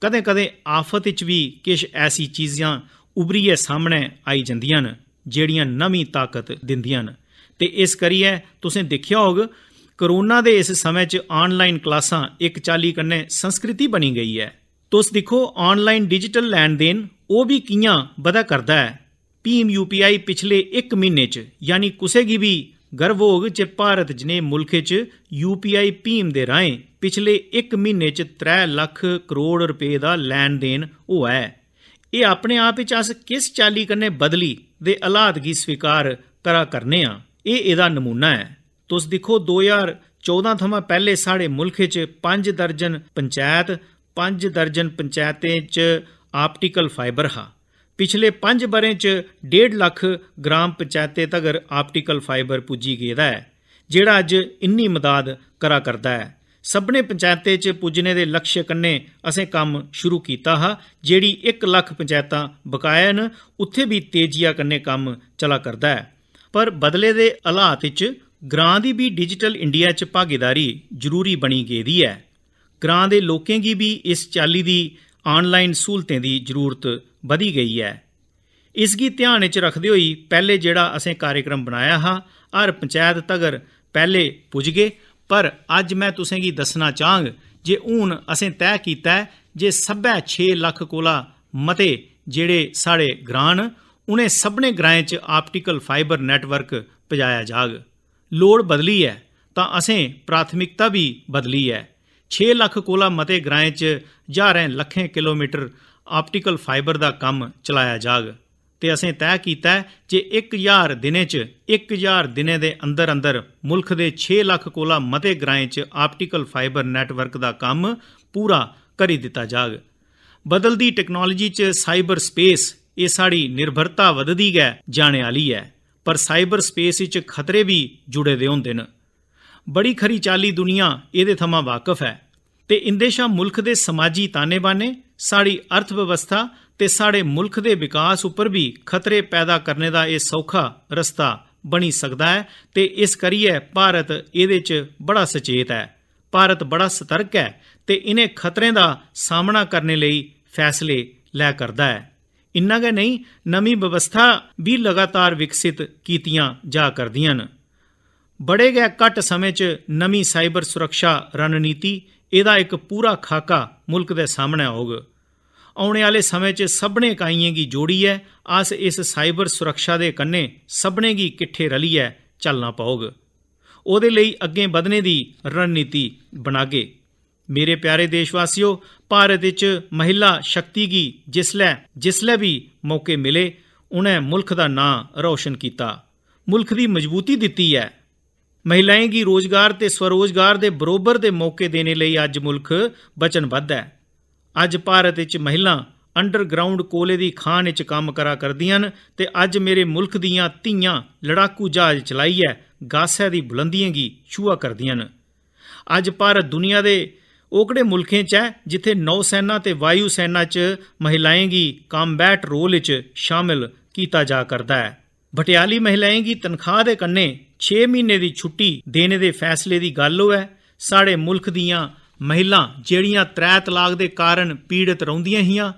ਕਦੇ ਕਦੇ ਆਫਤ ਵਿੱਚ ਵੀ ਕਿਛ ਐਸੀ ਚੀਜ਼ਾਂ ਉਬਰੀਏ ਸਾਹਮਣੇ ਆਈ ਜਾਂਦੀਆਂ ਨੇ ਜਿਹੜੀਆਂ ਨਵੀਂ ਤਾਕਤ ਦਿੰਦੀਆਂ ਨੇ ਤੇ ਇਸ ਕਰੀਏ ਤੁਸੀਂ ਦੇਖਿਆ ਹੋਗ ਕਰੋਨਾ ਦੇ ਇਸ ਸਮੇਂ 'ਚ ਆਨਲਾਈਨ ਕਲਾਸਾਂ ਇੱਕ ਚਾਲੀ ਕੰਨੇ ਸੰਸਕ੍ਰਿਤੀ ਬਣੀ ਗਈ ਹੈ ਤੁਸ ਦੇਖੋ ਆਨਲਾਈਨ ਡਿਜੀਟਲ ਲੈਣ ਦੇਣ ਉਹ ਵੀ ਕਿਆਂ ਵਧਾ ਕਰਦਾ ਹੈ ਪੀਮ ਯੂਪੀਆਈ ਪਿਛਲੇ 1 ਮਹੀਨੇ 'ਚ ਯਾਨੀ ਕਿਸੇ ਵੀ ਗਰਵੋਗ 'ਚ ਭਾਰਤ ਜਨੇ ਮੁਲਕੇ 'ਚ ਯੂਪੀਆਈ ਭੀਮ ਦੇ ਰਾਹੀਂ ਪਿਛਲੇ 1 ਮਹੀਨੇ 'ਚ 3 ਲੱਖ ਕਰੋੜ ਰੁਪਏ ਦਾ ਲੈਣ ਦੇਣ ਹੋਇਆ ਹੈ ਇਹ ਆਪਣੇ ਆਪ ਵਿੱਚ ਅਸ ਕਿਸ ਚਾਲੀ ਕੰਨੇ ਬਦਲੀ ਦੇ ਅਲਾਦਗੀ ਸਵੀਕਾਰ ਕਰਾ ਕਰਨੇ ਆ ਇਹ ਇਹਦਾ ਨਮੂਨਾ ਹੈ ਤੁਸੀਂ ਦੇਖੋ 2014 ਥਮਾਂ ਪਹਿਲੇ ਸਾਡੇ ਮੁਲਕ ਵਿੱਚ 5 ਦਰਜਨ ਪੰਚਾਇਤ 5 ਦਰਜਨ ਪੰਚਾਇਤਾਂ 'ਚ ਆਪਟੀਕਲ ਫਾਈਬਰ ਹਾ ਪਿਛਲੇ 5 ਬਰੇ 'ਚ 1.5 ਲੱਖ ਗ੍ਰਾਮ ਪੰਚਾਇਤਾਂ ਤੱਕ ਆਪਟੀਕਲ ਫਾਈਬਰ ਪੁੱਜੀ ਗਿਆ ਹੈ ਜਿਹੜਾ ਅੱਜ ਇੰਨੀ ਮਦਦ ਕਰਾ ਕਰਦਾ ਹੈ ਸਭਨੇ ਪੰਚਾਇਤਾਂ 'ਚ ਪੁੱਜਨੇ ਦੇ ਲਕਸ਼ ਕੰਨੇ ਅਸੀਂ ਕੰਮ ਸ਼ੁਰੂ ਕੀਤਾ ਹਾ ਜਿਹੜੀ 1 ਲੱਖ ਪੰਚਾਇਤਾਂ ਬਕਾਇਆ ਨੇ ਉੱਥੇ ਵੀ ਤੇਜ਼ੀਆ ਕੰਨੇ ਕੰਮ ਚਲਾ ਕਰਦਾ ਹੈ ਪਰ ਬਦਲੇ ਦੇ ਹਾਲਾਤ 'ਚ ਗ੍ਰਾਂ ਦੀ ਵੀ ਡਿਜੀਟਲ ਇੰਡੀਆ ਚ ਭਾਗੀਦਾਰੀ ਜ਼ਰੂਰੀ ਬਣੀ ਗਈ ਦੀ ਹੈ ਗ੍ਰਾਂ ਦੇ ਲੋਕਾਂ ਦੀ ਵੀ ਇਸ ਚਾਲੀ ਦੀ ਆਨਲਾਈਨ ਸਹੂਲਤਾਂ ਦੀ ਜ਼ਰੂਰਤ ਵਧੀ ਗਈ ਹੈ ਇਸ ਗੀ ਧਿਆਨ ਵਿੱਚ ਰੱਖਦੇ ਹੋਈ ਪਹਿਲੇ ਜਿਹੜਾ ਅਸੀਂ ਕਾਰਜਕ੍ਰਮ ਬਣਾਇਆ ਹਾਂ ਹਰ ਪੰਚਾਇਤ ਤਗਰ ਪਹਿਲੇ ਪੁੱਜ ਗਏ ਪਰ ਅੱਜ ਮੈਂ ਤੁਸੀਂ ਕੀ ਦੱਸਣਾ ਚਾਹਾਂ ਜੇ ਹੁਣ ਅਸੀਂ ਤੈਅ ਕੀਤਾ ਜੇ ਸਭੇ 6 ਲੱਖ ਕੋਲਾ ਮਤੇ ਜਿਹੜੇ ਸਾਡੇ ਗ੍ਰਾਂ ਉਹਨੇ ਸਭਨੇ ਗ੍ਰਾਂ ਚ ਆਪਟੀਕਲ ਫਾਈਬਰ ਨੈਟਵਰਕ ਪਜਾਇਆ ਜਾਗ ਲੋੜ ਬਦਲੀ ਹੈ ਤਾਂ ਅਸੀਂ ਪ੍ਰਾਥਮਿਕਤਾ ਵੀ ਬਦਲੀ ਹੈ 6 ਲੱਖ ਕੋਲਾ ਮਤੇ ਗ੍ਰਾਂ ਜਾ ਰਹੇ ਲੱਖੇ ਕਿਲੋਮੀਟਰ ਆਪਟੀਕਲ ਫਾਈਬਰ ਦਾ ਕੰਮ ਚਲਾਇਆ ਜਾਗ ਤੇ ਅਸੀਂ ਤੈਅ ਕੀਤਾ ਜੇ 1000 ਦਿਨੇ 'ਚ 1000 ਦਿਨੇ ਦੇ ਅੰਦਰ ਅੰਦਰ ਮੁਲਕ ਦੇ 6 ਲੱਖ ਕੋਲਾ ਮਤੇ ਗ੍ਰਾਂ ਆਪਟੀਕਲ ਫਾਈਬਰ ਨੈਟਵਰਕ ਦਾ ਕੰਮ ਪੂਰਾ ਕਰੀ ਦਿੱਤਾ ਜਾਗ ਬਦਲਦੀ ਟੈਕਨੋਲੋਜੀ 'ਚ ਸਾਈਬਰ ਸਪੇਸ ਇਹ ਸਾਡੀ ਨਿਰਭਰਤਾ ਵਧਦੀ ਗਿਆ ਜਾਣੇ ਵਾਲੀ ਹੈ ਪਰ ਸਾਈਬਰ ਸਪੇਸ ਵਿੱਚ ਖਤਰੇ ਵੀ ਜੁੜੇ ਦੇ ਹੁੰਦੇ ਨੇ ਬੜੀ ਖਰੀ ਚਾਲੀ ਦੁਨੀਆ ਇਹਦੇ ਥਮਾਂ ਵਾਕਿਫ ਹੈ ਤੇ ਇੰਦੇਸ਼ਾ ਮੁਲਕ ਦੇ ਸਮਾਜੀ ਤਾਨੇ-ਬਾਨੇ ਸਾਡੀ ਅਰਥ ਵਿਵਸਥਾ ਤੇ ਸਾਡੇ ਮੁਲਕ ਦੇ ਵਿਕਾਸ ਉੱਪਰ ਵੀ ਖਤਰੇ ਪੈਦਾ ਕਰਨੇ ਦਾ ਇਹ ਸੌਖਾ ਰਸਤਾ ਬਣੀ ਸਕਦਾ ਹੈ ਤੇ ਇਸ ਕਰੀਏ ਭਾਰਤ ਇਹਦੇ 'ਚ ਬੜਾ ਸੁਚੇਤ ਹੈ ਭਾਰਤ ਬੜਾ ਸਤਰਕ ਹੈ ਤੇ ਇਹਨੇ ਖਤਰੇ ਦਾ ਸਾਹਮਣਾ ਕਰਨ ਲਈ ਫੈਸਲੇ ਲੈ ਕਰਦਾ ਹੈ ਇੰਨਾ ਗਾ ਨਹੀਂ ਨਵੀਂ ਵਿਵਸਥਾ ਵੀ ਲਗਾਤਾਰ ਵਿਕਸਿਤ ਕੀਤੀਆਂ ਜਾ ਕਰਦੀਆਂ ਹਨ ਬੜੇ ਗਏ ਘੱਟ ਸਮੇਂ 'ਚ ਨਵੀਂ ਸਾਈਬਰ ਸੁਰੱਖਿਆ ਰਣਨੀਤੀ ਇਹਦਾ ਇੱਕ ਪੂਰਾ ਖਾਕਾ ਮੁਲਕ ਦੇ ਸਾਹਮਣੇ ਆਉਗ ਆਉਣੇ ਵਾਲੇ ਸਮੇਂ 'ਚ ਸਭਨੇ ਕਾਈਆਂ ਦੀ ਜੋੜੀ ਹੈ ਆਸ ਇਸ ਸਾਈਬਰ ਸੁਰੱਖਿਆ ਦੇ ਕੰਨੇ ਸਭਨੇ ਦੀ ਕਿੱਠੇ ਰਲੀ ਹੈ ਚੱਲਣਾ ਪਾਉਗ ਉਹਦੇ ਲਈ ਅੱਗੇ ਵਧਣੇ ਦੀ ਰਣਨੀਤੀ ਬਣਾਗੇ ਮੇਰੇ ਪਿਆਰੇ ਦੇਸ਼ਵਾਸੀਓ ਭਾਰਤ ਵਿੱਚ ਮਹਿਲਾ ਸ਼ਕਤੀ ਲੈ ਜਿਸ ਲੈ ਵੀ ਮੌਕੇ ਮਿਲੇ ਉਹਨੇ ਮੁਲਕ ਦਾ ਨਾਂ ਰੋਸ਼ਨ ਕੀਤਾ ਮੁਲਕ ਦੀ ਮਜ਼ਬੂਤੀ ਦਿੱਤੀ ਹੈ ਮਹਿਲਾਵਾਂ ਦੀ ਰੋਜ਼ਗਾਰ ਤੇ ਸਵਰੋਜ਼ਗਾਰ ਦੇ ਬਰੋਬਰ ਦੇ ਮੌਕੇ ਦੇਣ ਲਈ ਅੱਜ ਮੁਲਕ ਬਚਨਬੱਧ ਹੈ ਅੱਜ ਭਾਰਤ ਵਿੱਚ ਮਹਿਲਾ ਅੰਡਰਗਰਾਉਂਡ ਕੋਲੇ ਦੀ ਖਾਨ ਵਿੱਚ ਕੰਮ ਕਰਾ ਕਰਦੀਆਂ ਤੇ ਅੱਜ ਮੇਰੇ ਮੁਲਕ ਦੀਆਂ ਧੀਆਂ ਲੜਾਕੂ ਜਹਾਜ਼ ਹੈ ਗਾਸਾ ਦੀ ਬੁਲੰਦੀਆਂ ਦੀ ਛੂਆ ਕਰਦੀਆਂ ਅੱਜ ਭਾਰਤ ਦੁਨੀਆ ਦੇ ਉਕੜੇ ਮੁਲਕਾਂ 'ਚ ਹੈ ਜਿੱਥੇ ਨੌ ਸੈਨਾ ਤੇ ਵਾਯੂ ਸੈਨਾ 'ਚ ਦੀ ਕੰਬੈਟ ਰੋਲ 'ਚ ਸ਼ਾਮਿਲ ਕੀਤਾ ਜਾ ਕਰਦਾ ਹੈ ਭਟਿਆਲੀ ਦੀ ਤਨਖਾਹ ਦੇ ਕੰਨੇ 6 ਮਹੀਨੇ ਦੀ ਛੁੱਟੀ ਦੇਣ ਦੇ ਫੈਸਲੇ ਦੀ ਗੱਲ ਹੋਇਆ ਸਾਡੇ ਮੁਲਕ ਦੀਆਂ ਮਹਿਲਾ ਜਿਹੜੀਆਂ ਤ੍ਰੈ ਤਲਾਕ ਦੇ ਕਾਰਨ ਪੀੜਤ ਰਹਿੰਦੀਆਂ ਹੀਆਂ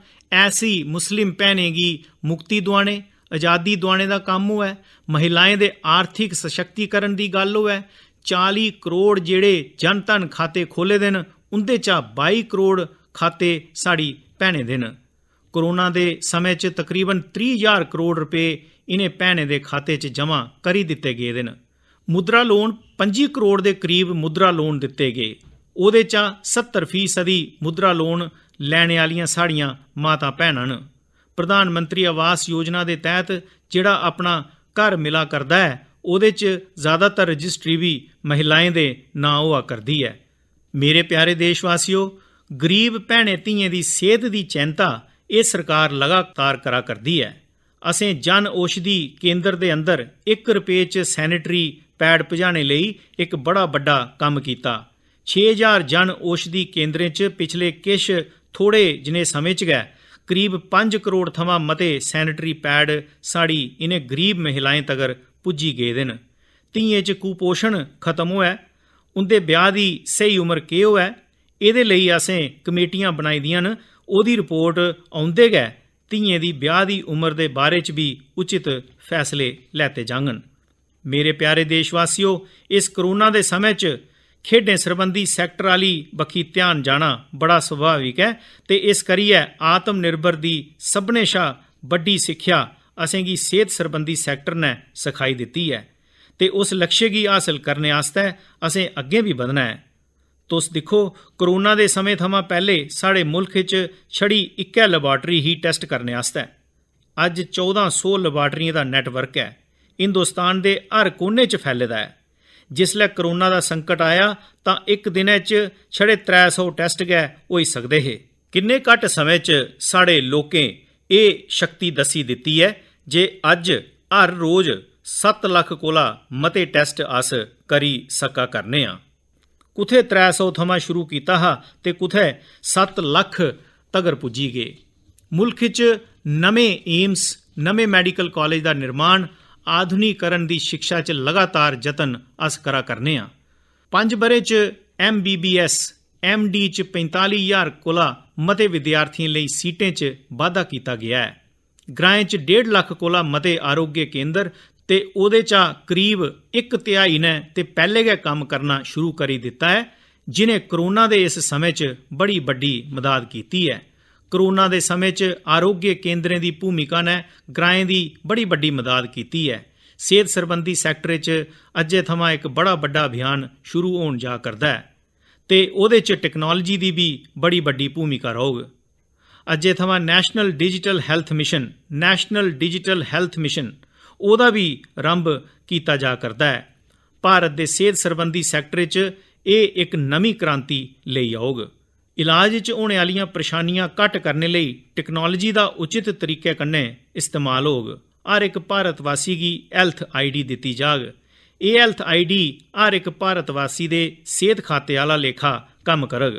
ਐਸੀ ਮੁਸਲਿਮ ਪਹਿਨੇਗੀ ਮੁਕਤੀ ਦੁਆਣੇ ਆਜ਼ਾਦੀ ਦੁਆਣੇ ਦਾ ਕੰਮ ਹੋਇਆ ਮਹਿਲਾਵਾਂ ਦੇ ਆਰਥਿਕ ਸਸ਼ਕਤੀਕਰਨ ਦੀ ਗੱਲ ਹੋਇਆ 40 ਕਰੋੜ ਜਿਹੜੇ ਜਨਤਨ ਖਾਤੇ ਖੋਲੇ ਦੇਣ ਉਹਦੇ ਚ 22 ਕਰੋੜ ਖਾਤੇ ਸਾੜੀ ਭੈਣੇ ਦੇ ਨੇ ਕਰੋਨਾ ਦੇ ਸਮੇਂ 'ਚ ਤਕਰੀਬਨ 30000 ਕਰੋੜ ਰੁਪਏ ਇਨੇ ਭੈਣੇ ਦੇ ਖਾਤੇ 'ਚ ਜਮਾ ਕਰੀ ਦਿੱਤੇ ਗਏ ਦੇ ਨੇ ਮੁਦਰਾ ਲੋਨ 25 ਕਰੋੜ ਦੇ ਕਰੀਬ ਮੁਦਰਾ ਲੋਨ ਦਿੱਤੇ ਗਏ ਉਹਦੇ ਚ 70% ਦੀ ਮੁਦਰਾ ਲੋਨ ਲੈਣ ਵਾਲੀਆਂ ਸਾੜੀਆਂ ਮਾਤਾ ਭੈਣਾਂ ਪ੍ਰਧਾਨ ਮੰਤਰੀ ਆਵਾਸ ਯੋਜਨਾ ਦੇ ਤਹਿਤ ਜਿਹੜਾ ਆਪਣਾ ਘਰ ਮਿਲਾ ਕਰਦਾ ਹੈ ਉਹਦੇ ਚ ਜ਼ਿਆਦਾਤਰ ਰਜਿਸਟਰੀ ਵੀ ਮਹਿਲਾਵਾਂ ਦੇ ਨਾਂ ਹੋਆ ਕਰਦੀ ਹੈ ਮੇਰੇ ਪਿਆਰੇ ਦੇਸ਼ਵਾਸੀਓ ਗਰੀਬ ਭੈਣੇ ਧੀਏ ਦੀ ਸਿਹਤ ਦੀ ਚਿੰਤਾ ਇਹ ਸਰਕਾਰ ਲਗਾਤਾਰ ਕਰਾ ਕਰਦੀ ਹੈ ਅਸੀਂ ਜਨ ਔਸ਼ਧੀ ਕੇਂਦਰ ਦੇ ਅੰਦਰ 1 ਰੁਪਏ 'ਚ ਸੈਨੇਟਰੀ ਪੈਡ ਭਜਾਣੇ ਲਈ ਇੱਕ ਬੜਾ ਵੱਡਾ ਕੰਮ ਕੀਤਾ 6000 ਜਨ ਔਸ਼ਧੀ ਕੇਂਦਰੇ 'ਚ ਪਿਛਲੇ ਕਿਛ ਥੋੜੇ ਜਿਨੇ ਸਮੇਂ 'ਚ ਗਏ ਕਰੀਬ 5 ਕਰੋੜ ਥਮਾ ਮਤੇ ਸੈਨੇਟਰੀ ਪੈਡ ਸਾੜੀ ਇਹਨੇ ਗਰੀਬ ਮਹਿਲਾਵਾਂ ਤੱਕ ਪੁੱਜੀ ਗਏ ਦਿਨ ਤੀਏ 'ਚ ਕੁਪੋਸ਼ਣ ਖਤਮ ਹੋਇਆ ਉਹਦੇ ਵਿਆਹ ਦੀ ਸਹੀ ਉਮਰ ਕਿਉਂ ਹੈ ਇਹਦੇ ਲਈ ਅਸੀਂ ਕਮੇਟੀਆਂ ਬਣਾਈ ਦੀਆਂ ਨੇ ਉਹਦੀ ਰਿਪੋਰਟ ਆਉਂਦੇ ਗਏ ਧੀਏ ਦੀ ਵਿਆਹ ਦੀ ਉਮਰ ਦੇ ਬਾਰੇ ਚ ਵੀ ਉਚਿਤ ਫੈਸਲੇ ਲੈਤੇ ਜਾਣਗੇ ਮੇਰੇ ਪਿਆਰੇ ਦੇਸ਼ ਵਾਸੀਓ ਇਸ ਕਰੋਨਾ ਦੇ ਸਮੇਂ ਚ ਖੇਡੇ ਸਰਬੰਧੀ ਸੈਕਟਰ ਵਾਲੀ ਬਖੀ ਧਿਆਨ ਜਾਣਾ ਬੜਾ ਸੁਭਾਵਿਕ ਹੈ ਤੇ ਇਸ ਕਰੀ ਹੈ ਆਤਮ ਨਿਰਭਰ ਦੀ ਸਭਨੇਸ਼ਾ ਵੱਡੀ ਸਿੱਖਿਆ ਅਸੀਂ ਕੀ ਸਿਹਤ ਸਰਬੰਧੀ ਸੈਕਟਰ ਨੇ ਸਿਖਾਈ ਦਿੱਤੀ ਹੈ ਤੇ ਉਸ ਲਕਸ਼ੇ ਕੀ ਹਾਸਲ ਕਰਨੇ ਆਸਤੇ ਅਸੀਂ ਅੱਗੇ ਵੀ ਵਧਣਾ ਹੈ ਤੁਸੀਂ ਦੇਖੋ ਕਰੋਨਾ ਦੇ ਸਮੇਂ ਥਮਾਂ ਪਹਿਲੇ ਸਾਡੇ ਮੁਲਕ ਵਿੱਚ ਛੜੀ ਇੱਕੇ ਲੈਬਾਰਟਰੀ ਹੀ ਟੈਸਟ ਕਰਨੇ ਆਸਤੇ ਅੱਜ 1400 ਲੈਬਾਰਟਰੀਆਂ ਦਾ ਨੈਟਵਰਕ ਹੈ ਹਿੰਦੁਸਤਾਨ ਦੇ ਹਰ ਕੋਨੇ 'ਚ ਫੈਲਦਾ ਹੈ ਜਿਸ ਲੈ ਕਰੋਨਾ ਦਾ ਸੰਕਟ ਆਇਆ ਤਾਂ ਇੱਕ ਦਿਨ ਵਿੱਚ ਛੜੇ 300 ਟੈਸਟ ਗਏ ਹੋਈ ਸਕਦੇ ਹੈ ਕਿੰਨੇ ਘੱਟ ਸਮੇਂ 'ਚ ਸਾਡੇ ਲੋਕੇ ਇਹ ਸ਼ਕਤੀ ਦੱਸੀ ਦਿੱਤੀ ਹੈ ਜੇ ਅੱਜ ਹਰ ਰੋਜ਼ 7 ਲੱਖ ਕੋਲਾ ਮਤੇ ਟੈਸਟ ਅਸ ਕਰੀ ਸਕਾ ਕਰਨੇ ਆ ਕੁਥੇ 300 ਥਮਾ ਸ਼ੁਰੂ ਕੀਤਾ ਹਾ ਤੇ ਕੁਥੇ 7 ਲੱਖ ਤਗਰ ਪੁੱਜੀ ਗਏ ਮੁਲਕ 'ਚ ਨਵੇਂ ਏਮਸ ਨਵੇਂ ਮੈਡੀਕਲ ਕਾਲਜ ਦਾ ਨਿਰਮਾਣ ਆਧੁਨੀਕਰਨ ਦੀ ਸਿੱਖਿਆ 'ਚ ਲਗਾਤਾਰ ਯਤਨ ਅਸ ਕਰਾ ਕਰਨੇ ਆ 5 ਬਰੇ 'ਚ ਐਮ ਡੀ 'ਚ 45000 ਕੋਲਾ ਮਤੇ ਵਿਦਿਆਰਥੀਆਂ ਲਈ ਸੀਟਾਂ 'ਚ ਵਾਧਾ ਕੀਤਾ ਗਿਆ ਹੈ ਗ੍ਰਾਂਚ 'ਚ 1.5 ਲੱਖ ਕੋਲਾ ਮਤੇ ਆਰੋਗਯ ਕੇਂਦਰ ਤੇ ਉਹਦੇ ਚ ਕਰੀਬ 1 ਤਿਹਾਈ ਨੇ ਤੇ ਪਹਿਲੇ ਗਏ ਕੰਮ ਕਰਨਾ ਸ਼ੁਰੂ ਕਰੀ ਦਿੱਤਾ ਹੈ ਜਿਨੇ ਕਰੋਨਾ ਦੇ ਇਸ ਸਮੇਂ 'ਚ ਬੜੀ ਵੱਡੀ ਮਦਦ ਕੀਤੀ ਹੈ ਕਰੋਨਾ ਦੇ ਸਮੇਂ 'ਚ ਆਰੋਗਯ ਕੇਂਦਰਾਂ ਦੀ ਭੂਮਿਕਾ ਨੇ ਗ੍ਰਾਂਏ ਦੀ ਬੜੀ ਵੱਡੀ ਮਦਦ ਕੀਤੀ ਹੈ ਸਿਹਤ ਸਰਬੰਧੀ ਸੈਕਟਰ 'ਚ ਅੱਜੇ ਥਮਾ ਇੱਕ ਬੜਾ ਵੱਡਾ ਅਭਿਆਨ ਸ਼ੁਰੂ ਹੋਣ ਜਾ ਕਰਦਾ ਹੈ ਤੇ ਉਹਦੇ 'ਚ ਟੈਕਨੋਲੋਜੀ ਦੀ ਵੀ ਬੜੀ ਵੱਡੀ ਭੂਮਿਕਾ ਰਹੋਗ ਅੱਜੇ ਥਮਾ national digital health mission national digital health mission ਉਹਦਾ ਵੀ ਰੰਭ ਕੀਤਾ ਜਾ ਕਰਦਾ ਹੈ ਭਾਰਤ ਦੇ ਸਿਹਤ ਸੰਬੰਧੀ ਸੈਕਟਰ 'ਚ ਇਹ ਇੱਕ ਨਵੀਂ ਕ੍ਰਾਂਤੀ ਲਈ ਆਉਗ ਇਲਾਜ 'ਚ ਹੋਣ ਵਾਲੀਆਂ ਪਰੇਸ਼ਾਨੀਆਂ ਘੱਟ ਕਰਨ ਲਈ ਟੈਕਨੋਲੋਜੀ ਦਾ ਉਚਿਤ ਤਰੀਕੇ ਕੰਨੇ ਇਸਤੇਮਾਲ ਹੋਗ ਹਰ ਇੱਕ ਭਾਰਤ ਵਾਸੀ ਦੀ ਹੈਲਥ ਆਈਡੀ ਦਿੱਤੀ ਜਾਗ ਇਹ ਹੈਲਥ ਆਈਡੀ ਹਰ ਇੱਕ ਭਾਰਤ ਵਾਸੀ ਦੇ ਸਿਹਤ ਖਾਤੇ ਵਾਲਾ ਲੇਖਾ ਕੰਮ ਕਰਗ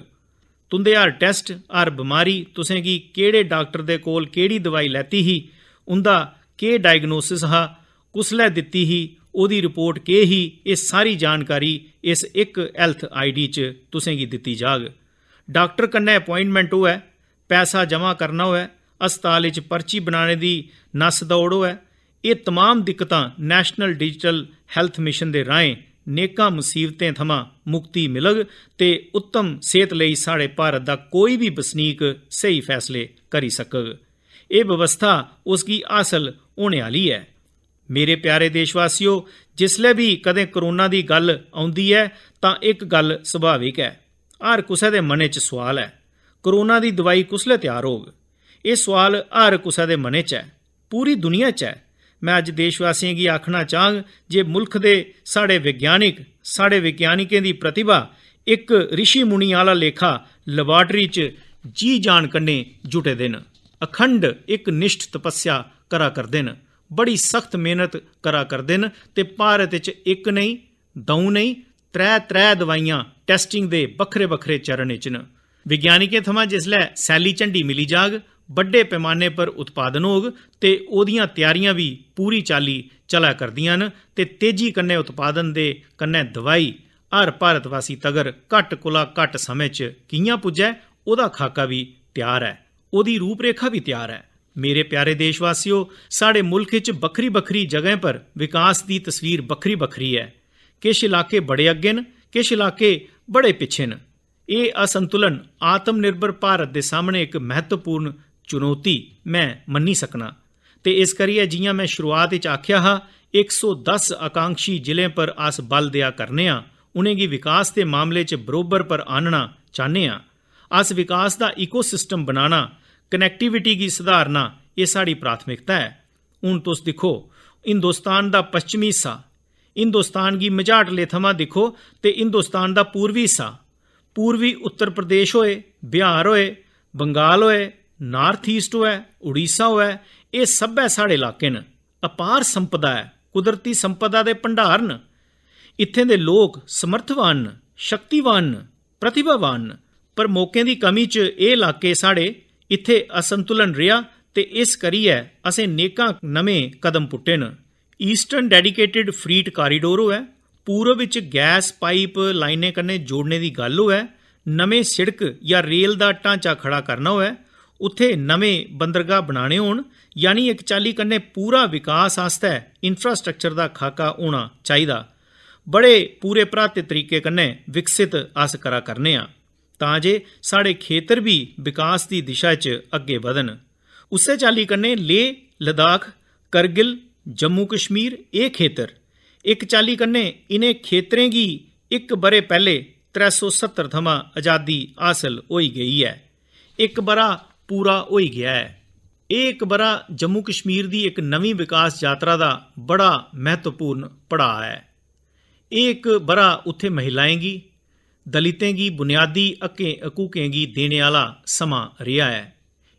ਤੁੰਦੇ ਹਰ ਟੈਸਟ ਹਰ ਬਿਮਾਰੀ ਤੁਸੀਂ ਕੀ ਕਿਹੜੇ ਡਾਕਟਰ ਦੇ ਕੋਲ ਕਿਹੜੀ ਦਵਾਈ ਲੈਤੀ ਹੀ ਉਹਦਾ ਕੀ ਡਾਇਗਨੋਸਿਸ ਹਾ ਕੁਸਲੇ ਦਿੱਤੀ ਹੀ ਉਹਦੀ ਰਿਪੋਰਟ ਕੇ ਹੀ ਇਹ ਸਾਰੀ ਜਾਣਕਾਰੀ ਇਸ ਇੱਕ ਹੈਲਥ ਆਈਡੀ ਚ ਤੁਸੀਂ ਕੀ ਦਿੱਤੀ ਜਾਗ ਡਾਕਟਰ ਕੰਨੇ ਅਪਾਇੰਟਮੈਂਟ ਹੋਇਆ ਪੈਸਾ ਜਮਾ ਕਰਨਾ ਹੋਇਆ ਹਸਪਤਾਲ ਵਿੱਚ ਪਰਚੀ ਬਣਾਉਣੇ ਦੀ ਨਸ ਦੌੜੋ ਹੈ ਇਹ तमाम ਦਿੱਕਤਾਂ ਨੈਸ਼ਨਲ ਡਿਜੀਟਲ ਹੈਲਥ ਮਿਸ਼ਨ ਦੇ ਰਾਹੀਂ ਨੇਕਾਂ ਮੁਸੀਬਤਾਂ ਥਮਾ ਮੁਕਤੀ ਮਿਲਗ ਤੇ ਉੱਤਮ ਸਿਹਤ ਲਈ ਸਾਡੇ ਭਾਰਤ ਦਾ ਕੋਈ ਵੀ ਬਸਨੀਕ ਸਹੀ ਫੈਸਲੇ ਕਰੀ ਸਕਗ ਇਹ ਵਿਵਸਥਾ ਉਸ ਦੀ ਅਸਲ ਹੋਣੇ ਵਾਲੀ ਹੈ ਮੇਰੇ ਪਿਆਰੇ ਦੇਸ਼ਵਾਸੀਓ ਜਿਸਲੇ ਵੀ ਕਦੇ ਕਰੋਨਾ ਦੀ ਗੱਲ ਆਉਂਦੀ ਹੈ ਤਾਂ ਇੱਕ ਗੱਲ ਸੁਭਾਵਿਕ ਹੈ ਹਰ ਕਿਸੇ ਦੇ ਮਨ 'ਚ ਸਵਾਲ ਹੈ ਕਰੋਨਾ ਦੀ ਦਵਾਈ ਕਿਸਲੇ ਤਿਆਰ ਹੋਗ ਇਹ ਸਵਾਲ ਹਰ ਕਿਸੇ ਦੇ ਮਨ 'ਚ ਹੈ ਪੂਰੀ ਦੁਨੀਆ 'ਚ ਹੈ ਮੈਂ ਅੱਜ ਦੇਸ਼ਵਾਸੀਆਂ ਕੀ ਆਖਣਾ ਚਾਹਾਂ ਜੇ ਮੁਲਕ ਦੇ ਸਾਡੇ ਵਿਗਿਆਨਿਕ ਸਾਡੇ ਵਿਗਿਆਨਿਕਾਂ ਦੀ ਪ੍ਰਤਿਭਾ ਇੱਕ ઋષਿ ਮੁਨੀ ਵਾਲਾ ਲੇਖਾ ਲੈਬਾਰਟਰੀ 'ਚ ਜੀ ਜਾਣ ਕੰਨੇ ਜੁਟੇ ਦੇਣ ਅਖੰਡ ਇੱਕ ਨਿਸ਼ਟ ਤਪੱਸਿਆ ਕਰਾ ਕਰਦੇ ਨੇ ਬੜੀ ਸਖਤ ਮਿਹਨਤ ਕਰਾ ਕਰਦੇ ਨੇ ਤੇ ਭਾਰਤ ਵਿੱਚ ਇੱਕ ਨਹੀਂ ਦਉ ਨਹੀਂ ਤਰੇ ਤਰੇ ਦਵਾਈਆਂ ਟੈਸਟਿੰਗ ਦੇ ਵੱਖਰੇ ਵੱਖਰੇ ਚਰਨ ਵਿੱਚ ਨੇ ਵਿਗਿਆਨਿਕੇ ਥਮਾ ਜਿਸਲੇ ਸੈਲੀ ਚੰਡੀ ਮਿਲੀ ਜਾਗ ਵੱਡੇ ਪੈਮਾਨੇ ਪਰ ਉਤਪਾਦਨ ਹੋਗ ਤੇ ਉਹਦੀਆਂ ਤਿਆਰੀਆਂ ਵੀ ਪੂਰੀ ਚਾਲੀ ਚਲਾ ਕਰਦੀਆਂ ਨੇ ਤੇ ਤੇਜ਼ੀ ਕੰਨੇ ਉਤਪਾਦਨ ਦੇ ਕੰਨੇ ਦਵਾਈ ਹਰ ਭਾਰਤ ਵਾਸੀ ਤਗਰ ਘਟ ਕੁਲਾ ਘਟ ਸਮੇਂ 'ਚ ਕਿੰਨਾ ਪੁੱਜੈ ਉਹਦਾ ਖਾਕਾ ਵੀ ਤਿਆਰ ਹੈ ਉਹਦੀ ਰੂਪਰੇਖਾ ਵੀ ਤਿਆਰ ਹੈ ਮੇਰੇ ਪਿਆਰੇ ਦੇਸ਼ਵਾਸੀਓ ਸਾਡੇ ਮੁਲਕ ਵਿੱਚ ਬੱਕਰੀ ਬੱਕਰੀ ਜਗ੍ਹਾ ਪਰ ਵਿਕਾਸ ਦੀ ਤਸਵੀਰ ਬੱਕਰੀ ਬੱਕਰੀ ਹੈ ਕਿਛ ਇਲਾਕੇ ਬੜੇ ਅੱਗੇ ਨੇ ਕਿਛ ਇਲਾਕੇ ਬੜੇ ਪਿੱਛੇ ਨੇ ਇਹ ਅਸੰਤੁਲਨ ਆਤਮ ਨਿਰਭਰ ਭਾਰਤ ਦੇ ਸਾਹਮਣੇ ਇੱਕ ਮਹੱਤਵਪੂਰਨ ਚੁਣੌਤੀ ਮੈਂ ਮੰਨੀ ਸਕਣਾ ਤੇ ਇਸ ਕਰੀਏ ਜਿਵੇਂ ਮੈਂ ਸ਼ੁਰੂਆਤ ਵਿੱਚ ਆਖਿਆ ਹਾਂ 110 ਆਕਾਂਖੀ ਜ਼ਿਲ੍ਹੇ ਪਰ ਆਸ ਬਲ ਦਿਆ ਕਰਨੇ ਆ ਉਨੇਗੀ ਵਿਕਾਸ ਦੇ ਮਾਮਲੇ 'ਚ ਬਰੋਬਰ ਪਰ ਆਨਣਾ ਚਾਹਨੇ ਆ ਆਸ ਵਿਕਾਸ ਦਾ ਇਕੋਸਿਸਟਮ ਬਣਾਣਾ ਕਨੈਕਟੀਵਿਟੀ ਦੀ ਸੁਧਾਰਨਾ ਇਹ ਸਾਡੀ ਪ੍ਰਾਥਮਿਕਤਾ ਹੈ ਹੁਣ ਤੁਸ ਦੇਖੋ ਹਿੰਦੁਸਤਾਨ ਦਾ ਪੱਛਮੀ ਹਿੱਸਾ ਹਿੰਦੁਸਤਾਨ ਦੀ ਮਝਾਟਲੇ ਥਮਾ ਦੇਖੋ ਤੇ ਹਿੰਦੁਸਤਾਨ ਦਾ ਪੂਰਵੀ ਹਿੱਸਾ ਪੂਰਵੀ ਉੱਤਰ ਪ੍ਰਦੇਸ਼ ਹੋਏ ਬਿਹਾਰ ਹੋਏ ਬੰਗਾਲ ਹੋਏ ਨਾਰਥ ਈਸਟ ਹੋਏ ਉੜੀਸਾ ਹੋਏ ਇਹ ਸਭੇ ਸਾਡੇ ਇਲਾਕੇ ਨੇ ਅਪਾਰ ਸੰਪਦਾ ਹੈ ਕੁਦਰਤੀ ਸੰਪਦਾ ਦੇ ਭੰਡਾਰਨ ਇੱਥੇ ਦੇ ਲੋਕ ਸਮਰਥਵਾਨ ਸ਼ਕਤੀਵਾਨ ਪ੍ਰਤਿਭਾਵਾਨ ਪਰ ਮੌਕੇ ਦੀ ਕਮੀ 'ਚ ਇਹ ਇਲਾਕੇ ਸਾਡੇ ਇੱਥੇ ਅਸੰਤੁਲਨ ਰਿਹਾ ਤੇ ਇਸ ਕਰੀਏ ਅਸੀਂ ਨੇਕਾਂ ਨਵੇਂ ਕਦਮ ਪੁੱਟੇ ਨੇ ਈਸਟਰਨ ਡੈਡੀਕੇਟਿਡ ਫਰੀਟ ਕਾਰੀਡੋਰ ਹੋਇਆ ਪੂਰਬ ਵਿੱਚ ਗੈਸ ਪਾਈਪ ਲਾਈਨੇ ਕੰਨੇ ਜੋੜਨੇ ਦੀ ਗੱਲ ਹੋਇਆ ਨਵੇਂ ਸੜਕ ਜਾਂ ਰੇਲ ਦਾ ਟਾਂਚਾ ਖੜਾ ਕਰਨਾ ਹੋਇਆ ਉੱਥੇ ਨਵੇਂ ਬੰਦਰਗਾਹ ਬਣਾਣੇ ਹੋਣ ਯਾਨੀ ਇੱਕ ਚਾਲੀ ਕੰਨੇ ਪੂਰਾ ਵਿਕਾਸ ਆਸਤੇ ਇਨਫਰਾਸਟ੍ਰਕਚਰ ਦਾ ਖਾਕਾ ਹੋਣਾ ਚਾਹੀਦਾ ਬੜੇ ਪੂਰੇ ਪ੍ਰਾਤੇ ਤਰੀਕੇ ਕੰਨੇ ਵਿਕਸਿਤ ਆਸ ਕਰਾ ਕਰਨੇ ਆ ਤਾਂ ਜੇ ਸਾਡੇ ਖੇਤਰ ਵੀ ਵਿਕਾਸ ਦੀ ਦਿਸ਼ਾ 'ਚ ਅੱਗੇ ਵਧਣ ਉਸੇ ਚਾਲੀ ਕੰਨੇ ਲੇ ਲਦਾਖ ਕਰਗਿਲ ਜੰਮੂ ਕਸ਼ਮੀਰ ਇਹ ਖੇਤਰ ਇੱਕ ਚਾਲੀ ਇਹਨੇ ਇਨੇ ਦੀ ਇੱਕ ਬਰੇ ਪਹਿਲੇ 370 ਥਮਾ ਆਜ਼ਾਦੀ ਹਾਸਲ ਹੋਈ ਗਈ ਹੈ ਇੱਕ ਬਰਾ ਪੂਰਾ ਹੋਈ ਗਿਆ ਹੈ ਇਹ ਇੱਕ ਬਰਾ ਜੰਮੂ ਕਸ਼ਮੀਰ ਦੀ ਇੱਕ ਨਵੀਂ ਵਿਕਾਸ ਯਾਤਰਾ ਦਾ ਬੜਾ ਮਹੱਤਵਪੂਰਨ ਪੜਾਅ ਹੈ ਇਹ ਇੱਕ ਬਰਾ ਉੱਥੇ ਦੀ ਦਲਿਤਾਂ ਦੀ ਬੁਨਿਆਦੀ ਅਕੇ ਹਕੂਕਾਂ ਦੀ ਦੇਣੇ ਵਾਲਾ ਸਮਾਂ ਰਿਹਾ ਹੈ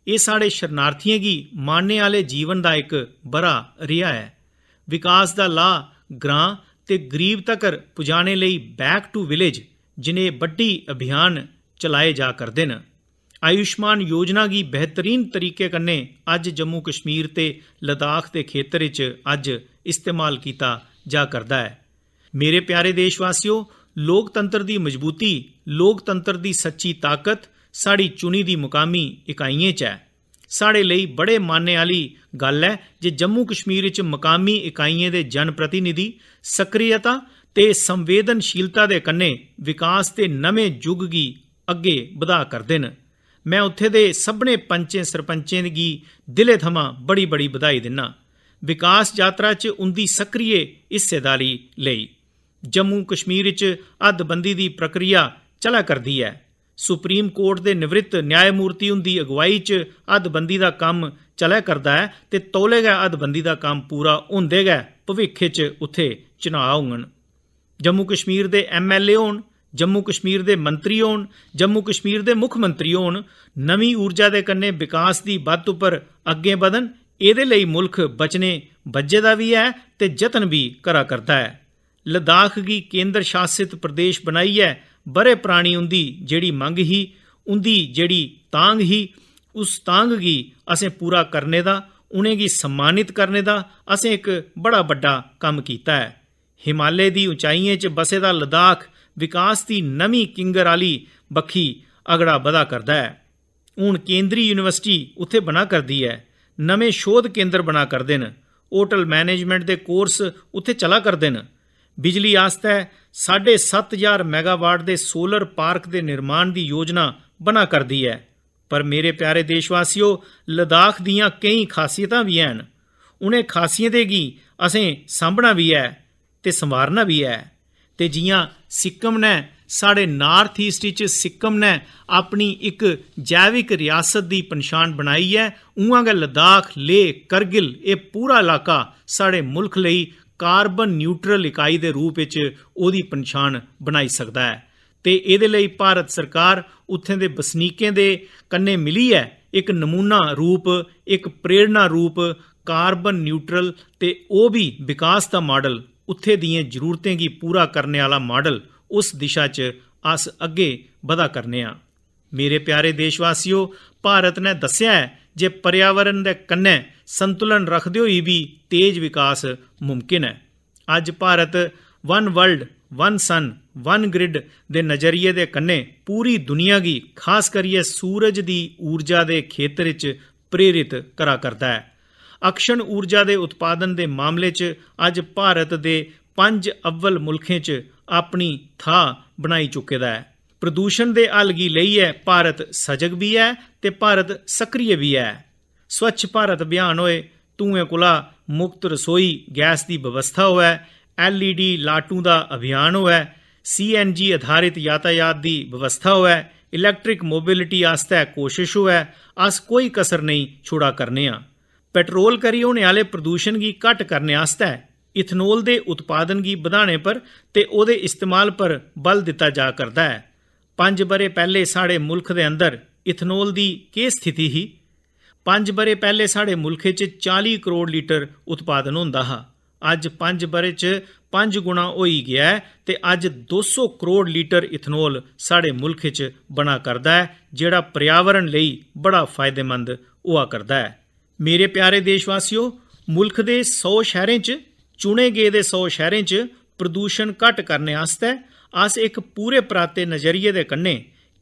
ਇਹ ਸਾਡੇ ਸ਼ਰਨਾਰਥੀਆਂ ਦੀ ਮਾਣਨੇ ਵਾਲੇ ਜੀਵਨ ਦਾ ਇੱਕ ਬਰਾ ਰਿਹਾ ਹੈ ਵਿਕਾਸ ਦਾ ਲਾ ਗ੍ਰਾਂ ਤੇ ਗਰੀਬ ਤੱਕ ਪੁਜਾਣੇ ਲਈ ਬੈਕ ਟੂ ਵਿਲੇਜ ਜਿਨੇ ਵੱਡੀ ਅਭਿਆਨ ਚਲਾਏ ਜਾ ਕਰਦੇ ਨੇ ਆਯੁਸ਼ਮਾਨ ਯੋਜਨਾ ਦੀ ਬਿਹਤਰੀਨ ਤਰੀਕੇ ਕੰਨੇ ਅੱਜ ਜੰਮੂ ਕਸ਼ਮੀਰ ਤੇ ਲਦਾਖ ਦੇ ਖੇਤਰ ਵਿੱਚ ਅੱਜ ਇਸਤੇਮਾਲ ਕੀਤਾ ਜਾ ਕਰਦਾ ਹੈ ਮੇਰੇ ਪਿਆਰੇ ਦੇਸ਼ਵਾਸੀਓ ਲੋਕਤੰਤਰ ਦੀ ਮਜ਼ਬੂਤੀ ਲੋਕਤੰਤਰ ਦੀ ਸੱਚੀ ਤਾਕਤ ਸਾਡੀ ਚੁਣੀ ਦੀ ਮੁਕਾਮੀ ਇਕਾਈਆਂ 'ਚ ਹੈ ਸਾਡੇ ਲਈ ਬੜੇ ਮਾਣੇ ਵਾਲੀ ਗੱਲ ਹੈ ਜੇ ਜੰਮੂ ਕਸ਼ਮੀਰ ਵਿੱਚ ਮਕਾਮੀ ਇਕਾਈਆਂ ਦੇ ਜਨ ਪ੍ਰਤੀਨਿਧੀ ਸਕ੍ਰਿਯਤਾ ਤੇ ਸੰਵੇਦਨਸ਼ੀਲਤਾ ਦੇ ਕੰਨੇ ਵਿਕਾਸ ਤੇ ਨਵੇਂ ਯੁੱਗ ਦੀ ਅੱਗੇ ਵਧਾ ਕਰਦੇ ਨੇ ਮੈਂ ਉੱਥੇ ਦੇ ਸਭਨੇ ਪੰਚੇ ਸਰਪੰਚਾਂ ਦੀ ਦਿਲੇ ਥਮਾ ਬੜੀ ਬੜੀ ਵਧਾਈ ਦਿੰਨਾ ਵਿਕਾਸ ਯਾਤਰਾ 'ਚ ਉੰਦੀ ਸਕਰੀਏ ਹਿੱਸੇਦਾਰੀ ਲਈ ਜੰਮੂ ਕਸ਼ਮੀਰ ਵਿੱਚ ਅਦਬੰਦੀ ਦੀ ਪ੍ਰਕਿਰਿਆ ਚਲਾ ਕਰਦੀ ਹੈ ਸੁਪਰੀਮ ਕੋਰਟ ਦੇ ਨਿਵ੍ਰਿਤ ਨਿਆਇਮੂਰਤੀ ਹੁੰਦੀ ਅਗਵਾਈ 'ਚ ਅਦਬੰਦੀ ਦਾ ਕੰਮ ਚਲਾ ਕਰਦਾ ਹੈ ਤੇ ਤੋਲੇਗਾ ਅਦਬੰਦੀ ਦਾ ਕੰਮ ਪੂਰਾ ਹੁੰਦੇਗਾ ਭਵਿੱਖ 'ਚ ਉਥੇ ਚਨਾਅ ਹੋਣ ਜੰਮੂ ਕਸ਼ਮੀਰ ਦੇ ਐਮਐਲਏ ਹੋਣ ਜੰਮੂ ਕਸ਼ਮੀਰ ਦੇ ਮੰਤਰੀ ਹੋਣ ਜੰਮੂ ਕਸ਼ਮੀਰ ਦੇ ਮੁੱਖ ਮੰਤਰੀ ਹੋਣ ਨਵੀਂ ਊਰਜਾ ਦੇ ਕੰਨੇ ਵਿਕਾਸ ਦੀ ਵੱਤ ਉੱਪਰ ਅੱਗੇ ਵਧਣ ਇਹਦੇ ਲਈ ਮੁਲਕ ਬਚਨੇ ਬੱਜੇ ਦਾ ਵੀ ਹੈ ਤੇ ਯਤਨ ਵੀ ਕਰਾ ਕਰਦਾ ਹੈ ਲਦਾਖ ਦੀ ਕੇਂਦਰ ਸ਼ਾਸਿਤ ਪ੍ਰਦੇਸ਼ ਬਣਾਈ ਹੈ ਬਰੇ ਪ੍ਰਾਣੀ ਹੁੰਦੀ ਜਿਹੜੀ ਮੰਗ ਹੀ ਹੁੰਦੀ ਜਿਹੜੀ ਤਾਂਗ ਹੀ ਉਸ ਤਾਂਗ ਦੀ ਅਸੀਂ ਪੂਰਾ ਕਰਨੇ ਦਾ ਉਹਨੇ ਕੀ ਸਨਮਾਨਿਤ ਕਰਨੇ ਦਾ ਅਸੀਂ ਇੱਕ ਬੜਾ ਵੱਡਾ ਕੰਮ ਕੀਤਾ ਹੈ ਹਿਮਾਲੇ ਦੀ ਉਚਾਈਆਂ 'ਚ ਬਸੇ ਦਾ ਲਦਾਖ ਵਿਕਾਸ ਦੀ ਨਵੀਂ ਕਿੰਗਰ ਵਾਲੀ ਬੱਖੀ ਅਗੜਾ ਵਧਾ ਕਰਦਾ ਹੈ ਹੁਣ ਕੇਂਦਰੀ ਯੂਨੀਵਰਸਿਟੀ ਉੱਥੇ ਬਣਾ ਕਰਦੀ ਹੈ ਨਵੇਂ ਸ਼ੋਧ ਕੇਂਦਰ ਬਣਾ ਕਰਦੇ ਨੇ ਹੋਟਲ ਮੈਨੇਜਮੈਂਟ ਦੇ ਕੋਰਸ ਉੱਥੇ ਚਲਾ ਕਰਦੇ ਨੇ ਬਿਜਲੀ ਆਸਤਾ 7500 ਮੈਗਾਵਾਟ ਦੇ ਸੋਲਰ ਪਾਰਕ ਦੇ ਨਿਰਮਾਣ ਦੀ ਯੋਜਨਾ ਬਣਾ ਕਰਦੀ ਹੈ ਪਰ ਮੇਰੇ ਪਿਆਰੇ ਦੇਸ਼ਵਾਸੀਓ ਲਦਾਖ ਦੀਆਂ ਕਈ ਖਾਸੀਅਤਾਂ ਵੀ ਹਨ ਉਹਨੇ ਖਾਸੀਅਤ ਗਈ ਅਸੀਂ ਸਾਂਭਣਾ ਵੀ ਹੈ ਤੇ ਸੰਵਾਰਨਾ ਵੀ ਹੈ ਤੇ ਜੀਆਂ ਸਿੱਕਮ ਨੇ ਸਾਡੇ ਨਾਰਥ ਈਸਟ ਵਿੱਚ ਸਿੱਕਮ ਨੇ ਆਪਣੀ ਇੱਕ ਜੈਵਿਕ ਰਿਆਸਤ ਦੀ ਪਛਾਣ ਬਣਾਈ ਹੈ ਉਹਾਂ ਦਾ ਲਦਾਖ ਲੇ ਕਰਗਿਲ ਇਹ ਪੂਰਾ ਇਲਾਕਾ ਸਾਡੇ ਮੁਲਕ ਲਈ ਕਾਰਬਨ ਨਿਊਟਰਲ ਇਕਾਈ ਦੇ ਰੂਪ ਵਿੱਚ ਉਹਦੀ ਪਛਾਣ ਬਣਾਈ ਸਕਦਾ ਹੈ ਤੇ ਇਹਦੇ ਲਈ ਭਾਰਤ ਸਰਕਾਰ ਉੱਥੇ ਦੇ ਬਸਨੀਕੇ ਦੇ ਕੰਨੇ ਮਿਲੀ ਹੈ ਇੱਕ ਨਮੂਨਾ ਰੂਪ ਇੱਕ ਪ੍ਰੇਰਣਾ ਰੂਪ ਕਾਰਬਨ ਨਿਊਟਰਲ ਤੇ ਉਹ ਵੀ ਵਿਕਾਸ ਦਾ ਮਾਡਲ ਉੱਥੇ ਦੀਆਂ ਜ਼ਰੂਰਤਾਂ ਕੀ ਪੂਰਾ ਕਰਨ ਵਾਲਾ ਮਾਡਲ ਉਸ ਦਿਸ਼ਾ 'ਚ ਅਸ ਅੱਗੇ ਵਧਾ ਕਰਨੇ ਆ ਮੇਰੇ ਪਿਆਰੇ ਦੇਸ਼ਵਾਸੀਓ ਭਾਰਤ ਨੇ ਦੱਸਿਆ ਹੈ ਜੇ ਪਰਿਆਵਰਣ ਦੇ ਕੰਨੇ ਸੰਤੁਲਨ ਰੱਖਦੇ ਹੋਈ ਵੀ ਤੇਜ਼ ਵਿਕਾਸ ਮੁਮਕਿਨ ਹੈ ਅੱਜ Bharat one world one sun one grid ਦੇ ਨਜ਼ਰੀਏ ਦੇ ਕੰਨੇ ਪੂਰੀ ਦੁਨੀਆ ਦੀ ਖਾਸ ਕਰੀਏ ਸੂਰਜ ਦੀ ਊਰਜਾ ਦੇ ਖੇਤਰ ਵਿੱਚ ਪ੍ਰੇਰਿਤ ਕਰਾ ਕਰਦਾ ਹੈ ਅਕਸ਼ਣ ਊਰਜਾ ਦੇ ਉਤਪਾਦਨ ਦੇ ਮਾਮਲੇ 'ਚ ਅੱਜ ਭਾਰਤ ਦੇ ਪੰਜ ਅਵਲ ਮੁਲਕਾਂ 'ਚ ਆਪਣੀ ਥਾਂ ਬਣਾਈ ਚੁੱਕੇ ਦਾ ਹੈ ਪ੍ਰਦੂਸ਼ਣ ਦੇ ਹੱਲ ਲਈ ਹੈ ਭਾਰਤ ਸਜਗ ਵੀ ਹੈ ਤੇ ਭਾਰਤ ਸਕ੍ਰਿਯ ਵੀ ਹੈ ਸਵੱਛ ਭਾਰਤ ਅਭਿਆਨ ਹੋਏ ਤੂਏ ਕੁਲਾ ਮੁਕਤ ਰਸੋਈ ਗੈਸ ਦੀ ਵਿਵਸਥਾ ਹੋਵੇ ਐਲਈਡੀ ਲਾਟੂ ਦਾ ਅਭਿਆਨ ਹੋਵੇ ਸੀਐਨਜੀ ਆਧਾਰਿਤ ਯਾਤਾਯਾਤ ਦੀ ਵਿਵਸਥਾ ਹੋਵੇ ਇਲੈਕਟ੍ਰਿਕ ਮੋਬਿਲਿਟੀ ਆਸਤੇ ਕੋਸ਼ਿਸ਼ ਹੋਵੇ ਅਸ ਕੋਈ ਕਸਰ ਨਹੀਂ ਛੁੜਾ ਕਰਨੇ ਆ ਪੈਟਰੋਲ ਕਰੀ ਹੋਣੇ ਵਾਲੇ ਪ੍ਰਦੂਸ਼ਣ ਦੀ ਘਟ ਕਰਨੇ ਆਸਤੇ ਇਥਨੋਲ ਦੇ ਉਤਪਾਦਨ ਦੀ ਵਧਾਣੇ ਪਰ ਤੇ ਉਹਦੇ ਇਸਤੇਮਾਲ ਪਰ ਬਲ ਦਿੱਤਾ ਜਾ ਕਰਦਾ ਹੈ 5 ਬਰੇ ਪਹਿਲੇ ਸਾਡੇ ਮੁਲਕ ਦੇ ਅੰਦਰ ਇਥਨੋਲ ਦੀ ਕੀ ਸਥਿਤੀ ਹੀ 5 ਬਰੇ ਪਹਿਲੇ ਸਾਡੇ ਮੁਲਕੇ 'ਚ 40 ਕਰੋੜ ਲੀਟਰ ਉਤਪਾਦਨ ਹੁੰਦਾ ਹਾ ਅੱਜ 5 ਬਰੇ 'ਚ 5 ਗੁਣਾ ਹੋਈ ਗਿਆ ਤੇ ਅੱਜ 200 ਕਰੋੜ ਲੀਟਰ ਇਥਨੋਲ ਸਾਡੇ ਮੁਲਕੇ 'ਚ ਬਣਾ ਕਰਦਾ ਹੈ ਜਿਹੜਾ ਪ੍ਰਿਆਵਰਣ ਲਈ ਬੜਾ ਫਾਇਦੇਮੰਦ ਹੋਆ ਕਰਦਾ ਹੈ ਮੇਰੇ ਪਿਆਰੇ ਦੇਸ਼ਵਾਸੀਓ ਮੁਲਕ ਦੇ 100 ਸ਼ਹਿਰਾਂ 'ਚ ਚੁਣੇ ਗਏ ਦੇ 100 ਸ਼ਹਿਰਾਂ 'ਚ ਪ੍ਰਦੂਸ਼ਣ ਘਟ ਕਰਨ ਵਾਸਤੇ ਅਸ ਇੱਕ ਪੂਰੇ ਪ੍ਰਾਤੇ ਨਜ਼ਰੀਏ ਦੇ ਕੰਨੇ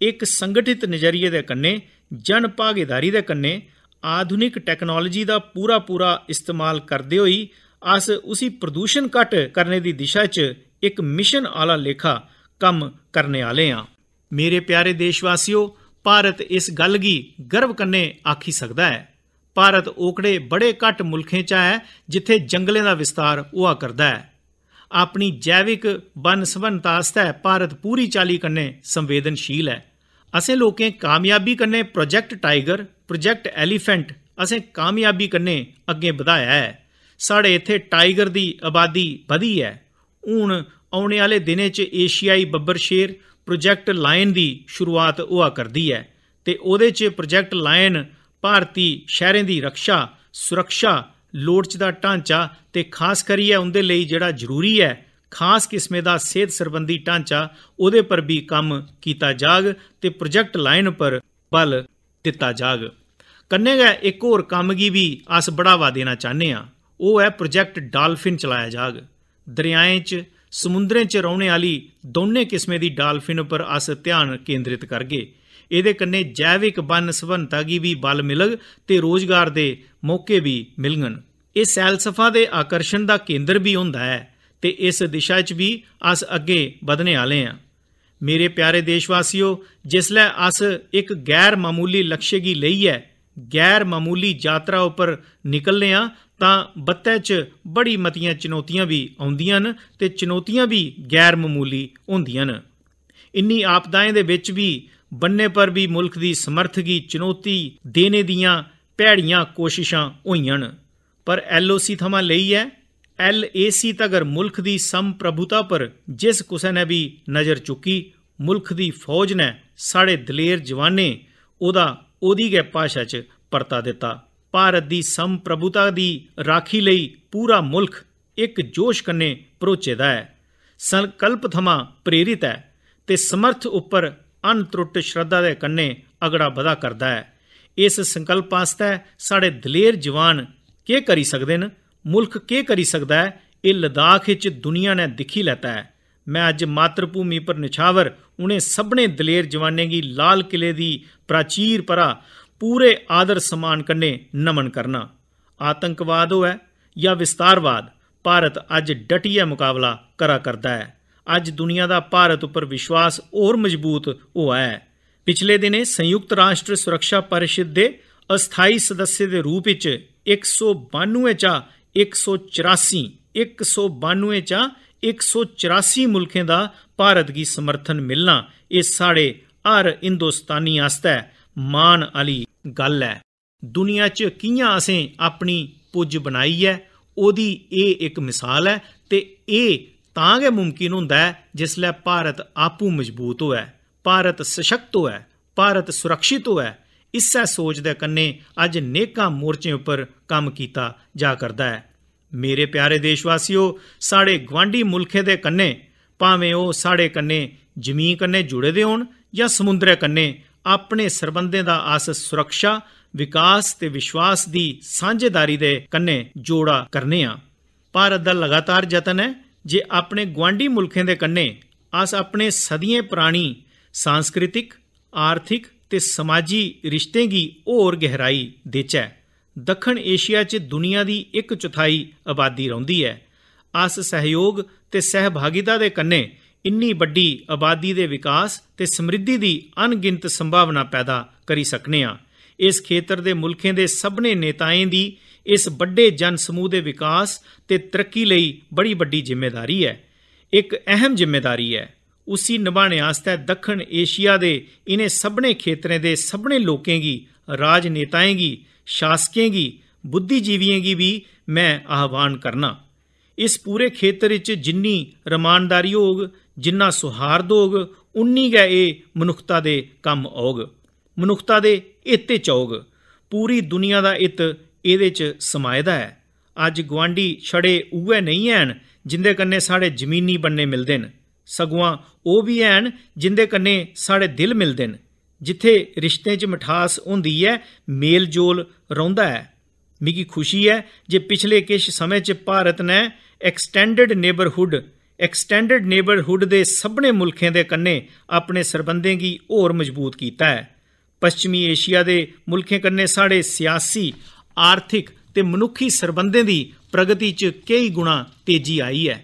ਇੱਕ ਸੰਗਠਿਤ ਨਜ਼ਰੀਏ ਦੇ ਕੰਨੇ ਜਨ ਭਾਗੀਦਾਰੀ ਦੇ ਕੰਨੇ ਆਧੁਨਿਕ ਟੈਕਨੋਲੋਜੀ ਦਾ ਪੂਰਾ ਪੂਰਾ ਇਸਤੇਮਾਲ ਕਰਦੇ ਹੋਈ ਅਸ ਉਸੇ ਪ੍ਰਦੂਸ਼ਣ ਘਟ ਕਰਨੇ ਦੀ ਦਿਸ਼ਾ 'ਚ ਇੱਕ ਮਿਸ਼ਨ ਆਲਾ ਲੇਖਾ ਕੰਮ ਕਰਨੇ ਆਲੇ ਆ ਮੇਰੇ ਪਿਆਰੇ ਦੇਸ਼ਵਾਸੀਓ ਭਾਰਤ ਇਸ ਗੱਲ ਦੀ ਗਰਵ ਕੰਨੇ ਆਖੀ ਸਕਦਾ ਹੈ ਭਾਰਤ ਓਕੜੇ ਬੜੇ ਘਟ ਮੁਲਖੇ 'ਚ ਹੈ ਜਿੱਥੇ ਜੰਗਲੇ ਦਾ ਵਿਸਤਾਰ ਹੋਆ ਕਰਦਾ ਹੈ ਆਪਣੀ ਜੈਵਿਕ ਬਨਸਵਨਤਾ ਸਬਨਤਾ ਭਾਰਤ ਪੂਰੀ ਚਾਲੀ ਕੰਨੇ ਸੰਵੇਦਨਸ਼ੀਲ ਹੈ ਅਸੀਂ लोकें ਕਾਮਯਾਬੀ ਕਰਨੇ ਪ੍ਰੋਜੈਕਟ ਟਾਈਗਰ ਪ੍ਰੋਜੈਕਟ एलिफेंट ਅਸੀਂ ਕਾਮਯਾਬੀ ਕਰਨੇ ਅੱਗੇ ਵਧਾਇਆ ਹੈ ਸਾਡੇ ਇੱਥੇ ਟਾਈਗਰ ਦੀ ਆਬਾਦੀ ਵਧੀ ਹੈ ਹੁਣ ਆਉਣੇ ਵਾਲੇ ਦਿਨੇ ਚ ਏਸ਼ੀਆਈ ਬੱਬਰ ਸ਼ੇਰ ਪ੍ਰੋਜੈਕਟ ਲਾਇਨ ਦੀ ਸ਼ੁਰੂਆਤ ਹੋਆ ਕਰਦੀ ਹੈ ਤੇ ਉਹਦੇ ਚ ਪ੍ਰੋਜੈਕਟ ਲਾਇਨ ਭਾਰਤੀ ਸ਼ਹਿਰਾਂ ਦੀ ਰੱਖਿਆ ਸੁਰੱਖਿਆ ਲੋੜਚ ਦਾ ਢਾਂਚਾ ਤੇ ਖਾਸ ਕਰੀਏ ਉਹਦੇ ਲਈ ਜਿਹੜਾ ਜ਼ਰੂਰੀ ਹੈ ਖਾਸ ਕਿਸਮੇ ਦਾ ਸਿਹਤ ਸੰਬੰਧੀ ਢਾਂਚਾ ਉਹਦੇ ਪਰ ਵੀ ਕੰਮ ਕੀਤਾ ਜਾਗ ਤੇ ਪ੍ਰੋਜੈਕਟ ਲਾਈਨ ਪਰ ਬਲ ਦਿੱਤਾ ਜਾਗ ਕੰਨੇਗਾ ਇੱਕ ਹੋਰ ਕੰਮ ਕੀ ਵੀ ਅਸ ਬੜਾਵਾ ਦੇਣਾ ਚਾਹਨੇ ਆ ਉਹ ਹੈ ਪ੍ਰੋਜੈਕਟ ਡਾਲਫਿਨ ਚਲਾਇਆ ਜਾਗ ਦਰਿਆਏ 'ਚ ਸਮੁੰਦਰੇ 'ਚ ਰਹਿਣੇ ਵਾਲੀ ਦੋਨੇ ਕਿਸਮੇ ਦੀ ਡਾਲਫਿਨ ਉੱਪਰ ਅਸ ਧਿਆਨ ਕੇਂਦਰਿਤ ਕਰਗੇ ਇਹਦੇ ਕੰਨੇ ਜੈਵਿਕ ਬਨ ਸਵੰਤਾ ਕੀ ਵੀ ਬਲ ਮਿਲਗ ਤੇ ਰੋਜ਼ਗਾਰ ਦੇ ਮੌਕੇ ਵੀ ਮਿਲਗਣ ਇਹ ਸੈਲਸਫਾ ਦੇ ਆਕਰਸ਼ਣ ਦਾ ਕੇਂਦਰ ਵੀ ਹੁੰਦਾ ਹੈ ਤੇ ਇਸ ਦਿਸ਼ਾ 'ਚ ਵੀ ਅਸ ਅੱਗੇ ਵਧਨੇ ਆਲੇ ਆ ਮੇਰੇ ਪਿਆਰੇ ਦੇਸ਼ਵਾਸੀਓ ਲੈ ਅਸ ਇੱਕ ਗੈਰ ਮਾਮੂਲੀ ਲਕਸ਼ੇ ਦੀ ਲਈ ਹੈ ਗੈਰ ਮਾਮੂਲੀ ਯਾਤਰਾ ਉੱਪਰ ਨਿਕਲਨੇ ਆ ਤਾਂ ਬੱਤੇ 'ਚ ਬੜੀ ਮਤੀਆਂ ਚੁਣੌਤੀਆਂ ਵੀ ਆਉਂਦੀਆਂ ਨੇ ਤੇ ਚੁਣੌਤੀਆਂ ਵੀ ਗੈਰ ਮਾਮੂਲੀ ਹੁੰਦੀਆਂ ਨੇ ਇੰਨੀ ਆਪਦਾਏ ਦੇ ਵਿੱਚ ਵੀ ਬੰਨੇ ਪਰ ਵੀ ਮੁਲਕ ਦੀ ਸਮਰਥਗੀ ਚੁਣੌਤੀ ਦੇਣੇ ਦੀਆਂ ਭੈੜੀਆਂ ਕੋਸ਼ਿਸ਼ਾਂ ਹੋਈਆਂ ਪਰ ਐਲਓਸੀ ਥਮਾ ਲਈ ਹੈ ਐਲ ਏ ਸੀ ਤਗਰ ਮੁਲਕ ਦੀ ਸੰਪ੍ਰਭੁਤਾ ਪਰ ਜਿਸ ਕੁਸੈ ਨੇ ਵੀ ਨਜ਼ਰ ਚੁੱਕੀ ਮੁਲਕ ਦੀ ਫੌਜ ਨੇ ਸਾਡੇ ਦਲੇਰ ਜਵਾਨੇ ਉਹਦਾ ਉਹਦੀ ਗੈ ਪਾਸ਼ਾ 'ਚ ਪਰਤਾ ਦਿੱਤਾ ਭਾਰਤ ਦੀ ਸੰਪ੍ਰਭੁਤਾ ਦੀ ਰਾਖੀ ਲਈ ਪੂਰਾ ਮੁਲਕ ਇੱਕ ਜੋਸ਼ ਕੰਨੇ ਪਰੋਚੇਦਾ ਹੈ ਸੰਕਲਪ ਥਮਾ ਪ੍ਰੇਰਿਤ ਹੈ ਤੇ ਸਮਰਥ ਉੱਪਰ ਅਨਤੁੱਟ ਸ਼ਰਧਾ ਦੇ ਕੰਨੇ ਅਗੜਾ ਵਧਾ ਕਰਦਾ ਹੈ ਇਸ ਸੰਕਲਪ ਆਸਤੇ ਸਾਡੇ ਦਲੇਰ ਜਵਾਨ ਕੀ ਕਰੀ ਸਕਦੇ ਨੇ ਮੁਲਕ ਕੀ ਕਰੀ ਸਕਦਾ ਹੈ ਇਹ ਲਦਾਖ ਵਿੱਚ ਦੁਨੀਆ ਨੇ ਦਿਖੀ ਲੈਤਾ ਹੈ ਮੈਂ ਅੱਜ ਮਾਤਰਭੂਮੀ ਪਰ ਨਿਛਾਵਰ ਉਹਨੇ ਸਭਨੇ ਦਲੇਰ ਜਵਾਨੇ ਦੀ ਲਾਲ ਕਿਲੇ ਦੀ ਪ੍ਰਾਚੀਰ ਪਰਾ ਪੂਰੇ ਆਦਰ ਸਮਾਨ ਕੰਨੇ ਨਮਨ ਕਰਨਾ ਆਤੰਕਵਾਦ ਹੋਇਆ ਜਾਂ ਵਿਸਤਾਰਵਾਦ ਭਾਰਤ ਅੱਜ ਡਟਿਆ ਮੁਕਾਬਲਾ ਕਰਾ ਕਰਦਾ ਹੈ ਅੱਜ ਦੁਨੀਆ ਦਾ ਭਾਰਤ ਉੱਪਰ ਵਿਸ਼ਵਾਸ ਹੋਰ ਮਜ਼ਬੂਤ ਹੋਇਆ ਹੈ ਪਿਛਲੇ ਦਿਨੇ ਸੰਯੁਕਤ ਰਾਸ਼ਟਰ ਸੁਰੱਖਿਆ ਪਰਿਸ਼ਦ ਦੇ ਅਸਥਾਈ ਸਦੱਸ ਦੇ ਰੂਪ ਵਿੱਚ 192 ਚਾ 184 192 ਚਾ 184 ਮੁਲਕਾਂ ਦਾ ਭਾਰਤ ਦੀ ਸਮਰਥਨ ਮਿਲਣਾ ਇਹ ਸਾਡੇ ਹਰ ਹਿੰਦੁਸਤਾਨੀ ਵਾਸਤੇ ਮਾਨ ਅਲੀ ਗੱਲ ਹੈ ਦੁਨੀਆ 'ਚ ਕਿੰਨਾ ਅਸੀਂ ਆਪਣੀ ਪੁੱਜ ਬਣਾਈ ਹੈ ਉਹਦੀ ਇਹ ਇੱਕ ਮਿਸਾਲ ਹੈ ਤੇ ਇਹ ਤਾਂ ਗੇ ਮੁਮਕਿਨ ਹੁੰਦਾ ਹੈ ਜਿਸ ਲੈ ਭਾਰਤ ਆਪੂ ਮਜ਼ਬੂਤ ਹੋਵੇ ਭਾਰਤ ਸਸ਼ਕਤ ਹੋਵੇ ਭਾਰਤ ਸੁਰੱਖਿਤ ਹੋਵੇ ਇਸੇ ਸੋਚ ਦੇ ਕੰਨੇ ਅੱਜ ਨੇਕਾਂ ਮੋਰਚੇ ਉੱਪਰ ਕੰਮ ਕੀਤਾ ਜਾ ਕਰਦਾ ਹੈ ਮੇਰੇ ਪਿਆਰੇ ਦੇਸ਼ਵਾਸੀਓ ਸਾਡੇ ਗਵਾਂਢੀ ਮੁਲਕੇ ਦੇ ਕੰਨੇ ਭਾਵੇਂ ਉਹ ਸਾਡੇ ਕੰਨੇ ਜ਼ਮੀਨ ਕੰਨੇ ਜੁੜੇ ਦੇ ਹੋਣ ਜਾਂ ਸਮੁੰਦਰੇ ਕੰਨੇ ਆਪਣੇ ਸਰਬੰਧੇ ਦਾ ਆਸ ਸੁਰੱਖਿਆ ਵਿਕਾਸ ਤੇ ਵਿਸ਼ਵਾਸ ਦੀ ਸਾਂਝੇਦਾਰੀ ਦੇ ਕੰਨੇ ਜੋੜਾ ਕਰਨੇ ਆ ਭਾਰਤ ਦਾ ਲਗਾਤਾਰ ਯਤਨ ਹੈ ਜੇ ਆਪਣੇ ਗਵਾਂਢੀ ਮੁਲਕੇ ਦੇ ਕੰਨੇ ਆਸ ਆਪਣੇ ਸਦੀਆਂ ਪੁਰਾਣੀ ਸੰਸਕ੍ਰਿਤਿਕ ਆਰਥਿਕ ਤੇ ਸਮਾਜੀ ਰਿਸ਼ਤੇ ਦੀ ਹੋਰ ਗਹਿਰਾਈ ਦੇਚੈ ਦੱਖਣ ਏਸ਼ੀਆ 'ਚ ਦੁਨੀਆ ਦੀ ਇੱਕ ਚੌਥਾਈ ਆਬਾਦੀ ਰਹਿੰਦੀ ਹੈ ਅਸ ਸਹਿਯੋਗ ਤੇ ਸਹਿਭਾਗਿਤਾ ਦੇ ਕੰਨੇ ਇੰਨੀ ਵੱਡੀ ਆਬਾਦੀ ਦੇ ਵਿਕਾਸ ਤੇ ਸਮਰਿੱਧੀ ਦੀ ਅਣਗਿਣਤ ਸੰਭਾਵਨਾ ਪੈਦਾ ਕਰੀ ਸਕਨੇ ਆ ਇਸ ਖੇਤਰ ਦੇ ਮੁਲਕਾਂ ਦੇ ਸਭਨੇ ਨੇਤਾਵਾਂ ਦੀ ਇਸ ਵੱਡੇ ਜਨ ਸਮੂਹ ਦੇ ਵਿਕਾਸ ਤੇ ਤਰੱਕੀ ਲਈ ਬੜੀ ਵੱਡੀ ਜ਼ਿੰਮੇਵਾਰੀ ਹੈ ਇੱਕ ਅਹਿਮ ਜ਼ਿੰਮੇਵਾਰੀ ਹੈ ਉਸੀ ਨਿਭਾਣੇ ਆਸਤੇ ਦੱਖਣ ਏਸ਼ੀਆ ਦੇ ਇਨੇ ਸਭਨੇ ਖੇਤਰਾਂ ਦੇ ਸਭਨੇ ਲੋਕਾਂ ਦੀ ਰਾਜਨੇਤਾਵਾਂ ਦੀ शासकें गी बुद्धिजीवियें गी बी मैं आह्वान करना इस पूरे खेतर च जिन्नी रमानदारी होग जिन्ना सुहार्द होग उन्नी गै एह् मनुक्खता दे कम्म औग मनुक्खता दे हित्ते च औग पूरी दुनिया दा हित एह्दे च समाए दा ऐ अज्ज गुआंढी छड़े उ'ऐ नेईं हैन जिंदे कन्नै साढ़े जमीनी बन्ने मिलदे न सगुआं ओह् बी हैन जिंदे कन्नै साढ़े दिल मिलदे न ਜਿੱਥੇ ਰਿਸ਼ਤੇ 'ਚ ਮਠਾਸ ਹੁੰਦੀ ਹੈ ਮੇਲਜੋਲ ਰਹਿੰਦਾ ਹੈ ਮਿਗੀ ਖੁਸ਼ੀ ਹੈ ਜੇ ਪਿਛਲੇ ਕਿਛ ਸਮੇਂ 'ਚ ਭਾਰਤ ਨੇ ਐਕਸਟੈਂਡਡ ਨੇਬਰਹੂਡ ਐਕਸਟੈਂਡਡ ਨੇਬਰਹੂਡ ਦੇ ਸਭਨੇ ਮੁਲਕਾਂ ਦੇ ਕੰਨੇ ਆਪਣੇ ਸਰਬੰਧਾਂ ਦੀ ਹੋਰ ਮਜ਼ਬੂਤ ਕੀਤਾ ਹੈ ਪੱਛਮੀ ਏਸ਼ੀਆ ਦੇ ਮੁਲਕਾਂ ਕੰਨੇ ਸਾਡੇ ਸਿਆਸੀ ਆਰਥਿਕ ਤੇ ਮਨੁੱਖੀ ਸਰਬੰਧਾਂ ਦੀ ਪ੍ਰਗਤੀ 'ਚ ਕਈ ਗੁਣਾ ਤੇਜ਼ੀ ਆਈ ਹੈ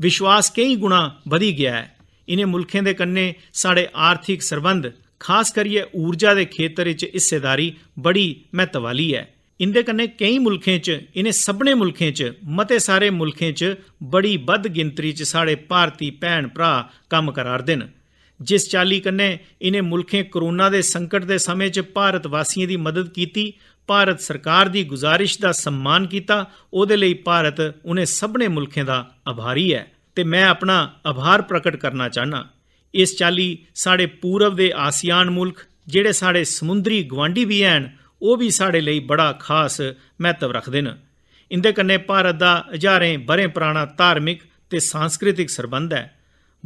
ਵਿਸ਼ਵਾਸ ਕਈ ਗੁਣਾ ਵਧੀ ਗਿਆ ਹੈ ਇਨੇ ਮੁਲਕਾਂ ਦੇ ਕੰਨੇ ਸਾਡੇ ਆਰਥਿਕ ਸਰਬੰਧ ਖਾਸ ਕਰਕੇ ਊਰਜਾ ਦੇ ਖੇਤਰ ਵਿੱਚ ਹਿੱਸੇਦਾਰੀ ਬੜੀ ਮਹੱਤਵਾਲੀ ਹੈ ਇੰਦੇ ਕਨੇ ਕਈ ਮੁਲਕਾਂ 'ਚ ਇਹਨੇ ਸਭਨੇ ਮੁਲਕਾਂ 'ਚ ਮਤੇ ਸਾਰੇ ਮੁਲਕਾਂ 'ਚ ਬੜੀ ਵੱਧ ਗਿਣਤਰੀ 'ਚ ਸਾਡੇ ਭਾਰਤੀ ਭੈਣ ਭਰਾ ਕੰਮ ਕਰਾਰ ਦੇਣ ਜਿਸ ਚਾਲੀ ਕਨੇ ਇਹਨੇ ਮੁਲਕਾਂ ਕਰੋਨਾ ਦੇ ਸੰਕਟ ਦੇ ਸਮੇਂ 'ਚ ਭਾਰਤ ਵਾਸੀਆਂ ਦੀ ਮਦਦ ਕੀਤੀ ਭਾਰਤ ਸਰਕਾਰ ਦੀ ਗੁਜ਼ਾਰਿਸ਼ ਦਾ ਸਨਮਾਨ ਕੀਤਾ ਉਹਦੇ ਲਈ ਭਾਰਤ ਉਹਨੇ ਸਭਨੇ ਮੁਲਕਾਂ ਦਾ ਆਭਾਰੀ ਹੈ ਤੇ ਮੈਂ ਆਪਣਾ ਆਭਾਰ ਪ੍ਰਗਟ ਕਰਨਾ ਚਾਹਨਾ ਇਸ ਚਾਲੀ ਸਾਡੇ ਪੂਰਬ ਦੇ ਆਸੀਆਨ ਮੁਲਕ ਜਿਹੜੇ ਸਾਡੇ ਸਮੁੰਦਰੀ ਗਵਾਂਢੀ ਵੀ ਹਨ ਉਹ ਵੀ ਸਾਡੇ ਲਈ ਬੜਾ ਖਾਸ ਮਹੱਤਵ ਰੱਖਦੇ ਨੇ ਇੰਦੇ ਕੰਨੇ ਭਾਰਤ ਦਾ ਹਜ਼ਾਰਾਂ ਬਰੇ ਪੁਰਾਣਾ ਧਾਰਮਿਕ ਤੇ ਸੰਸਕ੍ਰਿਤਿਕ ਸਰਬੰਧ ਹੈ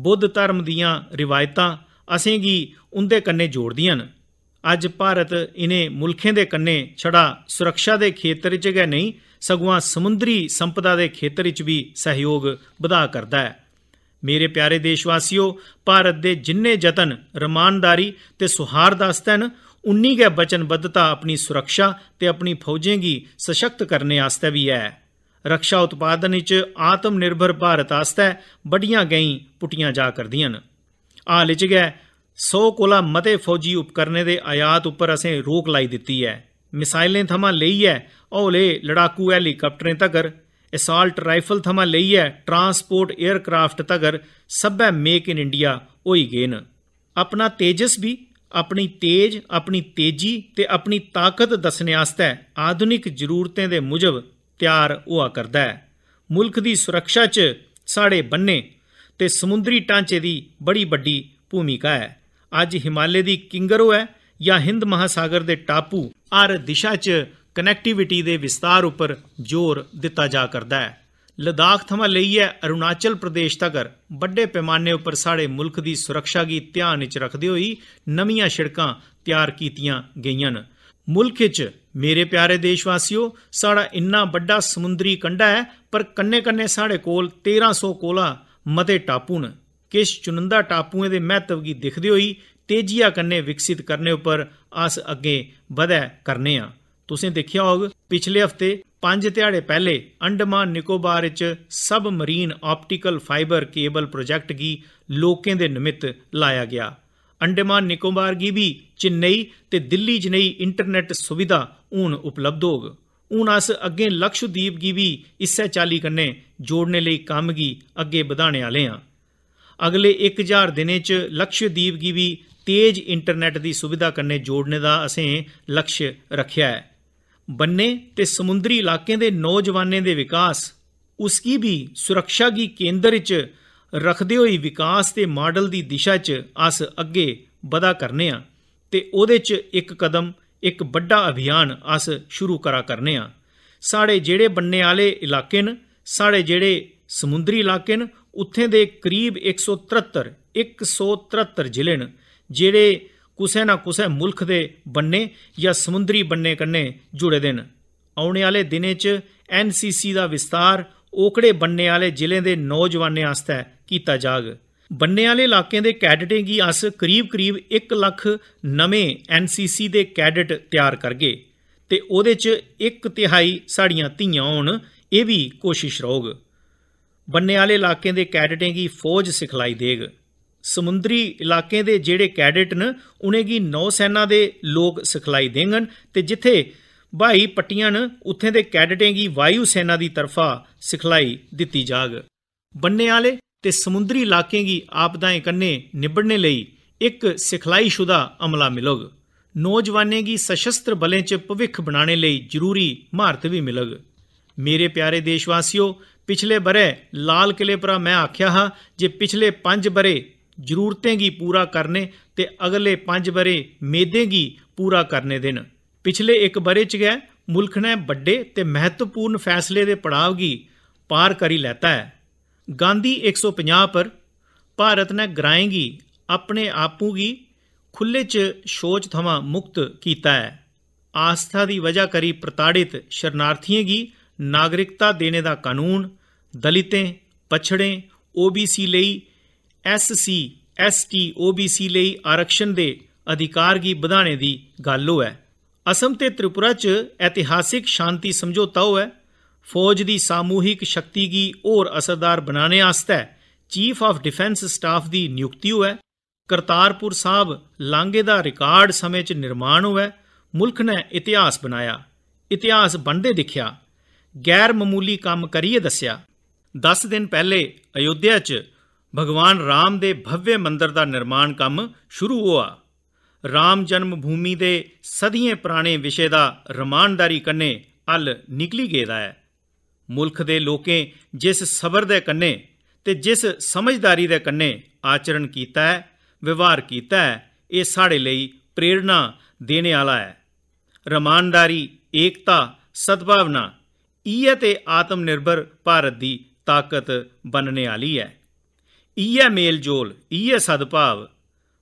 ਬੁੱਧ ਧਰਮ ਦੀਆਂ ਰਿਵਾਇਤਾਂ ਅਸੀਂ ਕੀ ਉਹਦੇ ਕੰਨੇ ਜੋੜਦੀਆਂ ਨੇ ਅੱਜ ਭਾਰਤ ਇਨੇ ਮੁਲਕਾਂ ਦੇ ਕੰਨੇ ਛੜਾ ਸੁਰੱਖਿਆ ਦੇ ਖੇਤਰ 'ਚ ਗਏ ਨਹੀਂ ਸਗੋਂ ਸਮੁੰਦਰੀ ਸੰਪਦਾ ਦੇ ਖੇਤਰ 'ਚ ਵੀ ਸਹਿਯੋਗ ਵਧਾ ਕਰਦਾ ਹੈ ਮੇਰੇ ਪਿਆਰੇ ਦੇਸ਼ਵਾਸੀਓ ਭਾਰਤ ਦੇ ਜਿੰਨੇ ਯਤਨ ਰਮਾਨਦਾਰੀ ਤੇ ਸੁਹਾਰਦਸਤ ਹਨ ਉਨੀ ਗੈ ਬਚਨਬੱਧਤਾ ਆਪਣੀ ਸੁਰੱਖਿਆ ਤੇ ਆਪਣੀ ਫੌਜਾਂ ਦੀ ਸਸ਼ਕਤ ਕਰਨੇ ਆਸਤੇ ਵੀ ਹੈ ਰੱਖਿਆ ਉਤਪਾਦਨ ਵਿੱਚ ਆਤਮ ਨਿਰਭਰ ਭਾਰਤ ਆਸਤੇ ਬੜੀਆਂ ਗਈ ਪੁੱਟੀਆਂ ਜਾ ਕਰਦੀਆਂ ਹਨ ਆ ਲਿਚ ਗਏ 100 ਕੋਲਾ ਮਤੇ ਫੌਜੀ ਉਪਕਰਨੇ ਦੇ ਆਯਾਤ ਉੱਪਰ ਅਸੀਂ ਰੋਕ ਲਾਈ ਦਿੱਤੀ ਹੈ ਮਿਸਾਈਲਾਂ ਥਮਾ ਲਈ ਹੈ ਔਲੇ ਲੜਾਕੂ ਹੈਲੀਕਾਪਟਰਾਂ ਤੱਕ ਅਸਾਲਟ ਰਾਈਫਲ ਥਮਾ ਲਈ ਹੈ ਟਰਾਂਸਪੋਰਟ 에ਅਰਕ੍ਰਾਫਟ ਤਗਰ ਸਭੈ ਮੇਕ ਇਨ ਇੰਡੀਆ ਹੋਈ ਗਏ ਆਪਣਾ ਤੇਜਸ ਵੀ ਆਪਣੀ ਤੇਜ ਆਪਣੀ ਤੇਜੀ ਤੇ ਆਪਣੀ ਤਾਕਤ ਦੱਸਣ ਆਸਤੇ ਆਧੁਨਿਕ ਜ਼ਰੂਰਤਾਂ ਦੇ ਮੁਜਬ ਤਿਆਰ ਹੋਆ ਕਰਦਾ ਹੈ ਮੁਲਕ ਦੀ ਸੁਰੱਖਿਆ 'ਚ ਸਾਡੇ ਬੰਨੇ ਤੇ ਸਮੁੰਦਰੀ ਟਾਂਚੇ ਦੀ ਬੜੀ ਵੱਡੀ ਭੂਮਿਕਾ ਹੈ ਅੱਜ ਹਿਮਾਲੇ ਦੀ ਕਿੰਗਰੋ ਹੈ ਜਾਂ ਹਿੰਦ ਮਹਾਸਾਗਰ ਦੇ ਟਾਪੂ ਆਰ ਦਿਸ਼ਾ 'ਚ ਕਨੈਕਟੀਵਿਟੀ ਦੇ ਵਿਸਤਾਰ ਉੱਪਰ ਜ਼ੋਰ ਦਿੱਤਾ ਜਾ ਕਰਦਾ ਹੈ ਲਦਾਖ ਥਮਾਂ ਲਈਏ ਅਰੁਣਾਚਲ ਪ੍ਰਦੇਸ਼ ਤੱਕ ਵੱਡੇ ਪੈਮਾਨੇ ਉੱਪਰ ਸਾਡੇ ਮੁਲਕ ਦੀ ਸੁਰੱਖਿਆ ਦੀ ਧਿਆਨ ਵਿੱਚ ਰੱਖਦੇ ਹੋਈ ਨਵੀਆਂ ਸ਼ਿੜਕਾਂ ਤਿਆਰ ਕੀਤੀਆਂ ਗਈਆਂ ਹਨ ਮੁਲਕ ਵਿੱਚ ਮੇਰੇ ਪਿਆਰੇ ਦੇਸ਼ਵਾਸੀਓ ਸਾਡਾ ਇੰਨਾ ਵੱਡਾ ਸਮੁੰਦਰੀ ਕੰਢਾ ਹੈ ਪਰ ਕੰਨੇ-ਕੰਨੇ ਸਾਡੇ ਕੋਲ 1300 ਕੋਲਾ ਮਤੇ ਟਾਪੂ ਨੇ ਕਿਸ ਚੁਨੰਦਾ ਟਾਪੂਆਂ ਦੇ ਮਹੱਤਵ ਕੀ ਦਿਖਦੇ ਹੋਈ ਤੇਜ਼ੀਆ ਕੰਨੇ ਵਿਕਸਿਤ ਕਰਨੇ ਉੱਪਰ ਅਸ ਅੱਗੇ ਵਧਾ ਕਰਨੇ ਆ ਤੁਸੀਂ ਦੇਖਿਆ ਹੋਗ ਪਿਛਲੇ ਹਫਤੇ ਪੰਜ ਦਿਹਾੜੇ ਪਹਿਲੇ ਅੰਡਮਾਨ ਨਿਕੋਬਾਰ ਵਿੱਚ submarine optical fibre cable project ਦੀ ਲੋਕਾਂ ਦੇ ਨਿਮਿਤ ਲਾਇਆ ਗਿਆ ਅੰਡਮਾਨ ਨਿਕੋਬਾਰ ਦੀ ਵੀ ਚੇਨਈ ਤੇ ਦਿੱਲੀ ਜਨਈ ਇੰਟਰਨੈਟ ਸੁਵਿਧਾ ਹੁਣ ਉਪਲਬਧ ਹੋਗ ਹੁਣ ਅਸ ਅੱਗੇ ਲਕਸ਼ਦੀਪ ਦੀ ਵੀ ਇਸੇ ਚਾਲੀ ਕੰਨੇ ਜੋੜਨੇ ਲਈ ਕੰਮ ਕੀ ਅੱਗੇ ਵਧਾਣੇ ਆਲੇ ਆ ਅਗਲੇ 1000 ਦਿਨੇ ਚ ਲਕਸ਼ਦੀਪ ਦੀ ਵੀ ਤੇਜ ਇੰਟਰਨੈਟ ਦੀ ਸੁਵਿਧਾ ਕੰਨੇ ਜੋੜਨੇ ਦਾ ਅਸੀਂ ਲਕਸ਼ ਰੱਖਿਆ ਹੈ ਬੰਨੇ ਤੇ ਸਮੁੰਦਰੀ ਇਲਾਕਿਆਂ ਦੇ ਨੌਜਵਾਨਾਂ ਦੇ ਵਿਕਾਸ ਉਸ ਕੀ ਵੀ ਸੁਰੱਖਿਆ ਦੀ ਕੇਂਦਰ ਵਿੱਚ ਰੱਖਦੇ ਹੋਏ ਵਿਕਾਸ ਤੇ ਮਾਡਲ ਦੀ ਦਿਸ਼ਾ 'ਚ ਅਸ ਅੱਗੇ ਵਧਾ ਕਰਨੇ ਆ ਤੇ ਉਹਦੇ 'ਚ ਇੱਕ ਕਦਮ ਇੱਕ ਵੱਡਾ ਅਭਿਆਨ ਅਸ ਸ਼ੁਰੂ ਕਰਾ ਕਰਨੇ ਆ ਸਾਡੇ ਜਿਹੜੇ ਬੰਨੇ ਵਾਲੇ ਇਲਾਕੇ ਨ ਸਾਡੇ ਜਿਹੜੇ ਸਮੁੰਦਰੀ ਇਲਾਕੇ ਨ ਉੱਥੇ ਦੇ ਕਰੀਬ 173 173 ਜ਼ਿਲ੍ਹੇ ਨ ਜਿਹੜੇ ਕੁਸੇ ਨਾ ਕੁਸੇ ਮੁਲਕ ਦੇ ਬੰਨੇ ਜਾਂ ਸਮੁੰਦਰੀ ਬੰਨੇ ਕੰਨੇ ਜੁੜੇ ਦੇਣ ਆਉਣ ਵਾਲੇ ਦਿਨੇ 'ਚ ਐਨਸੀਸੀ ਦਾ ਵਿਸਤਾਰ ਓਕੜੇ ਬੰਨੇ ਵਾਲੇ ਜ਼ਿਲ੍ਹੇ ਦੇ ਨੌਜਵਾਨਾਂ ਆਸਤੇ ਕੀਤਾ ਜਾਗ ਬੰਨੇ ਵਾਲੇ ਇਲਾਕੇ ਦੇ ਕੈਡਟਾਂ ਦੀ ਅਸ ਕਰੀਬ-ਕਰੀਬ 1 ਲੱਖ ਨਵੇਂ ਐਨਸੀਸੀ ਦੇ ਕੈਡਟ ਤਿਆਰ ਕਰਗੇ ਤੇ ਉਹਦੇ 'ਚ ਇੱਕ ਤਿਹਾਈ ਸਾੜੀਆਂ ਧੀਆਂ ਹੋਣ ਇਹ ਵੀ ਕੋਸ਼ਿਸ਼ ਰਹੋਗ ਬੰਨੇ ਵਾਲੇ ਇਲਾਕੇ ਦੇ ਕੈਡਟਾਂ ਦੀ ਫੌਜ ਸਿਖਲਾਈ ਦੇਗ ਸਮੁੰਦਰੀ ਇਲਾਕੇ ਦੇ ਜਿਹੜੇ ਕੈਡਟ ਨੇ ਕੀ ਨੌ ਸੈਨਾ ਦੇ ਲੋਕ ਸਿਖਲਾਈ ਦੇਣਗੇ ਤੇ ਜਿੱਥੇ ਭਾਈ ਪੱਟੀਆਂ ਨੇ ਉੱਥੇ ਦੇ ਕੈਡਟੇਂਗੀ ਵਾਯੂ ਸੈਨਾ ਦੀ ਤਰਫਾ ਸਿਖਲਾਈ ਦਿੱਤੀ ਜਾਗ ਬੰਨੇ ਵਾਲੇ ਤੇ ਸਮੁੰਦਰੀ ਇਲਾਕੇਗੀ ਆਪਦਾਏ ਕੰਨੇ ਨਿਬੜਨੇ ਲਈ ਇੱਕ ਸਿਖਲਾਈ ਸ਼ੁਦਾ ਅਮਲਾ ਮਿਲਗ ਨੌਜਵਾਨੇਗੀ ਸਸ਼ਸਤਰ ਬਲੇ ਚ ਭਵਿੱਖ ਬਣਾਉਣੇ ਲਈ ਜ਼ਰੂਰੀ ਮਹਾਰਤ ਵੀ ਮਿਲਗ ਮੇਰੇ ਪਿਆਰੇ ਦੇਸ਼ਵਾਸੀਓ ਪਿਛਲੇ ਬਰੇ ਲਾਲ ਕਿਲੇ ਪਰ ਮੈਂ ਆਖਿਆ ਹਾਂ ਜੇ ਪਿਛਲੇ 5 ਬਰੇ ਜ਼ਰੂਰਤਾਂ ਜ਼ਰੂਰਤੇਂਗੀ ਪੂਰਾ ਕਰਨੇ ਤੇ ਅਗਲੇ 5 ਬਰੇ ਮੇਦੇਂਗੀ ਪੂਰਾ ਕਰਨੇ ਦਿਨ ਪਿਛਲੇ 1 ਬਰੇ ਚ ਗਿਆ ਮੁਲਕ ਨੇ ਵੱਡੇ ਤੇ ਮਹੱਤਵਪੂਰਨ ਫੈਸਲੇ ਦੇ ਗੀ ਪਾਰ ਕਰੀ ਲੈਤਾ ਹੈ ਗਾਂਧੀ 150 ਪਰ ਭਾਰਤ ਨੇ ਗਰਾਏਗੀ ਆਪਣੇ ਆਪੂ ਗੀ ਖੁੱਲੇ ਚ ਸ਼ੋਚ ਥਮਾ ਮੁਕਤ ਕੀਤਾ ਹੈ ਆਸਥਾ ਦੀ ਵਜ੍ਹਾ ਕਰੀ ਪ੍ਰਤਾੜਿਤ ਸ਼ਰਨਾਰਥੀਆਂ ਦੀ ਨਾਗਰਿਕਤਾ ਦੇਣੇ ਦਾ ਕਾਨੂੰਨ ਦਲਿਤੇ ਪਛੜੇ ਓਬੀਸੀ ਲਈ ਐਸਸੀ ਐਸਟੀ ਓਬੀਸੀ ਲਈ ਆਰਕਸ਼ਨ ਦੇ ਅਧਿਕਾਰ ਕੀ ਵਧਾਣੇ ਦੀ ਗੱਲ ਹੋਇਆ ਅਸਮ ਤੇ ਤ੍ਰਿਪੁਰਾ 'ਚ ਇਤਿਹਾਸਿਕ ਸ਼ਾਂਤੀ ਸਮਝੌਤਾ ਹੋਇਆ ਫੌਜ ਦੀ ਸਮੂਹਿਕ ਸ਼ਕਤੀ ਕੀ ਹੋਰ ਅਸਰਦਾਰ ਬਣਾਉਣੇ ਆਸਤੇ ਚੀਫ ਆਫ ਡਿਫੈਂਸ ਸਟਾਫ ਦੀ ਨਿਯੁਕਤੀ ਹੋਇਆ ਕਰਤਾਰਪੁਰ ਸਾਹਿਬ ਲਾਂਗੇ ਦਾ ਰਿਕਾਰਡ ਸਮੇਂ 'ਚ ਨਿਰਮਾਣ ਹੋਇਆ ਮੁਲਕ ਨੇ ਇਤਿਹਾਸ ਬਣਾਇਆ ਇਤਿਹਾਸ ਬਣਦੇ ਦਿਖਿਆ ਗੈਰ ਮਾਮੂਲੀ ਕੰਮ ਕਰੀਏ ਦੱਸਿਆ 10 ਦਿਨ ਪਹਿਲੇ ਅਯੁੱਧਿਆ 'ਚ ਭਗਵਾਨ ਰਾਮ ਦੇ ਭਵਯ ਮੰਦਰ ਦਾ ਨਿਰਮਾਣ ਕੰਮ ਸ਼ੁਰੂ ਹੋਆ ਰਾਮ ਜਨਮ ਭੂਮੀ ਦੇ ਸਦੀਆਂ ਪੁਰਾਣੇ ਵਿਸ਼ੇ ਦਾ ਰਮਾਨਦਾਰੀ ਕੰਨੇ ਅਲ ਨਿਕਲੀ ਦਾ ਹੈ ਮੁਲਕ ਦੇ ਲੋਕੇ ਜਿਸ ਸਬਰ ਦੇ ਕੰਨੇ ਤੇ ਜਿਸ ਸਮਝਦਾਰੀ ਦੇ ਕੰਨੇ ਆਚਰਣ ਕੀਤਾ ਹੈ ਵਿਵਹਾਰ ਕੀਤਾ ਹੈ ਇਹ ਸਾਡੇ ਲਈ ਪ੍ਰੇਰਣਾ ਦੇਣ ਵਾਲਾ ਹੈ ਰਮਾਨਦਾਰੀ ਏਕਤਾ ਸਦਭਾਵਨਾ ਇਹ ਤੇ ਆਤਮ ਨਿਰਭਰ ਭਾਰਤ ਦੀ ਤਾਕਤ ਬਣਨੇ ਵਾਲੀ ਹੈ ਈਏ ਮੇਲਜੋਲ ਈਏ ਸਦਭਾਵ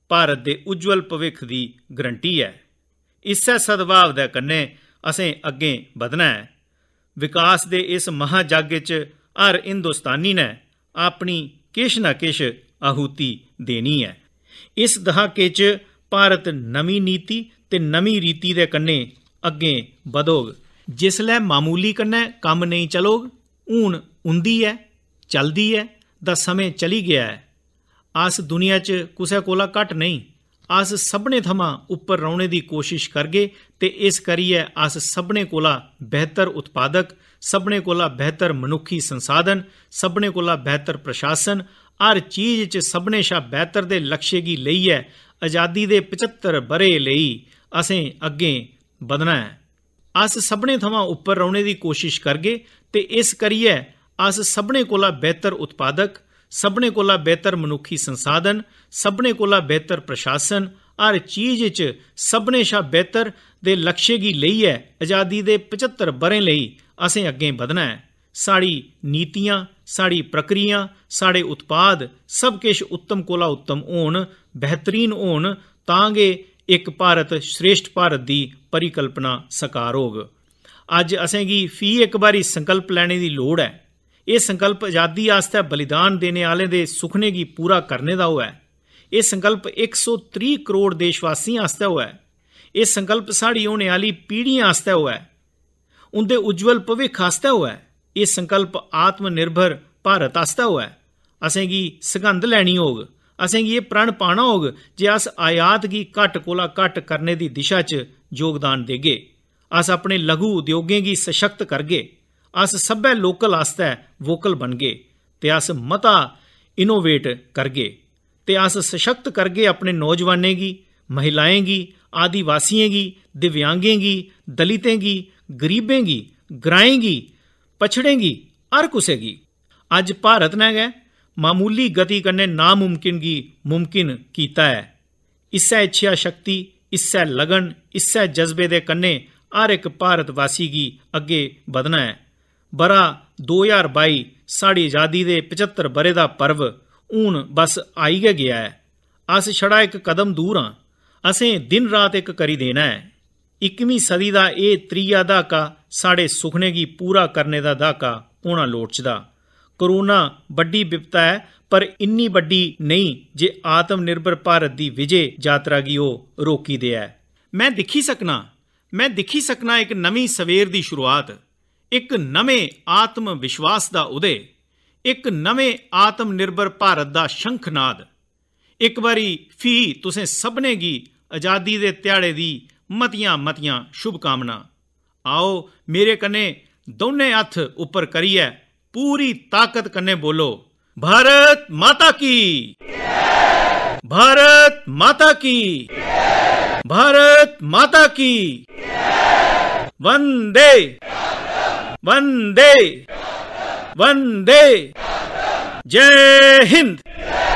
ਭਾਰਤ ਦੇ ਉਜਵਲ ਭਵਿੱਖ ਦੀ ਗਰੰਟੀ ਹੈ ਇਸੇ ਸਦਭਾਵ ਦੇ ਕੰਨੇ ਅਸੀਂ ਅੱਗੇ ਵਧਣਾ ਹੈ ਵਿਕਾਸ ਦੇ ਇਸ ਮਹਾਜਾਗ ਵਿੱਚ ਹਰ ਹਿੰਦੁਸਤਾਨੀ ਨੇ ਆਪਣੀ ਕਿਛ ਨਾ ਕਿਛ ਆਹੂਤੀ ਦੇਣੀ ਹੈ ਇਸ ਦਹਾਕੇ 'ਚ ਭਾਰਤ ਨਵੀਂ ਨੀਤੀ ਤੇ ਨਵੀਂ ਰੀਤੀ ਦੇ ਕੰਨੇ ਅੱਗੇ ਵਧੋਗ ਜਿਸ ਲੈ ਮਾਮੂਲੀ ਕੰਨੇ ਕੰਮ ਨਹੀਂ ਚਲੋਗ ਊਣ ਹੁੰਦੀ ਹੈ ਚਲਦੀ ਹੈ ਦਾ ਸਮੇਂ ਚਲੀ ਗਿਆ ਹੈ ਆਸ ਦੁਨੀਆ 'ਚ ਕੁਸੇ ਕੋਲਾ ਘਟ ਨਹੀਂ ਆਸ ਸਭਨੇ ਥਮਾ ਉੱਪਰ ਰੌਣੇ ਦੀ ਕੋਸ਼ਿਸ਼ ਕਰਗੇ ਤੇ ਇਸ ਕਰੀਏ ਆਸ ਸਭਨੇ ਕੋਲਾ ਬਿਹਤਰ ਉਤਪਾਦਕ ਸਭਨੇ ਕੋਲਾ ਬਿਹਤਰ ਮਨੁੱਖੀ ਸੰਸਾਧਨ ਸਭਨੇ ਕੋਲਾ ਬਿਹਤਰ ਪ੍ਰਸ਼ਾਸਨ ਹਰ ਚੀਜ਼ 'ਚ ਸਭਨੇ ਸ਼ਾ ਬਿਹਤਰ ਦੇ ਲਕਸ਼ੇ ਦੀ ਲਈ ਹੈ ਆਜ਼ਾਦੀ ਦੇ 75 ਬਰੇ ਲਈ ਅਸੀਂ ਅੱਗੇ ਵਧਣਾ ਹੈ ਅਸ ਸਭਨੇ ਥਮਾ ਉੱਪਰ ਰੌਣੇ ਦੀ ਕੋਸ਼ਿਸ਼ ਕਰਗੇ ਤੇ ਇਸ ਕਰੀਏ ਅਸ ਸਭਨੇ ਕੋਲਾ ਬਿਹਤਰ ਉਤਪਾਦਕ ਸਭਨੇ ਕੋਲਾ ਬਿਹਤਰ ਮਨੁੱਖੀ ਸੰਸਾਧਨ ਸਭਨੇ ਕੋਲਾ ਬਿਹਤਰ ਪ੍ਰਸ਼ਾਸਨ ਹਰ ਚੀਜ਼ 'ਚ ਸਭਨੇ ਸ਼ਾ ਬਿਹਤਰ ਦੇ ਲਕਸ਼ੇ ਦੀ ਲਈ ਹੈ ਆਜ਼ਾਦੀ ਦੇ 75 ਬਰੇ ਲਈ ਅਸੀਂ ਅੱਗੇ ਵਧਣਾ ਹੈ ਸਾੜੀ ਨੀਤੀਆਂ ਸਾੜੀ ਪ੍ਰਕਿਰਿਆ ਸਾੜੇ ਉਤਪਾਦ ਸਭ ਕੁਝ ਉੱਤਮ ਕੋਲਾ ਉੱਤਮ ਹੋਣ ਬਿਹਤਰੀਨ ਹੋਣ ਤਾਂ ਕਿ ਇੱਕ ਭਾਰਤ ਸ਼੍ਰੇਸ਼ਟ ਭਾਰਤ ਦੀ ਪਰਿਕਲਪਨਾ ਸਕਾਰੋਗ ਅੱਜ ਅਸੀਂ ਕੀ ਫੀ ਇੱਕ ਵਾਰੀ ਸੰਕਲਪ ਲੈਣੇ ਦੀ ਲੋੜ ਹੈ ਇਹ ਸੰਕਲਪ ਆਜ਼ਾਦੀ ਆਸਤੇ ਬਲੀਦਾਨ ਦੇਣ ਵਾਲੇ ਦੇ ਸੁਖਨੇ ਕੀ ਪੂਰਾ ਕਰਨੇ ਦਾ ਹੋਇਆ ਇਹ ਸੰਕਲਪ 130 ਕਰੋੜ ਦੇਸ਼ਵਾਸੀਆਂ ਆਸਤੇ ਹੋਇਆ ਇਹ ਸੰਕਲਪ ਸਾਡੀ ਹੋਣ ਵਾਲੀ ਪੀੜ੍ਹੀਆਂ ਆਸਤੇ ਹੋਇਆ ਉਹਦੇ ਉਜਵਲ ਭਵਿੱਖ ਆਸਤੇ ਹੋਇਆ ਇਹ ਸੰਕਲਪ ਆਤਮ ਨਿਰਭਰ ਭਾਰਤ ਆਸਤੇ ਹੋਇਆ ਅਸੀਂ ਕੀ ਸਗੰਧ ਲੈਣੀ ਹੋਗ ਅਸੀਂ ਕੀ ਇਹ ਪ੍ਰਣ ਪਾਣਾ ਹੋਗ ਜੇ ਅਸ ਆਯਾਤ ਕੀ ਘਟ ਕੋਲਾ ਘਟ ਕਰਨੇ ਦੀ ਦਿਸ਼ਾ 'ਚ ਯੋਗਦਾਨ ਦੇਗੇ ਅਸ ਆਪਣੇ ਲਘੂ ਉਦਯੋਗਾਂ ਕੀ ਸਸ਼ਕਤ ਕਰਗੇ ਅਸ ਸਭੈ ਲੋਕਲ ਆਸਤੇ ਵੋਕਲ ਬਣ ਗਏ ਤੇ ਅਸ ਮਤਾ ਇਨੋਵੇਟ ਕਰ ਗਏ ਤੇ ਅਸ ਸਸ਼ਕਤ ਕਰ ਗਏ ਆਪਣੇ ਨੌਜਵਾਨਾਂ ਦੀ ਮਹਿਲਾਵਾਂ ਦੀ ਆਦੀਵਾਸੀਆਂ ਦੀ ਦਿਵਿਆਂਗਾਂ ਦੀ ਦਲਿਤਾਂ ਦੀ ਗਰੀਬਾਂ ਦੀ ਗਰਾਂਾਂ ਦੀ ਪਛੜਾਂ ਦੀ ਹਰ ਕਿਸੇ ਦੀ ਅੱਜ ਭਾਰਤ ਨੇ ਗਏ ਮਾਮੂਲੀ ਗਤੀ ਕਰਨੇ ਨਾ ਮੁਮਕਿਨ ਗੀ ਮੁਮਕਿਨ ਕੀਤਾ ਹੈ ਇਸੈ ਇੱਛਾ ਸ਼ਕਤੀ ਇਸੈ ਲਗਨ ਇਸੈ ਜਜ਼ਬੇ ਦੇ ਕੰਨੇ ਹਰ ਇੱਕ ਭਾਰਤ ਵਾਸੀ ਗੀ ਅੱਗੇ ਵਧਣਾ ਹੈ ਬਰਾ 2022 ਸਾਡੀ ਆਜ਼ਾਦੀ ਦੇ 75 ਬਰੇ ਦਾ ਪਰਵ ਹੁਣ ਬਸ ਆਈ ਗਿਆ ਗਿਆ ਹੈ ਅਸ ਛੜਾ ਇੱਕ ਕਦਮ ਦੂਰ ਆ ਅਸੀਂ ਦਿਨ ਰਾਤ ਇੱਕ ਕਰੀ ਦੇਣਾ ਹੈ 21ਵੀਂ ਸਦੀ ਦਾ ਇਹ ਤ੍ਰੀਆ ਦਾਕਾ ਸਾਡੇ ਸੁਖਨੇ ਕੀ ਪੂਰਾ ਕਰਨੇ ਦਾ ਦਾਕਾ ਹੋਣਾ ਲੋਟਚਦਾ ਕਰੋਨਾ ਵੱਡੀ ਵਿਪਤਾ ਹੈ ਪਰ ਇੰਨੀ ਵੱਡੀ ਨਹੀਂ ਜੇ ਆਤਮ ਨਿਰਭਰ ਭਾਰਤ ਦੀ ਵਿਜੇ ਯਾਤਰਾ ਕੀ ਉਹ ਰੋਕੀ ਦੇ ਹੈ ਮੈਂ ਦਿਖੀ ਸਕਣਾ ਮੈਂ ਦਿਖੀ ਸਕਣਾ ਇੱਕ ਨਵੀਂ ਸਵੇਰ ਦੀ ਸ਼ੁਰੂਆਤ ਇੱਕ ਨਵੇਂ ਆਤਮ ਵਿਸ਼ਵਾਸ ਦਾ ਉਦੇ ਇੱਕ ਨਵੇਂ ਆਤਮ ਨਿਰਭਰ ਭਾਰਤ ਦਾ ਸ਼ੰਖਨਾਦ ਇੱਕ ਵਾਰੀ ਫੀ ਤੁਸੀਂ ਸਭਨੇ ਗੀ ਆਜ਼ਾਦੀ ਦੇ ਤਿਹਾੜੇ ਦੀ ਮਤੀਆਂ ਮਤੀਆਂ ਸ਼ੁਭ ਕਾਮਨਾ ਆਓ ਮੇਰੇ ਕੰਨੇ ਦੋਨੇ ਹੱਥ ਉੱਪਰ ਕਰੀਏ ਪੂਰੀ ਤਾਕਤ ਕੰਨੇ ਬੋਲੋ ਭਾਰਤ ਮਾਤਾ ਕੀ ਭਾਰਤ ਮਾਤਾ ਕੀ ਭਾਰਤ ਮਾਤਾ ਕੀ ਵੰਦੇ वंदे वंदे जय हिंद